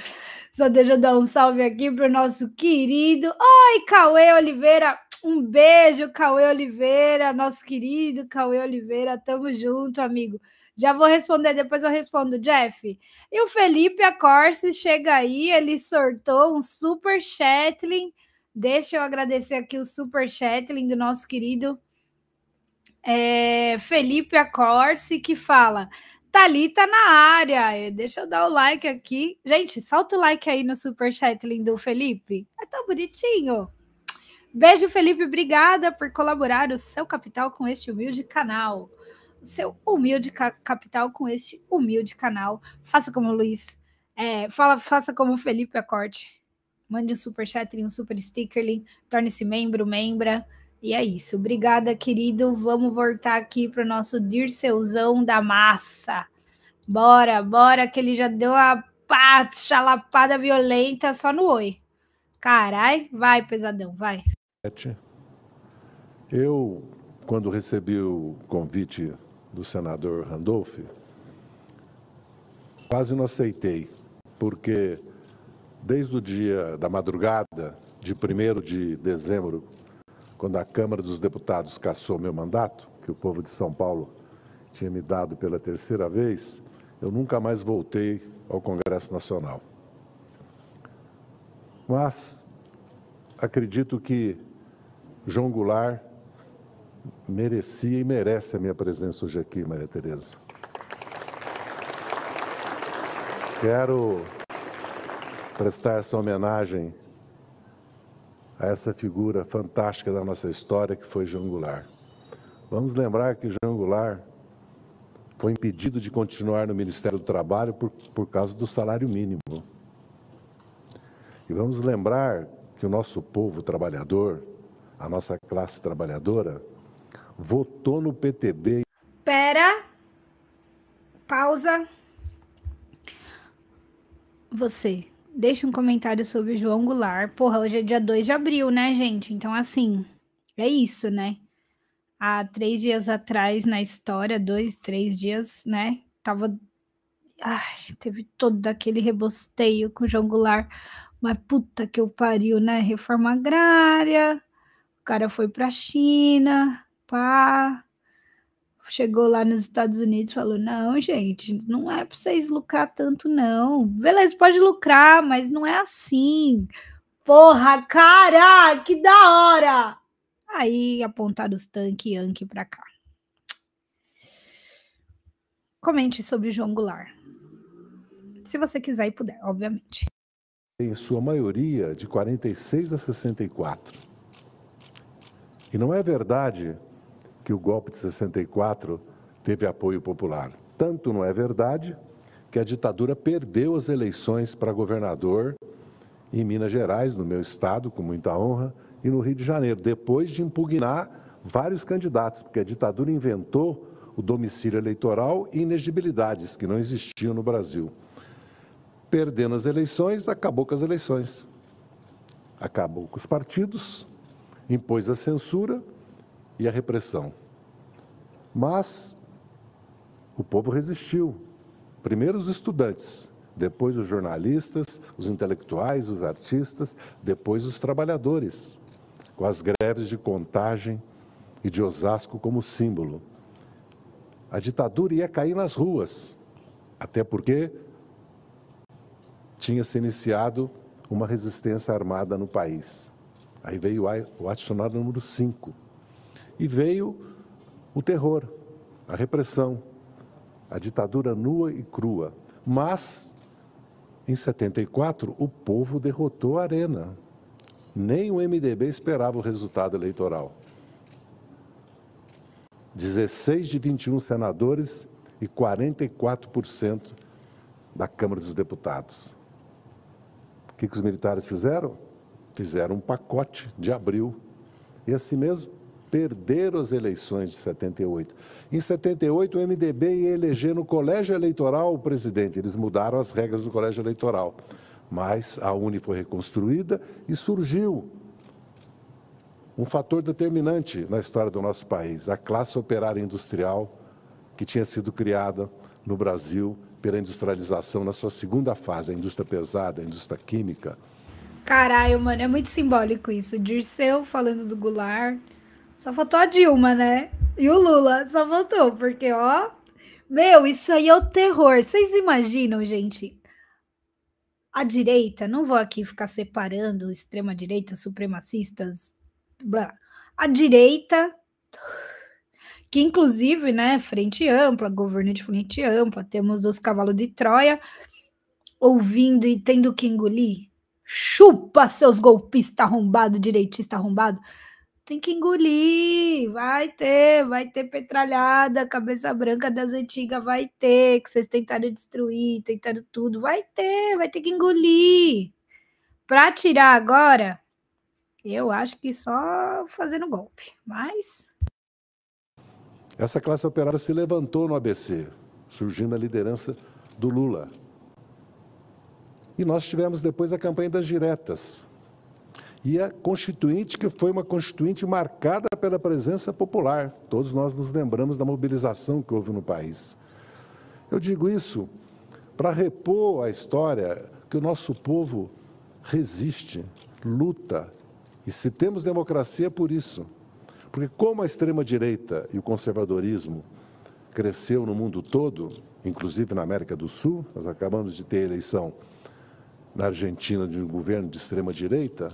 Só deixa eu dar um salve aqui para o nosso querido. Oi, Cauê Oliveira. Um beijo, Cauê Oliveira, nosso querido Cauê Oliveira. Tamo junto, amigo. Já vou responder, depois eu respondo, Jeff. E o Felipe Acorce chega aí, ele sortou um super chatling. Deixa eu agradecer aqui o super chatling do nosso querido é, Felipe Acorce, que fala: Talita na área. É, deixa eu dar o like aqui. Gente, solta o like aí no superchat, lindo Felipe. É tão bonitinho. Beijo, Felipe. Obrigada por colaborar o seu capital com este humilde canal. O seu humilde ca capital com este humilde canal. Faça como o Luiz. É, fala, faça como o Felipe Acorte. Mande um super chat, um super sticker, torne-se membro, membra. E é isso. Obrigada, querido. Vamos voltar aqui para o nosso Dirceuzão da massa. Bora, bora, que ele já deu a pá, chalapada violenta só no oi. Carai, vai, pesadão, vai. Eu, quando recebi o convite do senador Randolph, quase não aceitei, porque desde o dia da madrugada de 1 de dezembro quando a Câmara dos Deputados cassou meu mandato, que o povo de São Paulo tinha me dado pela terceira vez, eu nunca mais voltei ao Congresso Nacional. Mas acredito que João Goulart merecia e merece a minha presença hoje aqui, Maria Tereza. Quero prestar essa homenagem a essa figura fantástica da nossa história que foi João Goulart. Vamos lembrar que João Goulart foi impedido de continuar no Ministério do Trabalho por, por causa do salário mínimo. E vamos lembrar que o nosso povo trabalhador, a nossa classe trabalhadora, votou no PTB. Pera. Pausa. Você deixe um comentário sobre o João Goulart. Porra, hoje é dia 2 de abril, né, gente? Então, assim, é isso, né? Há três dias atrás na história, dois, três dias, né? Tava. Ai, teve todo aquele rebosteio com o João Goulart. Mas puta que eu pariu, né? Reforma agrária, o cara foi pra China, pá chegou lá nos Estados Unidos e falou: não, gente, não é para vocês lucrar tanto, não. Beleza, pode lucrar, mas não é assim. Porra, cara, que da hora! Aí apontaram os tanques Yankee para cá. Comente sobre João Goulart. Se você quiser e puder, obviamente. Em sua maioria, de 46 a 64. E não é verdade que o golpe de 64 teve apoio popular. Tanto não é verdade que a ditadura perdeu as eleições para governador em Minas Gerais, no meu estado, com muita honra, e no Rio de Janeiro, depois de impugnar vários candidatos, porque a ditadura inventou o domicílio eleitoral e inegibilidades que não existiam no Brasil. Perdendo as eleições, acabou com as eleições. Acabou com os partidos, impôs a censura e a repressão. Mas o povo resistiu. Primeiro os estudantes, depois os jornalistas, os intelectuais, os artistas, depois os trabalhadores, com as greves de Contagem e de Osasco como símbolo. A ditadura ia cair nas ruas, até porque tinha se iniciado uma resistência armada no país. Aí veio o acionado número 5, e veio o terror, a repressão, a ditadura nua e crua. Mas, em 74, o povo derrotou a Arena. Nem o MDB esperava o resultado eleitoral. 16 de 21 senadores e 44% da Câmara dos Deputados. O que, que os militares fizeram? Fizeram um pacote de abril. E assim mesmo, perderam as eleições de 78. Em 78, o MDB ia eleger no colégio eleitoral o presidente. Eles mudaram as regras do colégio eleitoral. Mas a Uni foi reconstruída e surgiu um fator determinante na história do nosso país, a classe operária industrial que tinha sido criada no Brasil pela industrialização na sua segunda fase, a indústria pesada, a indústria química. Caralho, mano, é muito simbólico isso. Dirceu falando do Goulart, só faltou a Dilma, né? E o Lula, só faltou, porque, ó. Meu, isso aí é o terror. Vocês imaginam, gente? A direita, não vou aqui ficar separando extrema-direita, supremacistas, blá. A direita que inclusive, né, frente ampla, governo de frente ampla, temos os cavalos de Troia ouvindo e tendo que engolir. Chupa seus golpista arrombado, direitista arrombado tem que engolir, vai ter, vai ter petralhada, cabeça branca das antigas, vai ter, que vocês tentaram destruir, tentaram tudo, vai ter, vai ter que engolir. Para tirar agora, eu acho que só fazendo golpe, mas. Essa classe operária se levantou no ABC, surgindo a liderança do Lula. E nós tivemos depois a campanha das diretas, e a Constituinte, que foi uma Constituinte marcada pela presença popular. Todos nós nos lembramos da mobilização que houve no país. Eu digo isso para repor a história que o nosso povo resiste, luta, e se temos democracia é por isso. Porque como a extrema-direita e o conservadorismo cresceu no mundo todo, inclusive na América do Sul, nós acabamos de ter eleição na Argentina de um governo de extrema-direita,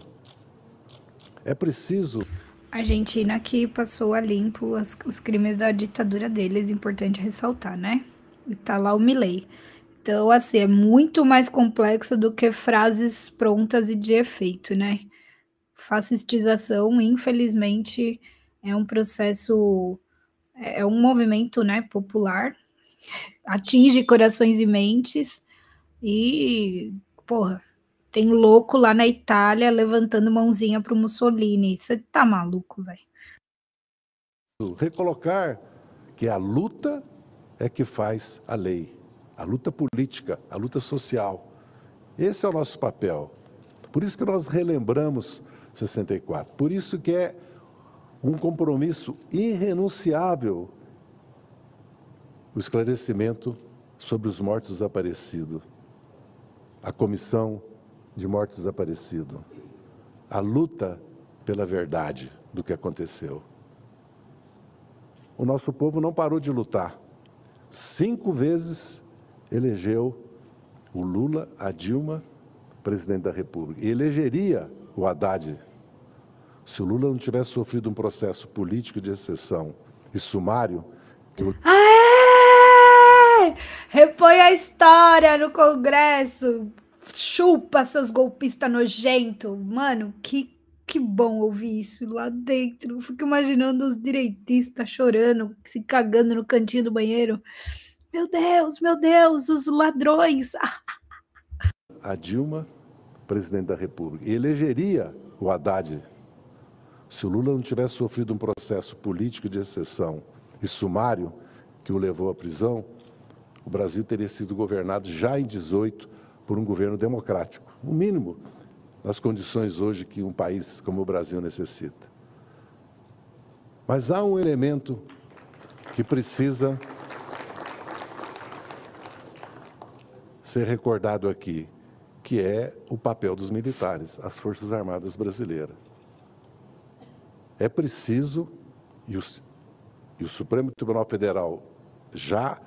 é preciso. A Argentina que passou a limpo as, os crimes da ditadura deles, importante ressaltar, né? E tá lá o Milley. Então, assim, é muito mais complexo do que frases prontas e de efeito, né? Fascistização, infelizmente, é um processo, é, é um movimento né, popular, atinge corações e mentes, e, porra, tem louco lá na Itália levantando mãozinha pro Mussolini. Você tá maluco, velho. Recolocar que a luta é que faz a lei, a luta política, a luta social. Esse é o nosso papel. Por isso que nós relembramos 64. Por isso que é um compromisso irrenunciável o esclarecimento sobre os mortos desaparecidos. A comissão de morte desaparecido. A luta pela verdade do que aconteceu. O nosso povo não parou de lutar. Cinco vezes elegeu o Lula, a Dilma, presidente da República. E elegeria o Haddad se o Lula não tivesse sofrido um processo político de exceção e sumário. Que... Aê! Repõe a história no Congresso! Chupa, seus golpistas nojento. Mano, que, que bom ouvir isso lá dentro. fico imaginando os direitistas chorando, se cagando no cantinho do banheiro. Meu Deus, meu Deus, os ladrões. A Dilma, presidente da República, elegeria o Haddad se o Lula não tivesse sofrido um processo político de exceção e sumário que o levou à prisão, o Brasil teria sido governado já em 18 por um governo democrático, o mínimo nas condições hoje que um país como o Brasil necessita. Mas há um elemento que precisa ser recordado aqui, que é o papel dos militares, as Forças Armadas brasileiras. É preciso, e o, e o Supremo Tribunal Federal já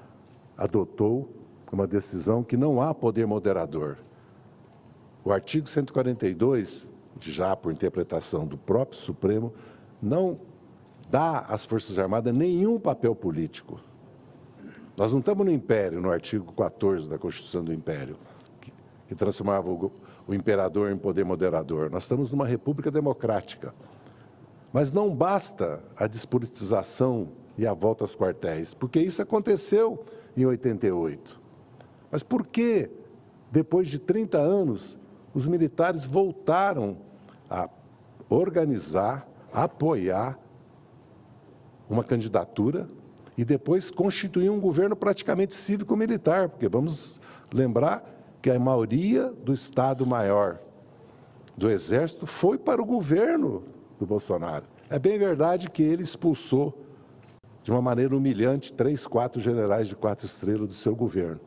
adotou uma decisão que não há poder moderador. O artigo 142, já por interpretação do próprio Supremo, não dá às Forças Armadas nenhum papel político. Nós não estamos no Império, no artigo 14 da Constituição do Império, que, transformava o, o imperador em poder moderador. Nós estamos numa república democrática. Mas não basta a despolitização e a volta aos quartéis, porque isso aconteceu em 88. Mas por que, depois de 30 anos, os militares voltaram a organizar, a apoiar uma candidatura e depois constituir um governo praticamente cívico-militar? Porque vamos lembrar que a maioria do Estado-Maior do Exército foi para o governo do Bolsonaro. É bem verdade que ele expulsou de uma maneira humilhante três, quatro generais de quatro estrelas do seu governo.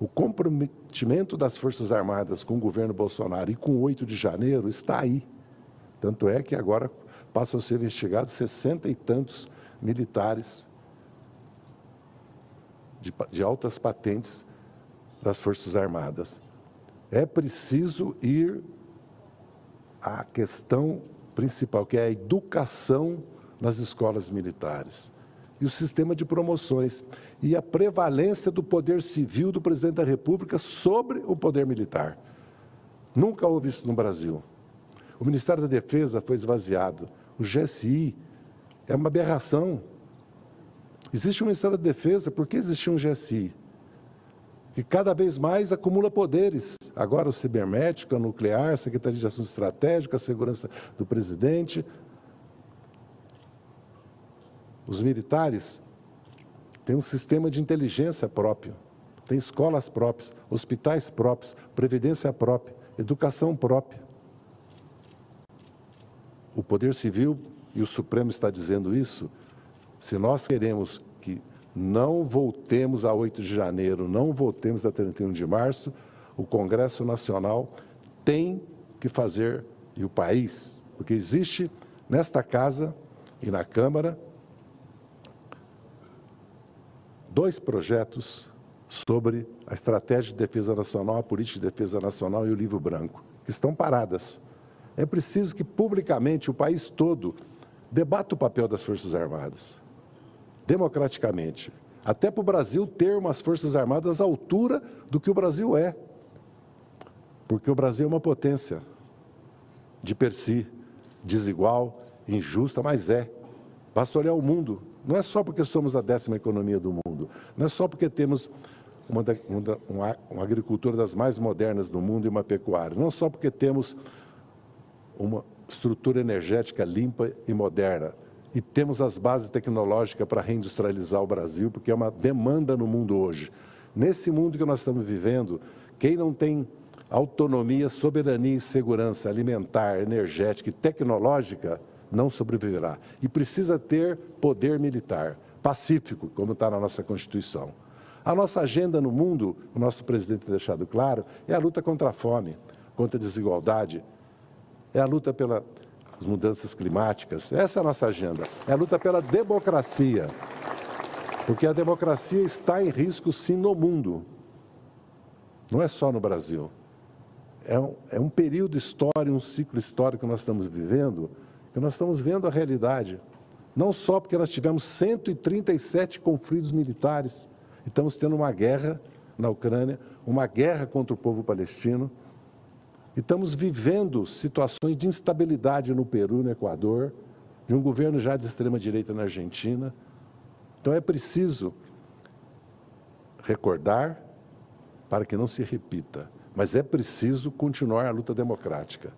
O comprometimento das Forças Armadas com o governo Bolsonaro e com o 8 de janeiro está aí. Tanto é que agora passam a ser investigados sessenta e tantos militares de, de altas patentes das Forças Armadas. É preciso ir à questão principal, que é a educação nas escolas militares e o sistema de promoções e a prevalência do poder civil do presidente da República sobre o poder militar. Nunca houve isso no Brasil. O Ministério da Defesa foi esvaziado. O GSI é uma aberração. Existe um Ministério da Defesa, por que existia um GSI? Que cada vez mais acumula poderes. Agora o cibernético, o nuclear, a Secretaria de Assuntos Estratégicos, a segurança do presidente. Os militares tem um sistema de inteligência próprio, tem escolas próprias, hospitais próprios, previdência própria, educação própria. O Poder Civil, e o Supremo está dizendo isso, se nós queremos que não voltemos a 8 de janeiro, não voltemos a 31 de março, o Congresso Nacional tem que fazer, e o país, porque existe nesta casa e na Câmara dois projetos sobre a Estratégia de Defesa Nacional, a Política de Defesa Nacional e o Livro Branco, que estão paradas. É preciso que publicamente o país todo debata o papel das Forças Armadas, democraticamente, até para o Brasil ter umas Forças Armadas à altura do que o Brasil é. Porque o Brasil é uma potência de per si, desigual, injusta, mas é. Basta olhar o mundo não é só porque somos a décima economia do mundo, não é só porque temos uma, uma, uma, uma agricultura das mais modernas do mundo e uma pecuária, não só porque temos uma estrutura energética limpa e moderna, e temos as bases tecnológicas para reindustrializar o Brasil, porque é uma demanda no mundo hoje. Nesse mundo que nós estamos vivendo, quem não tem autonomia, soberania e segurança alimentar, energética e tecnológica, não sobreviverá. E precisa ter poder militar, pacífico, como está na nossa Constituição. A nossa agenda no mundo, o nosso presidente tem deixado claro, é a luta contra a fome, contra a desigualdade, é a luta pelas mudanças climáticas. Essa é a nossa agenda. É a luta pela democracia. Porque a democracia está em risco, sim, no mundo. Não é só no Brasil. É um, é um período histórico, um ciclo histórico que nós estamos vivendo, e nós estamos vendo a realidade, não só porque nós tivemos 137 conflitos militares, estamos tendo uma guerra na Ucrânia, uma guerra contra o povo palestino, e estamos vivendo situações de instabilidade no Peru, no Equador, de um governo já de extrema-direita na Argentina. Então é preciso recordar para que não se repita, mas é preciso continuar a luta democrática.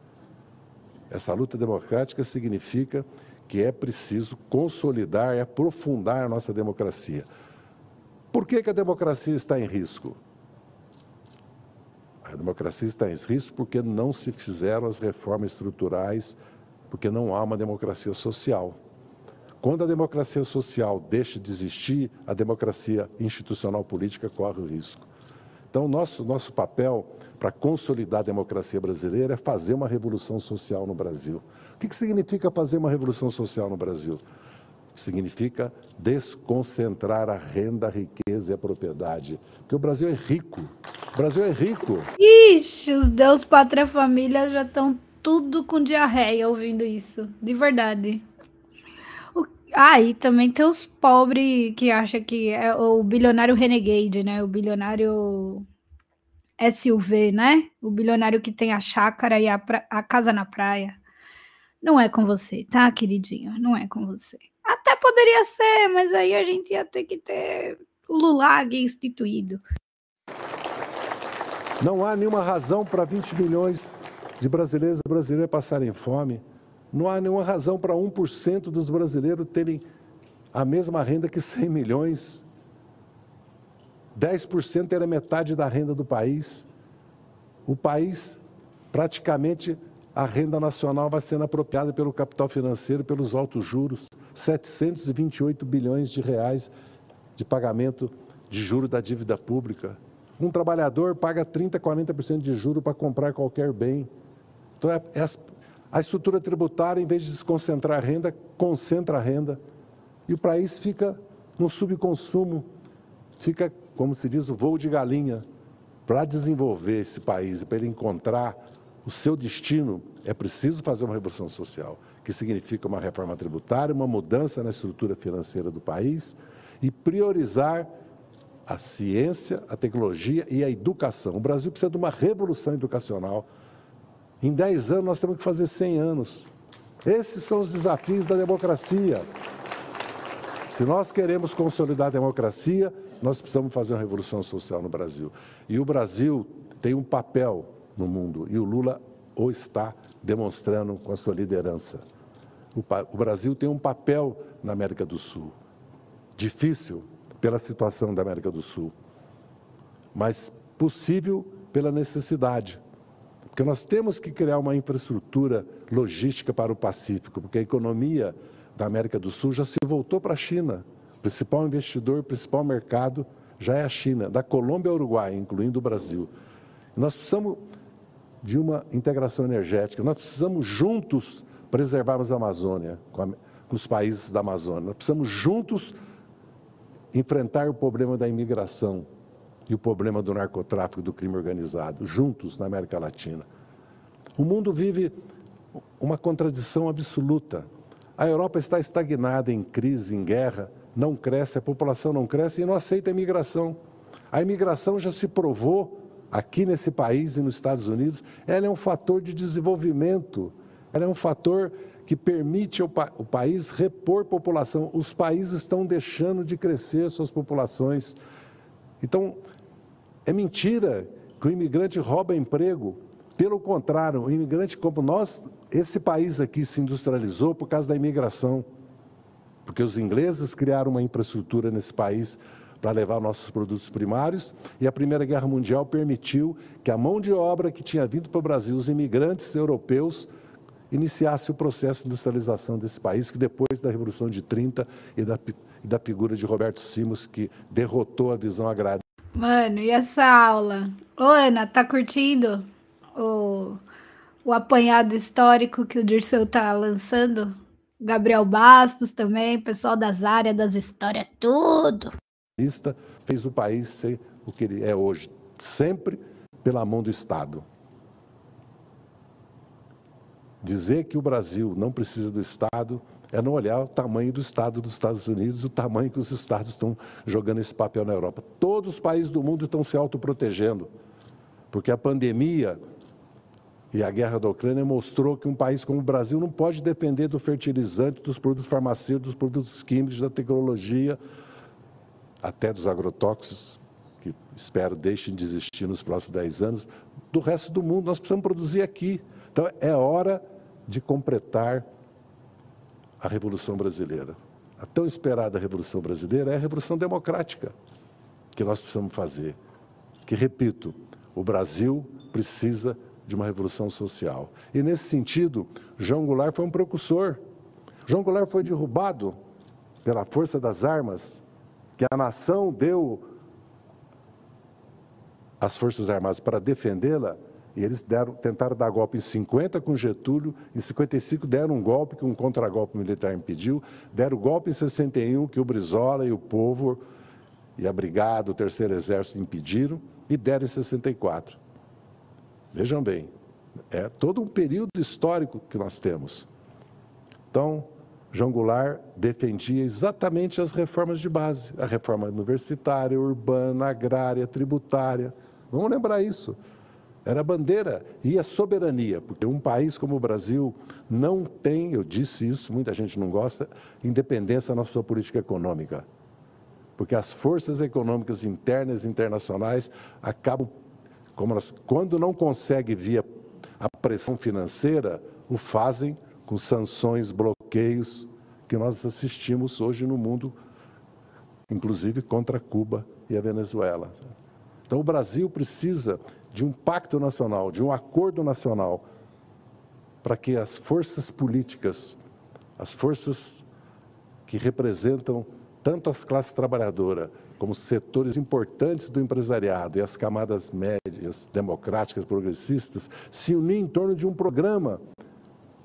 Essa luta democrática significa que é preciso consolidar e aprofundar a nossa democracia. Por que, que a democracia está em risco? A democracia está em risco porque não se fizeram as reformas estruturais, porque não há uma democracia social. Quando a democracia social deixa de existir, a democracia institucional política corre o risco. Então, nosso, nosso papel para consolidar a democracia brasileira é fazer uma revolução social no Brasil. O que, que significa fazer uma revolução social no Brasil? Significa desconcentrar a renda, a riqueza e a propriedade. Porque o Brasil é rico. O Brasil é rico. Ixi, os Deus, Pátria Família já estão tudo com diarreia ouvindo isso. De verdade. Ah, e também tem os pobres que acham que é o bilionário renegade, né? O bilionário SUV, né? O bilionário que tem a chácara e a, a casa na praia. Não é com você, tá, queridinho? Não é com você. Até poderia ser, mas aí a gente ia ter que ter o Lulag instituído. Não há nenhuma razão para 20 milhões de brasileiros e brasileiras passarem fome. Não há nenhuma razão para 1% dos brasileiros terem a mesma renda que 100 milhões. 10% era metade da renda do país. O país, praticamente, a renda nacional vai sendo apropriada pelo capital financeiro, pelos altos juros, 728 bilhões de reais de pagamento de juro da dívida pública. Um trabalhador paga 30%, 40% de juro para comprar qualquer bem. Então, é, é a estrutura tributária, em vez de desconcentrar a renda, concentra a renda. E o país fica no subconsumo, fica, como se diz, o voo de galinha. Para desenvolver esse país, para ele encontrar o seu destino, é preciso fazer uma revolução social, que significa uma reforma tributária, uma mudança na estrutura financeira do país e priorizar a ciência, a tecnologia e a educação. O Brasil precisa de uma revolução educacional. Em 10 anos, nós temos que fazer 100 anos. Esses são os desafios da democracia. Se nós queremos consolidar a democracia, nós precisamos fazer uma revolução social no Brasil. E o Brasil tem um papel no mundo, e o Lula o está demonstrando com a sua liderança. O, o Brasil tem um papel na América do Sul, difícil pela situação da América do Sul, mas possível pela necessidade. Porque nós temos que criar uma infraestrutura logística para o Pacífico, porque a economia da América do Sul já se voltou para a China. O principal investidor, o principal mercado já é a China, da Colômbia ao Uruguai, incluindo o Brasil. Nós precisamos de uma integração energética, nós precisamos juntos preservarmos a Amazônia, com, a, com os países da Amazônia, nós precisamos juntos enfrentar o problema da imigração e o problema do narcotráfico e do crime organizado, juntos na América Latina. O mundo vive uma contradição absoluta. A Europa está estagnada em crise, em guerra, não cresce, a população não cresce e não aceita a imigração. A imigração já se provou aqui nesse país e nos Estados Unidos, ela é um fator de desenvolvimento, ela é um fator que permite o, pa o país repor população. Os países estão deixando de crescer suas populações. Então, é mentira que o imigrante rouba emprego. Pelo contrário, o imigrante como nós, esse país aqui se industrializou por causa da imigração, porque os ingleses criaram uma infraestrutura nesse país para levar nossos produtos primários e a Primeira Guerra Mundial permitiu que a mão de obra que tinha vindo para o Brasil, os imigrantes europeus, iniciasse o processo de industrialização desse país, que depois da Revolução de 30 e da, e da figura de Roberto Simos, que derrotou a visão agrária. Mano, e essa aula? Ô, Ana, tá curtindo? o, o apanhado histórico que o Dirceu tá lançando. Gabriel Bastos também, pessoal das áreas, das histórias, tudo. Lista fez o país ser o que ele é hoje, sempre pela mão do Estado. Dizer que o Brasil não precisa do Estado é não olhar o tamanho do Estado dos Estados Unidos, o tamanho que os Estados estão jogando esse papel na Europa. Todos os países do mundo estão se autoprotegendo, porque a pandemia e a guerra da Ucrânia mostrou que um país como o Brasil não pode depender do fertilizante, dos produtos farmacêuticos, dos produtos químicos, da tecnologia, até dos agrotóxicos, que espero deixem de existir nos próximos 10 anos, do resto do mundo. Nós precisamos produzir aqui. Então, é hora de completar a Revolução Brasileira. A tão esperada Revolução Brasileira é a Revolução Democrática que nós precisamos fazer. Que, repito, o Brasil precisa de uma revolução social. E nesse sentido, João Goulart foi um precursor. João Goulart foi derrubado pela força das armas que a nação deu às forças armadas para defendê-la, e eles deram, tentaram dar golpe em 50 com Getúlio, em 55 deram um golpe que um contragolpe militar impediu, deram golpe em 61 que o Brizola e o povo e a brigada, o terceiro exército impediram, e deram em 64. Vejam bem, é todo um período histórico que nós temos. Então, João Goulart defendia exatamente as reformas de base, a reforma universitária, urbana, agrária, tributária. Vamos lembrar isso. Era a bandeira e a soberania, porque um país como o Brasil não tem, eu disse isso, muita gente não gosta, independência na sua política econômica. Porque as forças econômicas internas e internacionais acabam elas, quando não consegue via a pressão financeira, o fazem com sanções, bloqueios que nós assistimos hoje no mundo, inclusive contra Cuba e a Venezuela. Então o Brasil precisa de um pacto nacional, de um acordo nacional, para que as forças políticas, as forças que representam tanto as classes trabalhadoras como setores importantes do empresariado e as camadas médias, democráticas, progressistas, se unir em torno de um programa.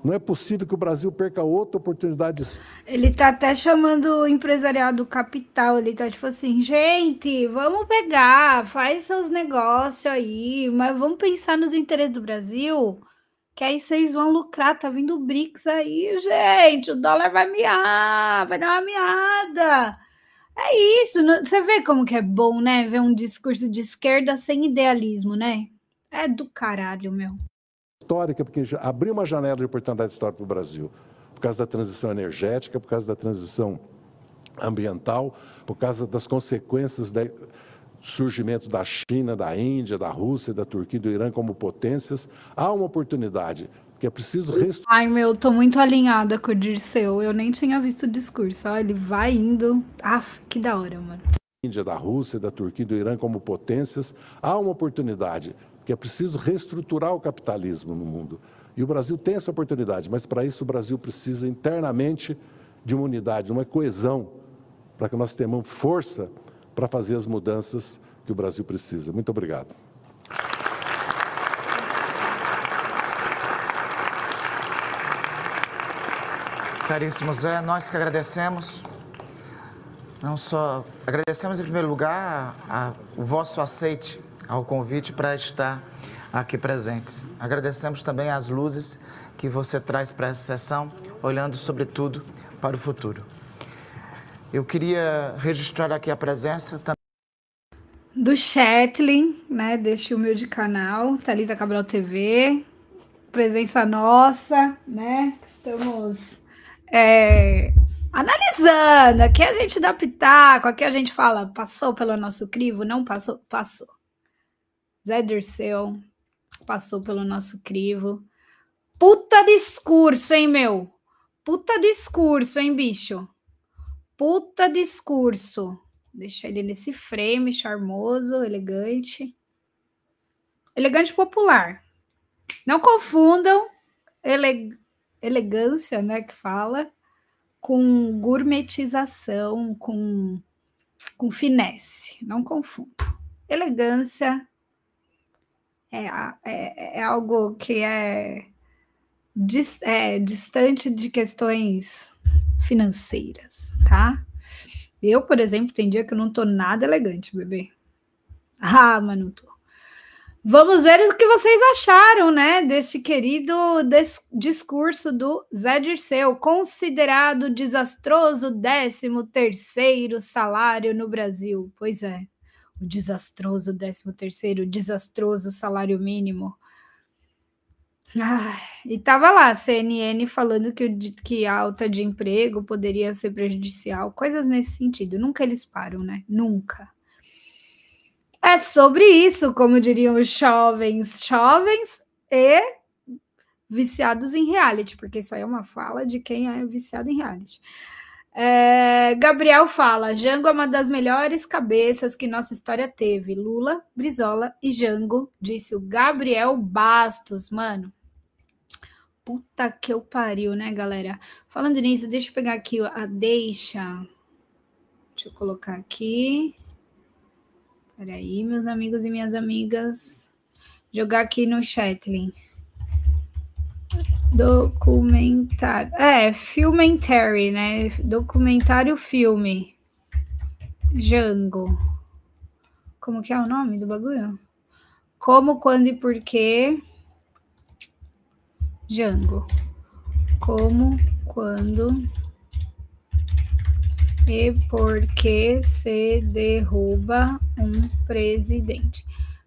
Não é possível que o Brasil perca outra oportunidade. Ele está até chamando o empresariado capital, ele está tipo assim, gente, vamos pegar, faz seus negócios aí, mas vamos pensar nos interesses do Brasil, que aí vocês vão lucrar, tá vindo o BRICS aí, gente, o dólar vai miar, vai dar uma miada. É isso, você vê como que é bom, né? Ver um discurso de esquerda sem idealismo, né? É do caralho, meu. Histórica, porque abriu uma janela de oportunidade histórica para o Brasil, por causa da transição energética, por causa da transição ambiental, por causa das consequências do surgimento da China, da Índia, da Rússia, da Turquia, do Irã como potências. Há uma oportunidade que é preciso reestruturar. Ai, meu, tô muito alinhada com o Dirceu. Eu nem tinha visto o discurso. Ó, ele vai indo. Ah, que da hora, mano. Índia, da Rússia, da Turquia e do Irã como potências, há uma oportunidade, que é preciso reestruturar o capitalismo no mundo. E o Brasil tem essa oportunidade, mas para isso o Brasil precisa internamente de uma unidade, de uma coesão, para que nós tenhamos força para fazer as mudanças que o Brasil precisa. Muito obrigado. Caríssimo Zé, nós que agradecemos. Não só agradecemos em primeiro lugar a, a, o vosso aceite ao convite para estar aqui presente. Agradecemos também as luzes que você traz para essa sessão, olhando sobretudo para o futuro. Eu queria registrar aqui a presença também do Chatlin, né, deste humilde canal, Talita Cabral TV, presença nossa, né? Estamos é, analisando. Aqui a gente dá pitaco, aqui a gente fala, passou pelo nosso crivo, não passou, passou. Zé Dirceu passou pelo nosso crivo. Puta discurso, hein, meu? Puta discurso, hein, bicho? Puta discurso. Deixa ele nesse frame charmoso, elegante. Elegante popular. Não confundam ele elegância, né, que fala, com gourmetização, com, com finesse, não confunda. Elegância é, é, é algo que é, dis, é distante de questões financeiras, tá? Eu, por exemplo, tem dia que eu não tô nada elegante, bebê. Ah, mas não tô. Vamos ver o que vocês acharam, né, deste querido discurso do Zé Dirceu, considerado desastroso 13º salário no Brasil. Pois é, o desastroso 13º, desastroso salário mínimo. Ah, e tava lá a CNN falando que, que alta de emprego poderia ser prejudicial, coisas nesse sentido. Nunca eles param, né? Nunca. É sobre isso, como diriam os jovens, jovens e viciados em reality, porque isso aí é uma fala de quem é viciado em reality. É, Gabriel fala: Jango é uma das melhores cabeças que nossa história teve. Lula, Brizola e Jango, disse o Gabriel Bastos, mano. Puta que eu pariu, né, galera? Falando nisso, deixa eu pegar aqui a deixa. Deixa eu colocar aqui. Peraí, meus amigos e minhas amigas. Jogar aqui no Chatlin. Documentário. É, filmentary, né? Documentário filme. Django. Como que é o nome do bagulho? Como, quando e por quê? Django. Como, quando e por que se derruba um presidente.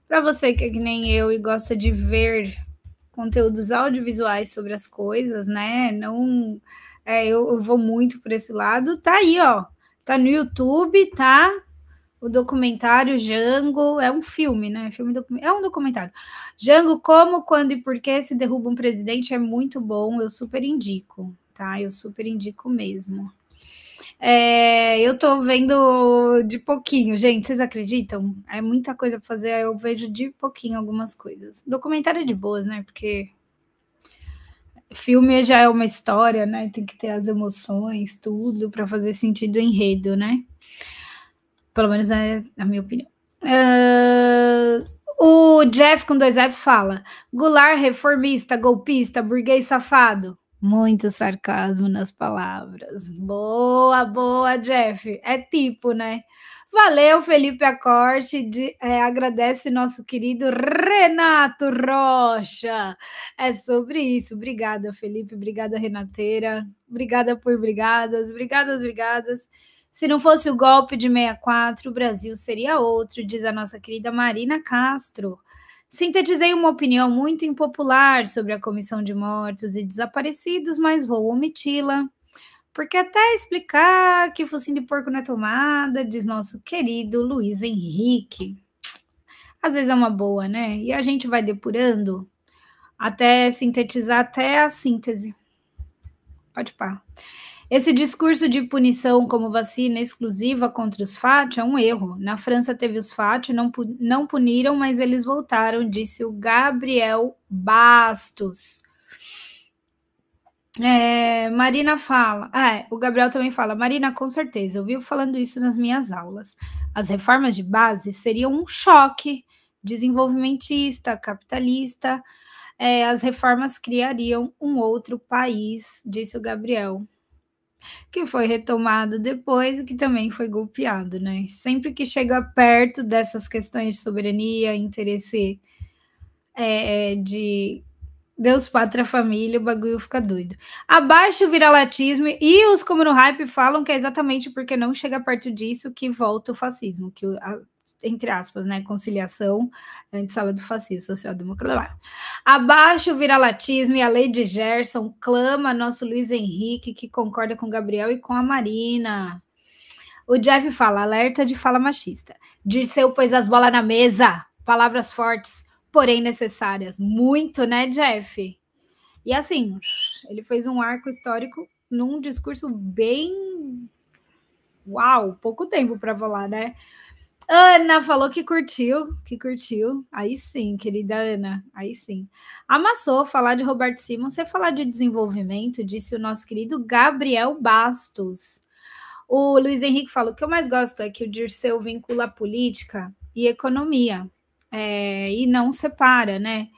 Para você que é que nem eu e gosta de ver conteúdos audiovisuais sobre as coisas, né? Não, é, eu, eu vou muito por esse lado. Tá aí, ó. Tá no YouTube, tá? O documentário Jango é um filme, né? Filme é um documentário. Jango como, quando e por que se derruba um presidente é muito bom. Eu super indico, tá? Eu super indico mesmo. É, eu tô vendo de pouquinho, gente. Vocês acreditam? É muita coisa pra fazer, eu vejo de pouquinho algumas coisas. Documentário é de boas, né? Porque filme já é uma história, né? Tem que ter as emoções, tudo, para fazer sentido o enredo, né? Pelo menos é a minha opinião. Uh... O Jeff com dois F fala: Goulart reformista, golpista, burguês safado. Muito sarcasmo nas palavras. Boa, boa, Jeff. É tipo, né? Valeu, Felipe Acorte. De, é, agradece nosso querido Renato Rocha. É sobre isso. Obrigada, Felipe. Obrigada, Renateira. Obrigada por brigadas. Obrigadas, brigadas. Se não fosse o golpe de 64, o Brasil seria outro, diz a nossa querida Marina Castro. Sintetizei uma opinião muito impopular sobre a comissão de mortos e desaparecidos, mas vou omiti-la, porque até explicar que focinho de porco na é tomada, diz nosso querido Luiz Henrique. Às vezes é uma boa, né? E a gente vai depurando até sintetizar até a síntese. Pode pá. Esse discurso de punição como vacina exclusiva contra os FAT é um erro. Na França teve os FAT, não, não puniram, mas eles voltaram, disse o Gabriel Bastos. É, Marina fala. Ah, é, o Gabriel também fala. Marina, com certeza, eu vivo falando isso nas minhas aulas. As reformas de base seriam um choque desenvolvimentista, capitalista. É, as reformas criariam um outro país, disse o Gabriel que foi retomado depois e que também foi golpeado, né? Sempre que chega perto dessas questões de soberania, interesse é, é, de Deus, pátria, família, o bagulho fica doido. Abaixo o viralatismo e os como no hype falam que é exatamente porque não chega perto disso que volta o fascismo, que a entre aspas, né, conciliação, sala do fascismo social-democrata. Abaixo o vira-latismo e a lei de Gerson clama nosso Luiz Henrique, que concorda com Gabriel e com a Marina. O Jeff fala, alerta de fala machista. Dirceu pôs as bolas na mesa, palavras fortes, porém necessárias. Muito, né, Jeff? E assim, ele fez um arco histórico num discurso bem... Uau, pouco tempo para falar, né? Ana falou que curtiu, que curtiu. Aí sim, querida Ana, aí sim. Amassou falar de Roberto Simon, você falar de desenvolvimento, disse o nosso querido Gabriel Bastos. O Luiz Henrique falou: o que eu mais gosto é que o Dirceu vincula política e economia é, e não separa, né?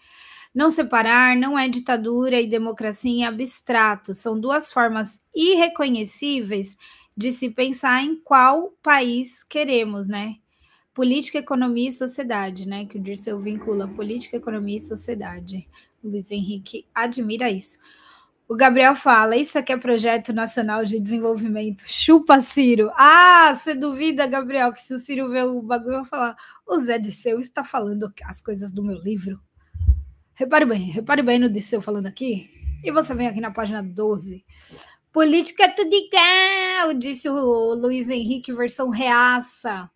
Não separar não é ditadura e democracia em abstrato, são duas formas irreconhecíveis de se pensar em qual país queremos, né? Política, Economia e Sociedade, né? Que o Dirceu vincula política, economia e sociedade. O Luiz Henrique admira isso. O Gabriel fala: Isso aqui é projeto nacional de desenvolvimento. Chupa, Ciro. Ah, você duvida, Gabriel, que se o Ciro ver o bagulho, vai falar: O Zé Disseu está falando as coisas do meu livro. Repare bem, repare bem no Disseu falando aqui. E você vem aqui na página 12. Política é tudo igual, disse o Luiz Henrique, versão reaça.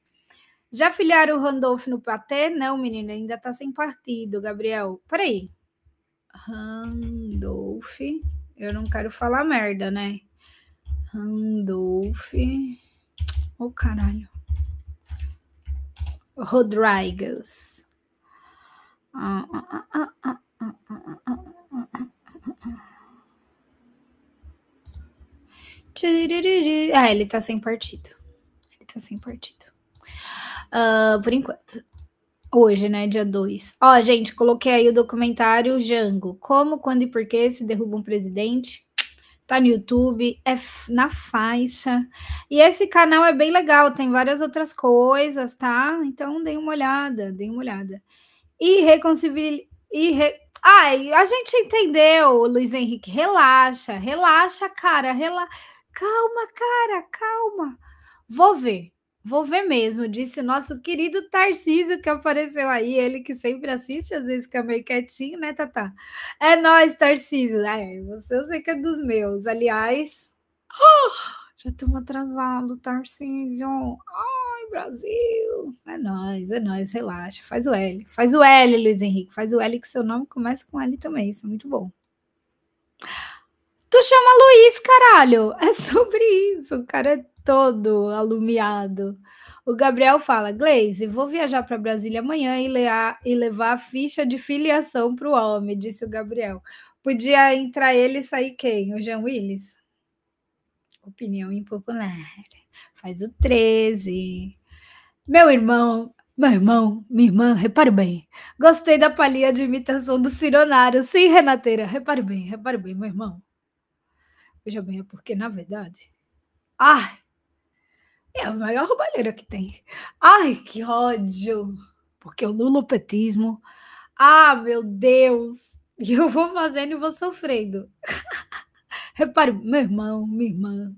Já filiaram o Randolph no Paté? Não, menino ainda tá sem partido, Gabriel. Peraí. Randolph. Eu não quero falar merda, né? Randolph. Ô, oh, caralho. Rodrigues. Ah, ah, ele tá sem partido. Ele tá sem partido. Uh, por enquanto. Hoje, né? Dia 2. Ó, gente, coloquei aí o documentário Jango. Como, quando e por que se derruba um presidente? Tá no YouTube, é na faixa. E esse canal é bem legal, tem várias outras coisas, tá? Então, dê uma olhada, dê uma olhada. E reconciliar. Ai, a gente entendeu, Luiz Henrique. Relaxa, relaxa, cara, rela Calma, cara, calma. Vou ver. Vou ver mesmo, disse nosso querido Tarcísio que apareceu aí, ele que sempre assiste, às vezes fica meio quietinho, né, tata? É nós, Tarcísio. É, você eu sei que é dos meus. Aliás, oh, já estou atrasado, Tarcísio. Ai, Brasil. É nós, é nós, relaxa. Faz o L. Faz o L, Luiz Henrique. Faz o L que seu nome começa com L também. Isso é muito bom. Tu chama Luiz, caralho. É sobre isso. O cara é todo alumiado. O Gabriel fala: Glaze, vou viajar para Brasília amanhã e, e levar a ficha de filiação para o homem, disse o Gabriel. Podia entrar ele e sair quem? O Jean Willis? Opinião impopular. Faz o 13. Meu irmão, meu irmão, minha irmã, repare bem. Gostei da palha de imitação do Cironário, sim, Renateira. Repare bem, repare bem, meu irmão. Veja bem, é porque, na verdade. Ai! É a maior roubalheira que tem. Ai, que ódio! Porque o lulopetismo. Ah, meu Deus! E eu vou fazendo e vou sofrendo. Repare, meu irmão, minha irmã.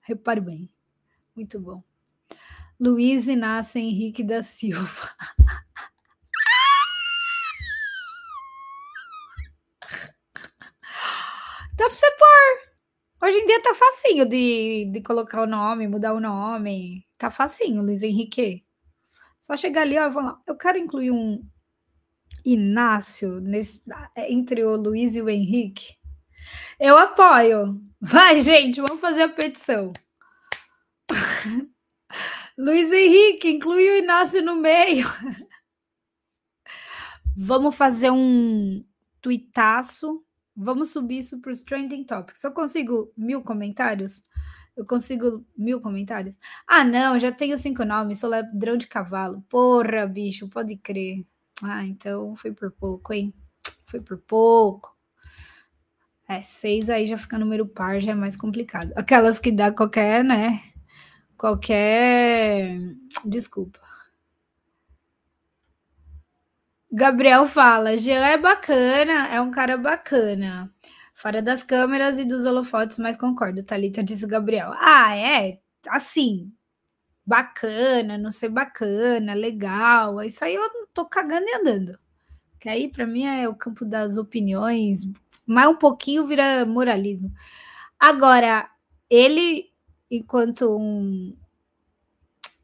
Repare bem. Muito bom. Luiz Inácio Henrique da Silva. Dá pra você pôr. Hoje em dia tá facinho de, de colocar o nome, mudar o nome. Tá facinho, Luiz Henrique. Só chegar ali, ó, e falar, eu quero incluir um Inácio nesse, é, entre o Luiz e o Henrique. Eu apoio. Vai, gente, vamos fazer a petição. Luiz Henrique, inclui o Inácio no meio. vamos fazer um tuitaço Vamos subir isso para os trending topics. Eu consigo mil comentários? Eu consigo mil comentários? Ah, não, já tenho cinco nomes, sou ladrão de cavalo. Porra, bicho, pode crer. Ah, então foi por pouco, hein? Foi por pouco. É, seis aí já fica número par, já é mais complicado. Aquelas que dá qualquer, né? Qualquer desculpa. Gabriel fala: Jean é bacana, é um cara bacana. Fora das câmeras e dos holofotes, mas concordo, Thalita disse Gabriel. Ah, é? Assim, bacana, não ser bacana, legal. É isso aí eu não tô cagando e andando. Que aí, para mim, é o campo das opiniões. Mais um pouquinho vira moralismo. Agora, ele, enquanto um.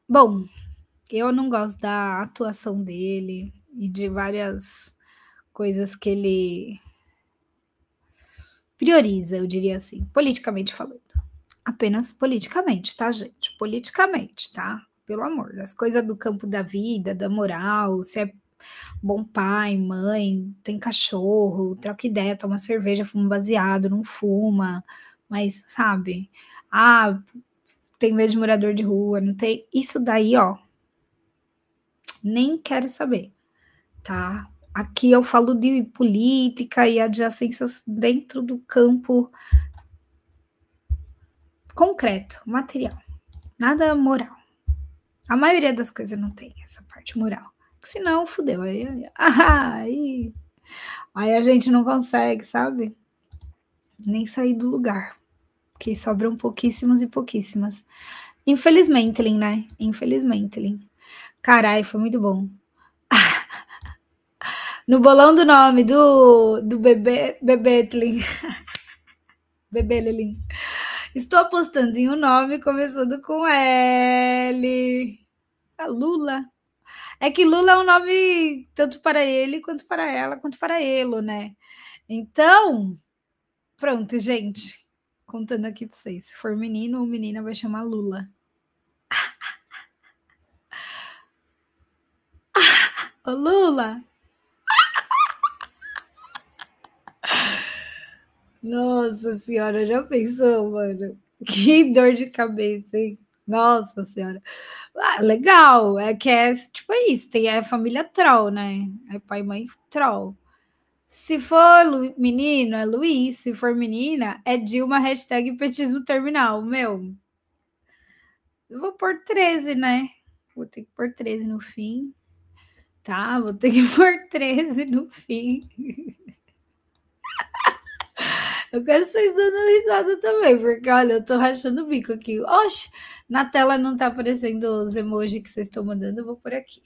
Bom, eu não gosto da atuação dele, e de várias coisas que ele prioriza, eu diria assim, politicamente falando. Apenas politicamente, tá, gente? Politicamente, tá? Pelo amor, as coisas do campo da vida, da moral, se é bom pai, mãe, tem cachorro, troca ideia, toma cerveja, fuma baseado, não fuma, mas sabe? Ah, tem medo de morador de rua, não tem. Isso daí, ó, nem quero saber tá? Aqui eu falo de política e adjacências dentro do campo concreto, material, nada moral. A maioria das coisas não tem essa parte moral. Senão, fudeu. Aí, aí, aí a gente não consegue, sabe? Nem sair do lugar. Que sobram pouquíssimos e pouquíssimas. Infelizmente, né? Infelizmente. Carai, foi muito bom no bolão do nome do, do bebê, Bebetlin. Bebelelin. Estou apostando em um nome começando com L. A Lula. É que Lula é um nome tanto para ele, quanto para ela, quanto para ele, né? Então, pronto, gente. Contando aqui para vocês. Se for menino ou menina, vai chamar Lula. Ô, Lula! Nossa senhora, já pensou, mano? Que dor de cabeça, hein? Nossa senhora. Ah, legal, é que é tipo é isso, tem a é família troll, né? É pai e mãe troll. Se for Lu, menino, é Luiz. Se for menina, é Dilma, hashtag petismo terminal. Meu, eu vou pôr 13, né? Vou ter que pôr 13 no fim. Tá, vou ter que pôr 13 no fim. Eu quero vocês dando risada também, porque olha, eu tô rachando o bico aqui. Oxe, na tela não tá aparecendo os emojis que vocês estão mandando, eu vou por aqui.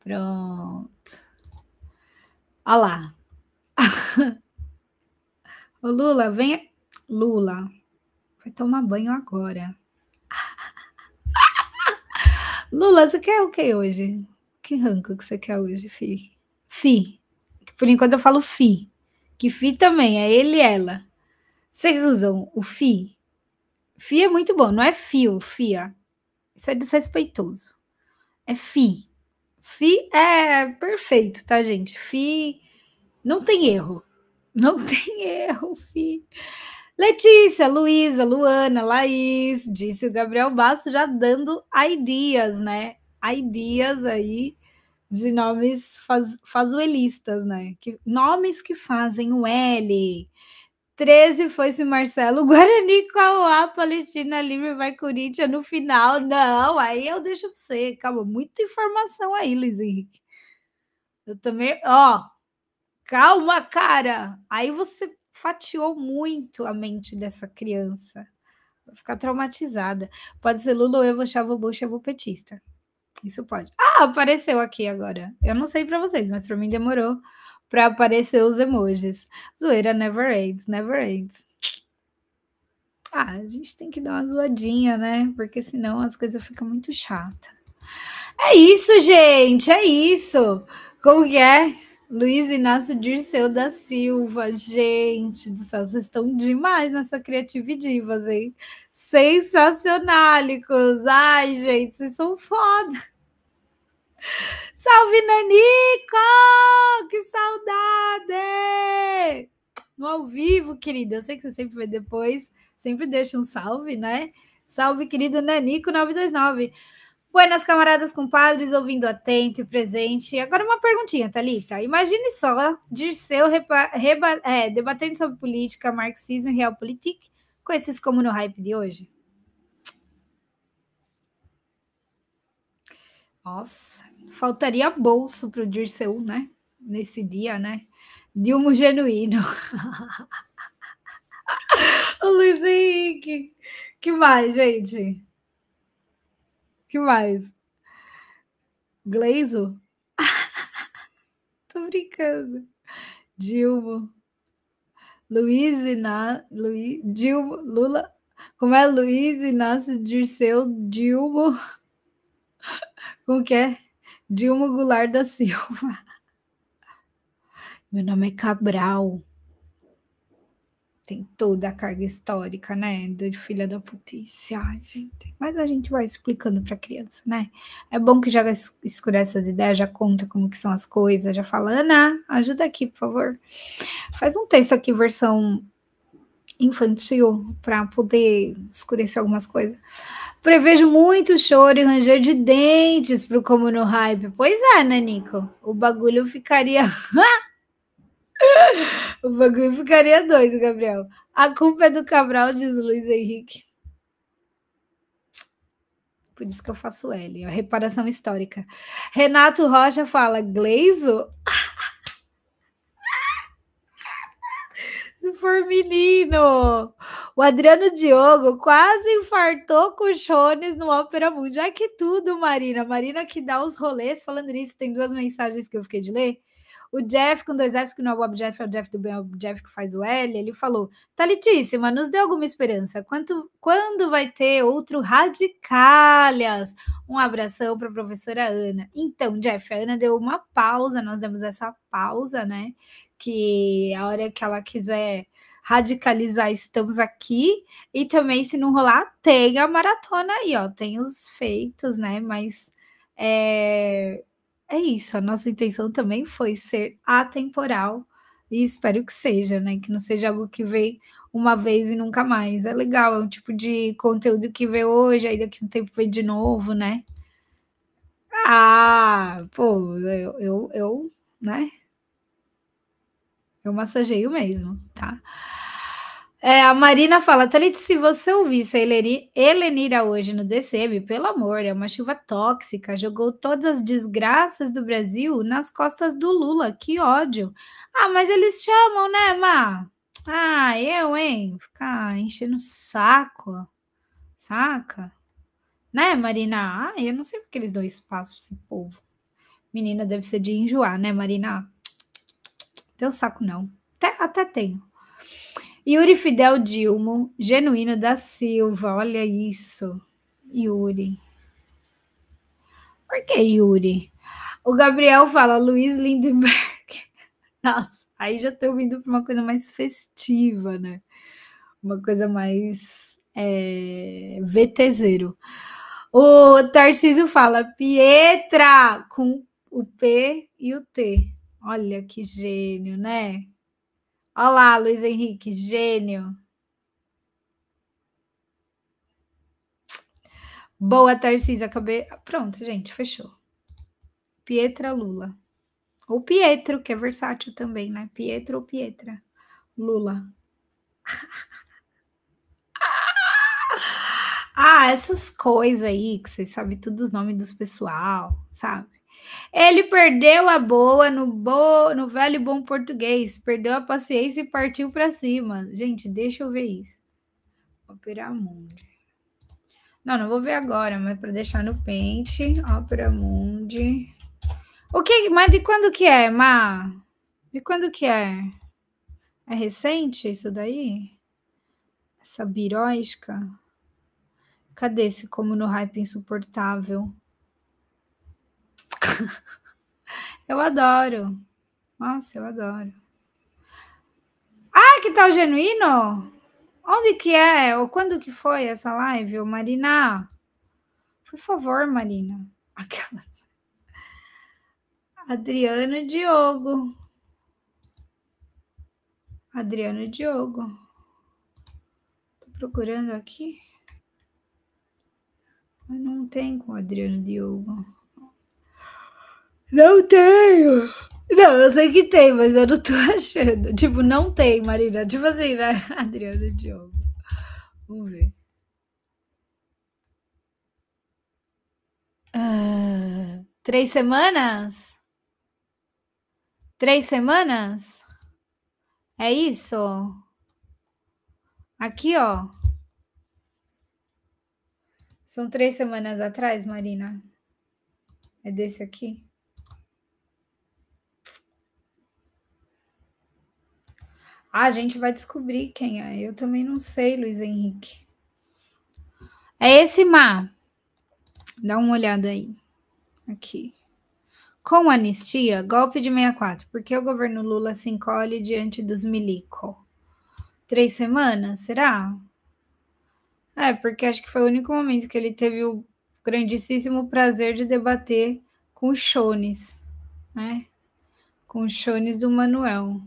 Pronto. Olha lá. Ô Lula, vem. Lula, vai tomar banho agora. Lula, você quer o que hoje? Que ranco que você quer hoje, Fi? Fi. Por enquanto eu falo Fi. Que fi também, é ele e ela. Vocês usam o fi? Fi é muito bom, não é fio, fia. Isso é desrespeitoso. É fi. Fi é perfeito, tá, gente? Fi não tem erro. Não tem erro, fi. Letícia, Luísa, Luana, Laís, disse o Gabriel Basso já dando ideias, né? Ideias aí de nomes faz, fazuelistas, né? Que, nomes que fazem o L. 13 foi-se Marcelo, Guarani, Cauá, Palestina Livre, vai Corinthians no final. Não, aí eu deixo pra você. Calma, muita informação aí, Luiz Henrique. Eu também, ó, calma, cara. Aí você fatiou muito a mente dessa criança. Vai ficar traumatizada. Pode ser Lula, eu vou chavo, vou petista isso pode. Ah, apareceu aqui agora. Eu não sei para vocês, mas para mim demorou para aparecer os emojis. Zoeira never ends, never ends. Ah, a gente tem que dar uma zoadinha, né? Porque senão as coisas ficam muito chatas. É isso, gente, é isso. Como que é? Luiz Inácio Dirceu da Silva, gente do céu, vocês estão demais nessa criatividade hein? Sensacionalicos! Ai, gente, vocês são foda! Salve, Nanico! Que saudade! No ao vivo, querida. Eu sei que você sempre vê depois. Sempre deixa um salve, né? Salve, querido Nanico 929. Buenas, camaradas compadres, ouvindo atento e presente. Agora uma perguntinha, Thalita. Imagine só Dirceu reba, reba, é, debatendo sobre política, marxismo e realpolitik com esses como no hype de hoje. Nossa, Faltaria bolso para o Dirceu, né? Nesse dia, né? Dilmo genuíno. o Luiz Henrique. Que mais, gente? Que mais? Gleizo? Tô brincando. Dilma. Luiz Inácio. Luiz, Dilma. Lula. Como é Luiz Inácio Dirceu Dilma? Como que é? Dilma Goulart da Silva. Meu nome é Cabral. Tem toda a carga histórica, né? De filha da putícia. Ai, gente. Mas a gente vai explicando para criança, né? É bom que já escurece as ideias, já conta como que são as coisas, já fala, Ana, ajuda aqui, por favor. Faz um texto aqui, versão infantil, para poder escurecer algumas coisas. Prevejo muito choro e ranger de dentes pro Como no Hype. Pois é, né, Nico? O bagulho ficaria. o bagulho ficaria doido, Gabriel. A culpa é do Cabral, diz Luiz Henrique. Por isso que eu faço L, a reparação histórica. Renato Rocha fala: Gleizo? por menino. O Adriano Diogo quase infartou com o Jones no Ópera Mundial. É que tudo, Marina. Marina que dá os rolês falando nisso. Tem duas mensagens que eu fiquei de ler. O Jeff, com dois Fs, que não é o Bob Jeff, é o Jeff do bem, é o Jeff que faz o L, ele falou: Talitíssima, nos deu alguma esperança. Quanto, quando vai ter outro Radicalhas? Um abração para a professora Ana. Então, Jeff, a Ana deu uma pausa, nós demos essa pausa, né? Que a hora que ela quiser radicalizar, estamos aqui. E também, se não rolar, tem a maratona aí, ó. Tem os feitos, né? Mas é, é isso. A nossa intenção também foi ser atemporal. E espero que seja, né? Que não seja algo que vem uma vez e nunca mais. É legal, é um tipo de conteúdo que vê hoje, aí daqui um tempo vê de novo, né? Ah, pô, eu, eu, eu né? Eu massageio mesmo, tá? É, a Marina fala, Thalita, se você ouvisse a Helenira hoje no DCM, pelo amor, é uma chuva tóxica, jogou todas as desgraças do Brasil nas costas do Lula, que ódio. Ah, mas eles chamam, né, Ma? Ah, eu, hein? Ficar enchendo o saco, saca? Né, Marina? Ah, eu não sei porque eles dão espaço para esse povo. Menina, deve ser de enjoar, né, Marina? Teu saco não. Até, até tenho. Yuri Fidel Dilmo, genuíno da Silva. Olha isso. Yuri. Por que Yuri? O Gabriel fala Luiz Lindbergh. Nossa, aí já estou vindo para uma coisa mais festiva, né? Uma coisa mais é, VTZero. O Tarcísio fala Pietra com o P e o T. Olha que gênio, né? Olá, Luiz Henrique, gênio. Boa, Tarcísio, acabei. Pronto, gente, fechou. Pietra Lula. Ou Pietro, que é versátil também, né? Pietro ou Pietra. Lula. Ah, essas coisas aí, que vocês sabem tudo os nomes dos pessoal, sabe? Ele perdeu a boa no, bo... no velho bom português, perdeu a paciência e partiu para cima. Gente, deixa eu ver isso. Opera Mundi. Não, não vou ver agora, mas para deixar no pente. Opera Mundi. O que, mas de quando que é, Má? De quando que é? É recente isso daí? Essa biróisca? Cadê esse como no hype insuportável? eu adoro. Nossa, eu adoro. Ah, que tal genuíno? Onde que é? Ou quando que foi essa live, Ô, Marina? Por favor, Marina. aquela. Adriano e Diogo. Adriano e Diogo. Tô procurando aqui. Mas não tem com Adriano e Diogo. Não tenho. Não, eu sei que tem, mas eu não tô achando. Tipo, não tem, Marina. Tipo assim, né? Adriana Diogo. Vamos ver. Ah, três semanas? Três semanas? É isso? Aqui, ó. São três semanas atrás, Marina. É desse aqui? A gente vai descobrir quem é. Eu também não sei, Luiz Henrique. É esse mar. Dá uma olhada aí. Aqui. Com anistia, golpe de 64. Por que o governo Lula se encolhe diante dos milico? Três semanas, será? É, porque acho que foi o único momento que ele teve o grandíssimo prazer de debater com o Chones, né? Com o Chones do Manuel.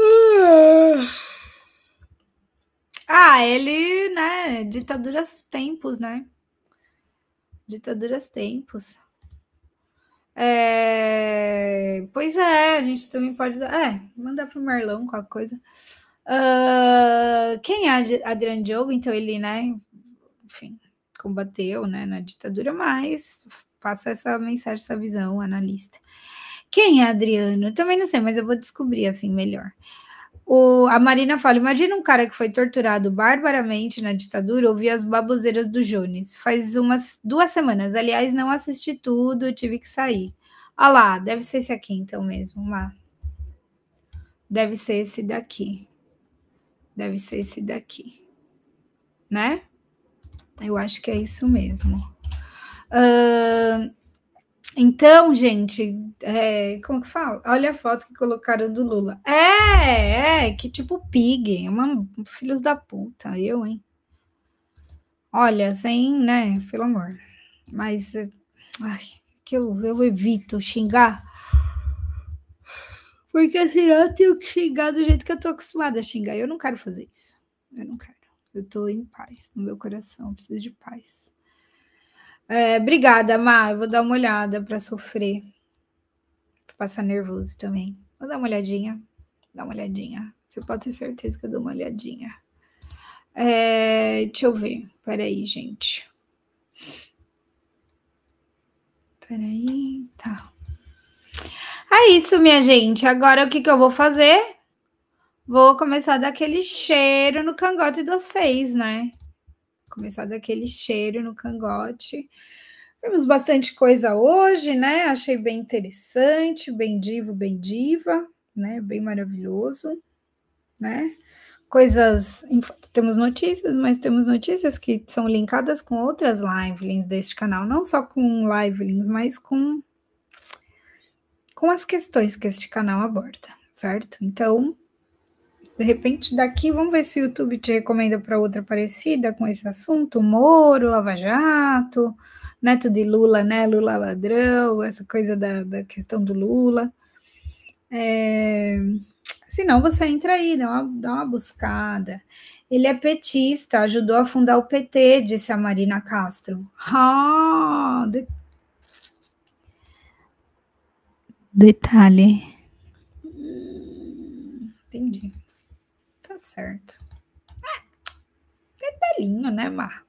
Ah. ah, ele, né? Ditaduras tempos, né? Ditaduras tempos. É... Pois é, a gente também pode dar. É, mandar pro Marlão qualquer coisa. Uh... Quem é Adriano Diogo? Então ele, né? Enfim, combateu né, na ditadura, mas passa essa mensagem, essa visão analista. Quem é Adriano? Eu também não sei, mas eu vou descobrir assim melhor. O, a Marina fala: imagina um cara que foi torturado barbaramente na ditadura ouvir as baboseiras do Jones. Faz umas duas semanas. Aliás, não assisti tudo, tive que sair. Olha ah lá, deve ser esse aqui então mesmo, lá. Deve ser esse daqui. Deve ser esse daqui. Né? Eu acho que é isso mesmo. Uh, então, gente, é, como que fala? Olha a foto que colocaram do Lula. É, é, que tipo pig, é uma, filhos da puta, eu, hein? Olha, sem, né, pelo amor. Mas, é, ai, que eu, eu evito xingar. Porque senão assim, eu tenho que xingar do jeito que eu tô acostumada a xingar. Eu não quero fazer isso. Eu não quero. Eu tô em paz no meu coração, eu preciso de paz. É, obrigada, Má. Eu vou dar uma olhada para sofrer. Pra passar nervoso também. Vou dar uma olhadinha. Dá uma olhadinha. Você pode ter certeza que eu dou uma olhadinha. É, deixa eu ver. Peraí, gente. Peraí, tá. É isso, minha gente. Agora o que, que eu vou fazer? Vou começar a dar aquele cheiro no cangote de vocês, né? começar daquele cheiro no cangote. Vimos bastante coisa hoje, né? Achei bem interessante, bem divo, bem diva, né? Bem maravilhoso, né? Coisas, temos notícias, mas temos notícias que são linkadas com outras livelings deste canal, não só com livelings, mas com com as questões que este canal aborda, certo? Então, de repente, daqui, vamos ver se o YouTube te recomenda para outra parecida com esse assunto: Moro, Lava Jato, neto de Lula, né? Lula ladrão, essa coisa da, da questão do Lula. É... Se não, você entra aí, dá uma, dá uma buscada. Ele é petista, ajudou a fundar o PT, disse a Marina Castro. Ah, de... Detalhe. Hum, entendi certo. É, belinho, né, Mar?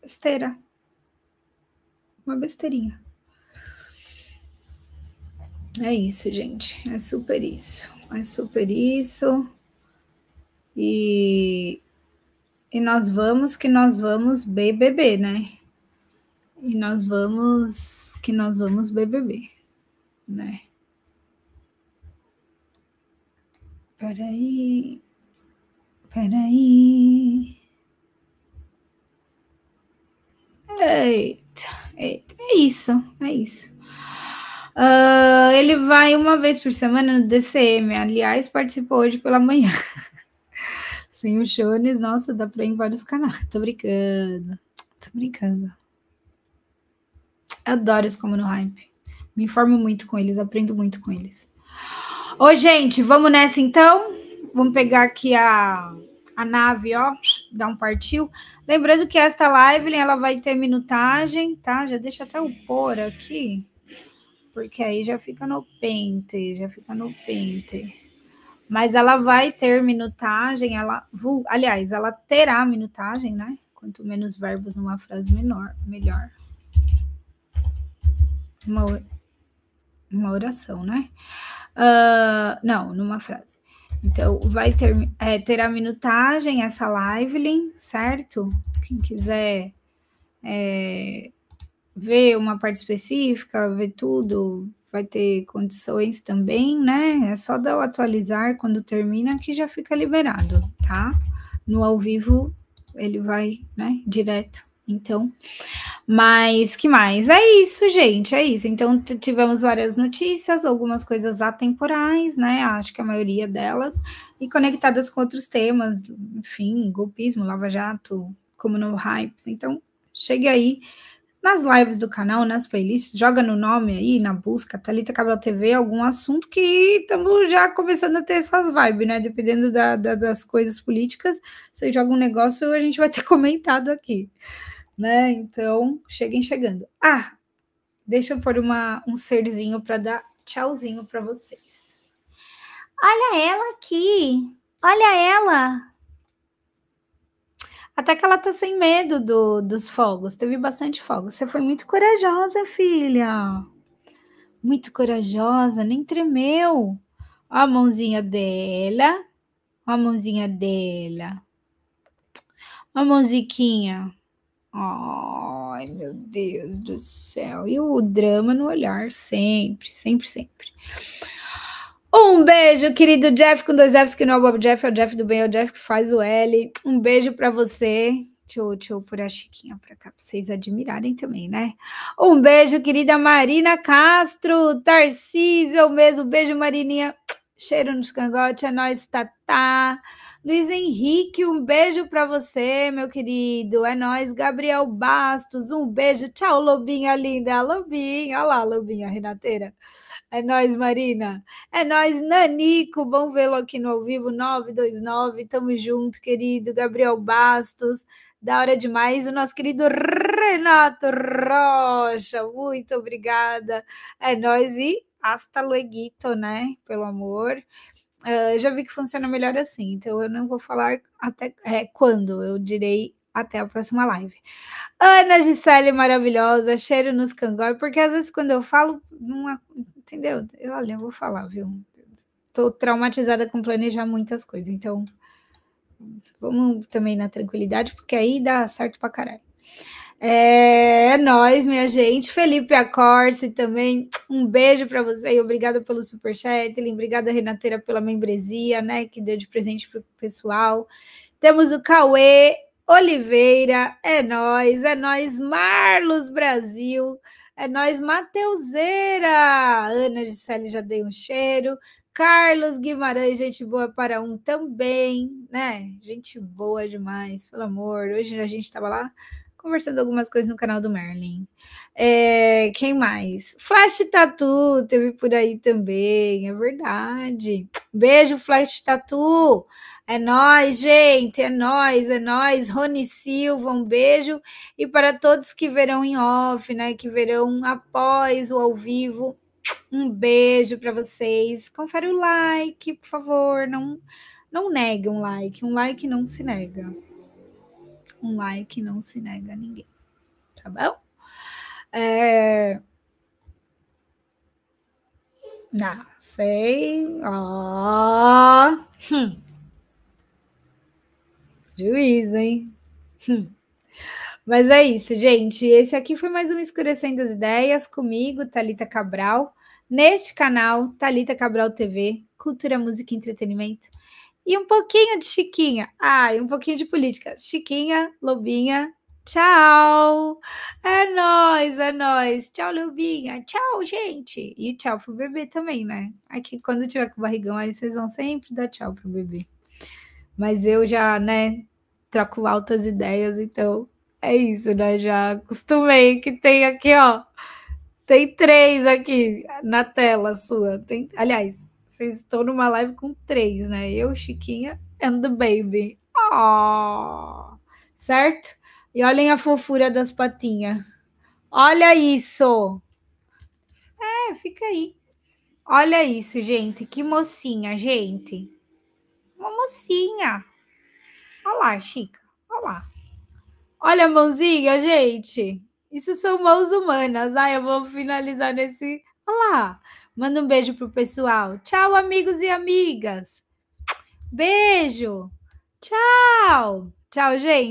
Besteira. Uma besteirinha. É isso, gente. É super isso. É super isso. E, e nós vamos que nós vamos BBB, né? E nós vamos que nós vamos BBB, né? Peraí. Peraí. Eita, eita, é isso, é isso. Uh, ele vai uma vez por semana no DCM, aliás, participou hoje pela manhã. Sem o Jones nossa, dá pra ir em vários canais. Tô brincando, tô brincando. Adoro os como no hype. Me informo muito com eles, aprendo muito com eles. Ô, gente, vamos nessa então? Vamos pegar aqui a, a nave, ó, dá um partiu. Lembrando que esta live ela vai ter minutagem, tá? Já deixa até o pôr aqui, porque aí já fica no pente, já fica no pente. Mas ela vai ter minutagem, ela, aliás, ela terá minutagem, né? Quanto menos verbos numa frase menor, melhor. Uma, uma oração, né? Uh, não, numa frase. Então, vai ter, é, a minutagem essa live, certo? Quem quiser é, ver uma parte específica, ver tudo, vai ter condições também, né? É só dar o atualizar quando termina que já fica liberado, tá? No ao vivo ele vai, né, direto. Então, mas que mais? É isso, gente, é isso. Então tivemos várias notícias, algumas coisas atemporais, né? Acho que a maioria delas, e conectadas com outros temas, enfim, golpismo, Lava Jato, como no Hypes. Então, chegue aí nas lives do canal, nas playlists, joga no nome aí, na busca, Thalita Cabral TV, algum assunto que estamos já começando a ter essas vibes, né? Dependendo da, da, das coisas políticas, você joga um negócio, a gente vai ter comentado aqui né? Então, cheguem chegando. Ah, deixa eu pôr uma, um serzinho para dar tchauzinho para vocês. Olha ela aqui. Olha ela. Até que ela tá sem medo do, dos fogos. Teve bastante fogo. Você foi muito corajosa, filha. Muito corajosa, nem tremeu. Ó a mãozinha dela. Ó a mãozinha dela. Ó a mãoziquinha. Ai, meu Deus do céu. E o drama no olhar, sempre, sempre, sempre. Um beijo, querido Jeff, com dois Fs, que não é o Bob Jeff, é o Jeff do bem, é o Jeff que faz o L. Um beijo para você. Deixa eu, deixa eu pôr a Chiquinha para cá, para vocês admirarem também, né? Um beijo, querida Marina Castro, Tarcísio é mesmo. Beijo, Marininha cheiro nos cangote é nóis, Tatá. Luiz Henrique, um beijo para você, meu querido, é nóis. Gabriel Bastos, um beijo. Tchau, Lobinha linda, Lobinha. Olha lá, Lobinha, Renateira. É nós, Marina. É nós, Nanico. Bom vê-lo aqui no ao vivo 929. Tamo junto, querido Gabriel Bastos. Da hora demais, o nosso querido Renato Rocha. Muito obrigada. É nós e hasta lueguito, né? Pelo amor. Uh, já vi que funciona melhor assim, então eu não vou falar até é, quando, eu direi até a próxima live. Ana Gisele maravilhosa, cheiro nos cangóis, porque às vezes quando eu falo, não, é, entendeu? Eu, olha, eu vou falar, viu? Tô traumatizada com planejar muitas coisas, então vamos também na tranquilidade, porque aí dá certo pra caralho. É, é nós, minha gente. Felipe Acorce também. Um beijo para você obrigada pelo superchat. Obrigada, Renateira, pela membresia, né? Que deu de presente pro pessoal. Temos o Cauê Oliveira. É nós, é nós, Marlos Brasil. É nós, Mateuzeira. Ana Gisele já deu um cheiro. Carlos Guimarães, gente boa para um também, né? Gente boa demais, pelo amor. Hoje a gente estava lá conversando algumas coisas no canal do Merlin. É, quem mais? Flash Tatu teve por aí também, é verdade. Beijo, Flash Tatu. É nós, gente, é nós, é nós. Rony Silva, um beijo. E para todos que verão em off, né, que verão após o ao vivo, um beijo para vocês. Confere o like, por favor, não não negue um like, um like não se nega um like não se nega a ninguém, tá bom? É... Não, ah, sei. Ó. Oh. Hum. Juízo, hein? Hum. Mas é isso, gente. Esse aqui foi mais um Escurecendo as Ideias comigo, Talita Cabral, neste canal Talita Cabral TV, Cultura, Música e Entretenimento. E um pouquinho de Chiquinha. Ah, e um pouquinho de política. Chiquinha, Lobinha, tchau. É nóis, é nóis. Tchau, Lobinha. Tchau, gente. E tchau pro bebê também, né? Aqui, quando tiver com o barrigão, aí vocês vão sempre dar tchau pro bebê. Mas eu já, né, troco altas ideias, então é isso, né? Já acostumei que tem aqui, ó. Tem três aqui na tela sua. Tem, aliás, vocês estão numa live com três, né? Eu, Chiquinha and the Baby. Oh, certo? E olhem a fofura das patinhas. Olha isso! É, fica aí. Olha isso, gente. Que mocinha, gente. Uma mocinha. Olha lá, Chica. Olha lá. Olha a mãozinha, gente. Isso são mãos humanas. Ah, eu vou finalizar nesse. Olha lá. Manda um beijo pro pessoal. Tchau, amigos e amigas. Beijo. Tchau. Tchau, gente.